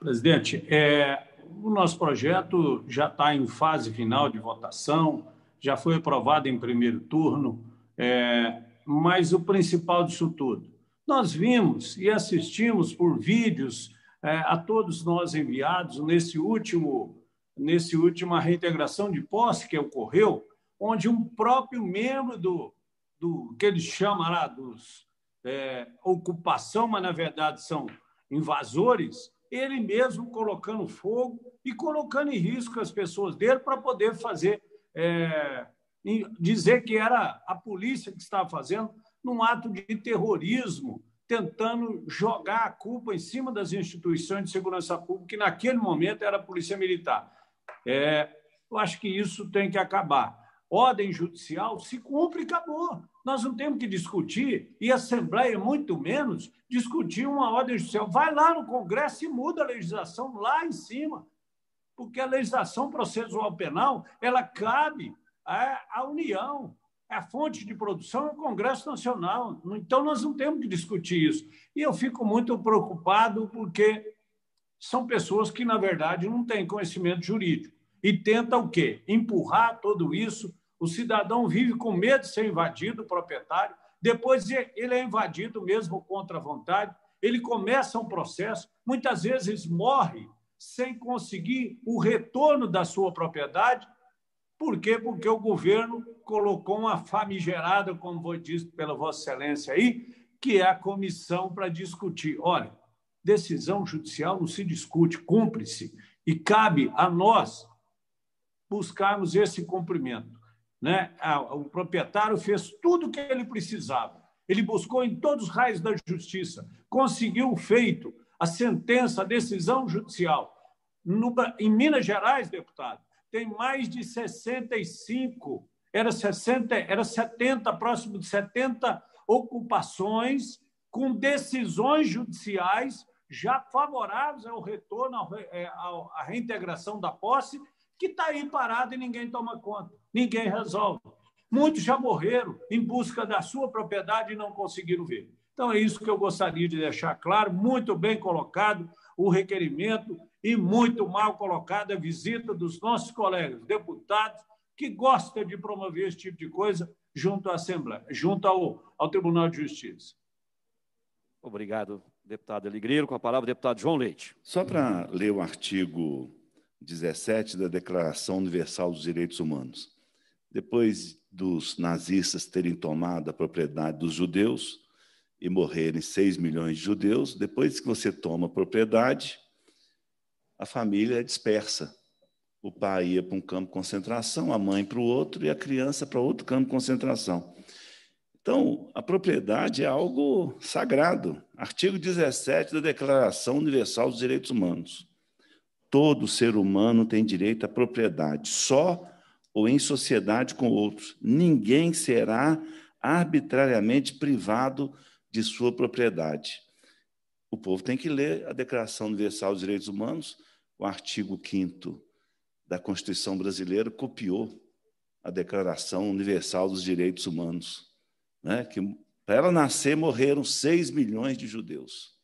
Presidente, é, o nosso projeto já está em fase final de votação, já foi aprovado em primeiro turno, é, mas o principal disso tudo, nós vimos e assistimos por vídeos é, a todos nós enviados nesse último, nesse última reintegração de posse que ocorreu, onde um próprio membro do, do que eles chamam lá dos é, ocupação, mas na verdade são invasores, ele mesmo colocando fogo e colocando em risco as pessoas dele para poder fazer é, dizer que era a polícia que estava fazendo num ato de terrorismo tentando jogar a culpa em cima das instituições de segurança pública, que naquele momento era a Polícia Militar. É, eu acho que isso tem que acabar. Ordem judicial se cumpre e acabou. Nós não temos que discutir, e Assembleia muito menos, discutir uma ordem judicial. Vai lá no Congresso e muda a legislação lá em cima, porque a legislação processual penal ela cabe à União, é a fonte de produção é o Congresso Nacional. Então, nós não temos que discutir isso. E eu fico muito preocupado porque são pessoas que, na verdade, não têm conhecimento jurídico. E tenta o quê? Empurrar tudo isso. O cidadão vive com medo de ser invadido, o proprietário. Depois ele é invadido mesmo contra a vontade. Ele começa um processo, muitas vezes morre sem conseguir o retorno da sua propriedade por quê? Porque o governo colocou uma famigerada, como foi dito pela Vossa Excelência aí, que é a comissão para discutir. Olha, decisão judicial não se discute, cumpre-se. E cabe a nós buscarmos esse cumprimento. Né? O proprietário fez tudo o que ele precisava. Ele buscou em todos os raios da justiça, conseguiu o feito, a sentença, a decisão judicial. No, em Minas Gerais, deputado, tem mais de 65, era 60, era 70, próximo de 70 ocupações com decisões judiciais já favoráveis ao retorno, é, à reintegração da posse, que está aí parado e ninguém toma conta, ninguém resolve. Muitos já morreram em busca da sua propriedade e não conseguiram ver. Então, é isso que eu gostaria de deixar claro, muito bem colocado o requerimento e muito mal colocada a visita dos nossos colegas deputados que gostam de promover esse tipo de coisa junto à Assembleia, junto ao, ao Tribunal de Justiça. Obrigado, deputado Alegreiro. Com a palavra, deputado João Leite. Só para ler o artigo 17 da Declaração Universal dos Direitos Humanos. Depois dos nazistas terem tomado a propriedade dos judeus e morrerem 6 milhões de judeus, depois que você toma a propriedade, a família é dispersa. O pai ia para um campo de concentração, a mãe para o outro e a criança para outro campo de concentração. Então, a propriedade é algo sagrado. Artigo 17 da Declaração Universal dos Direitos Humanos. Todo ser humano tem direito à propriedade, só ou em sociedade com outros. Ninguém será arbitrariamente privado de sua propriedade. O povo tem que ler a Declaração Universal dos Direitos Humanos o artigo 5 da Constituição brasileira copiou a Declaração Universal dos Direitos Humanos, né? que para ela nascer morreram 6 milhões de judeus.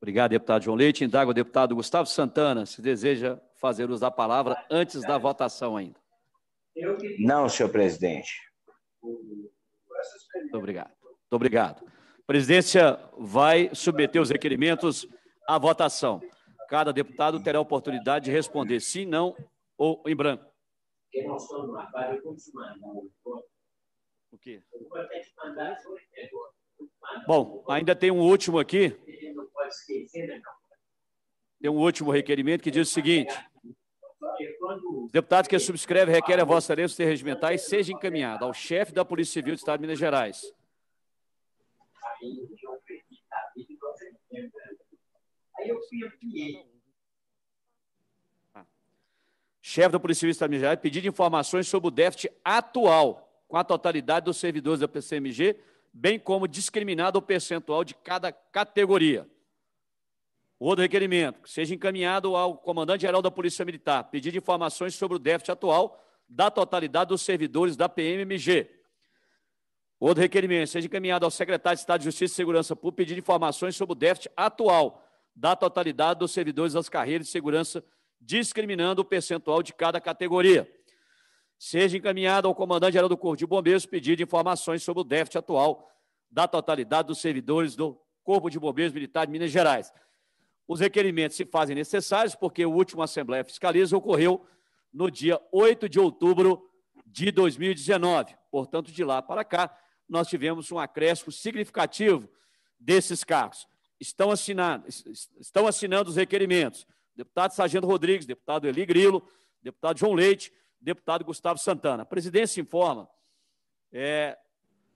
Obrigado, deputado João Leite. Indago o deputado Gustavo Santana, se deseja fazer uso da palavra antes da votação ainda. Não, senhor presidente. Muito obrigado. Muito obrigado. A presidência vai submeter os requerimentos à votação. Cada deputado terá a oportunidade de responder sim, não ou em branco. O quê? É Bom, ainda tem um último aqui. Né, tem um último requerimento que diz o seguinte: deputado que subscreve requer a Vossa Excelência ter regimentais seja encaminhado ao chefe da Polícia Civil do Estado de Minas Gerais Aí eu fui ampliei. Ah. Chefe da Polícia Civil do Estado pedir informações sobre o déficit atual com a totalidade dos servidores da PCMG, bem como discriminado o percentual de cada categoria. Outro requerimento, que seja encaminhado ao comandante-geral da Polícia Militar, pedir informações sobre o déficit atual da totalidade dos servidores da PMMG. Outro requerimento, seja encaminhado ao secretário de Estado de Justiça e Segurança Pública, pedir informações sobre o déficit atual da totalidade dos servidores das carreiras de segurança, discriminando o percentual de cada categoria. Seja encaminhado ao comandante-geral do Corpo de Bombeiros pedido informações sobre o déficit atual da totalidade dos servidores do Corpo de Bombeiros Militar de Minas Gerais. Os requerimentos se fazem necessários porque o último Assembleia Fiscaliza ocorreu no dia 8 de outubro de 2019. Portanto, de lá para cá, nós tivemos um acréscimo significativo desses cargos estão, assinando estão assinando os requerimentos. Deputado Sargento Rodrigues, deputado Eli Grilo, deputado João Leite, deputado Gustavo Santana. A presidência informa é,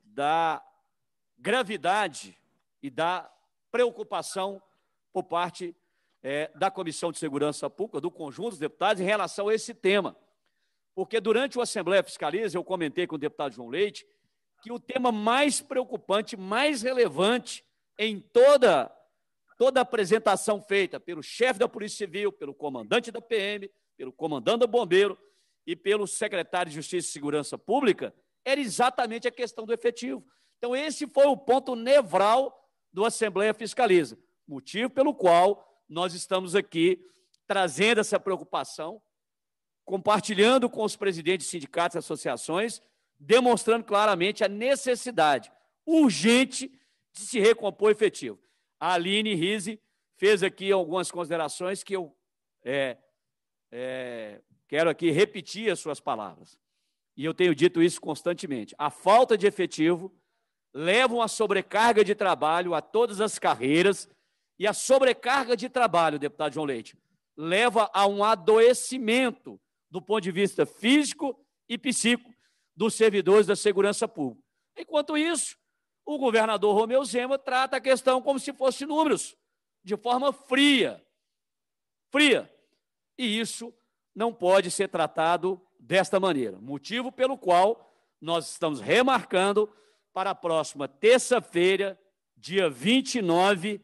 da gravidade e da preocupação por parte é, da Comissão de Segurança Pública, do conjunto dos deputados, em relação a esse tema. Porque durante o Assembleia Fiscaliza, eu comentei com o deputado João Leite, que o tema mais preocupante, mais relevante em toda toda apresentação feita pelo chefe da Polícia Civil, pelo comandante da PM, pelo comandante do Bombeiro e pelo secretário de Justiça e Segurança Pública, era exatamente a questão do efetivo. Então, esse foi o ponto nevral do Assembleia Fiscaliza, motivo pelo qual nós estamos aqui trazendo essa preocupação, compartilhando com os presidentes de sindicatos e associações, demonstrando claramente a necessidade urgente de se recompor efetivo. A Aline Rize fez aqui algumas considerações que eu é, é, quero aqui repetir as suas palavras. E eu tenho dito isso constantemente. A falta de efetivo leva uma sobrecarga de trabalho a todas as carreiras e a sobrecarga de trabalho, deputado João Leite, leva a um adoecimento do ponto de vista físico e psíquico dos servidores da segurança pública. Enquanto isso, o governador Romeu Zema trata a questão como se fosse números, de forma fria. Fria. E isso não pode ser tratado desta maneira. Motivo pelo qual nós estamos remarcando para a próxima terça-feira, dia 29,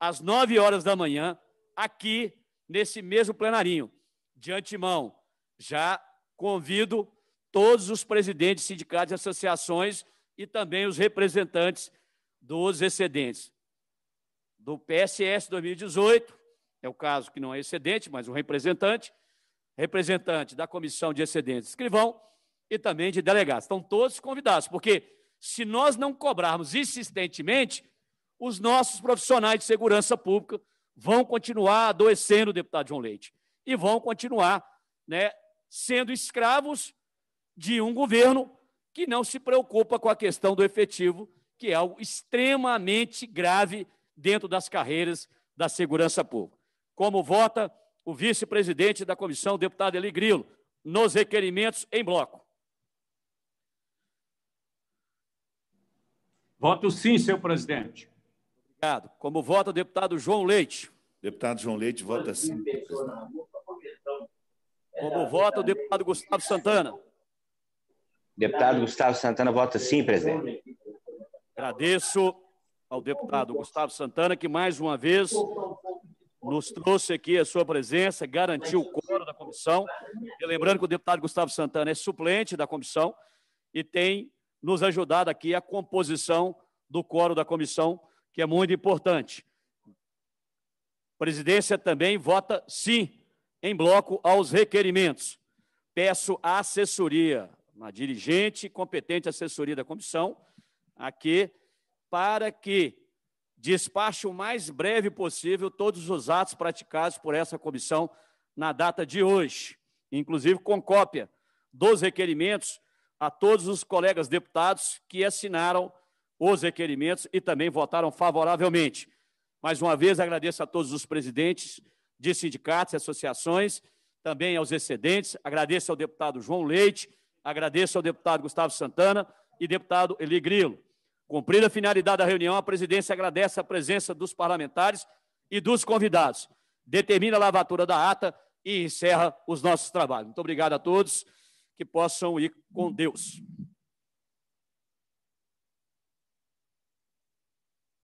às 9 horas da manhã, aqui nesse mesmo plenarinho. De antemão, já convido todos os presidentes de sindicatos e associações e também os representantes dos excedentes. Do PSS 2018, é o caso que não é excedente, mas um representante, representante da comissão de excedentes escrivão e também de delegados. Estão todos convidados, porque se nós não cobrarmos insistentemente, os nossos profissionais de segurança pública vão continuar adoecendo o deputado João Leite e vão continuar né, sendo escravos de um governo que não se preocupa com a questão do efetivo, que é algo extremamente grave dentro das carreiras da segurança pública. Como vota o vice-presidente da comissão, o deputado Eli Grillo, nos requerimentos em bloco. Voto sim, senhor presidente. Obrigado. Como vota o deputado João Leite? Deputado João Leite vota sim. Como vota o deputado Gustavo Santana? Deputado Gustavo Santana vota sim, presidente. Agradeço ao deputado Gustavo Santana, que mais uma vez nos trouxe aqui a sua presença, garantiu o coro da comissão. E lembrando que o deputado Gustavo Santana é suplente da comissão e tem nos ajudado aqui a composição do coro da comissão, que é muito importante. A presidência também vota sim em bloco aos requerimentos. Peço a assessoria uma dirigente e competente assessoria da comissão, aqui, para que despache o mais breve possível todos os atos praticados por essa comissão na data de hoje, inclusive com cópia dos requerimentos a todos os colegas deputados que assinaram os requerimentos e também votaram favoravelmente. Mais uma vez, agradeço a todos os presidentes de sindicatos e associações, também aos excedentes, agradeço ao deputado João Leite, Agradeço ao deputado Gustavo Santana e deputado Eli Grilo. Cumprida a finalidade da reunião, a presidência agradece a presença dos parlamentares e dos convidados. Determina a lavatura da ata e encerra os nossos trabalhos. Muito obrigado a todos. Que possam ir com Deus.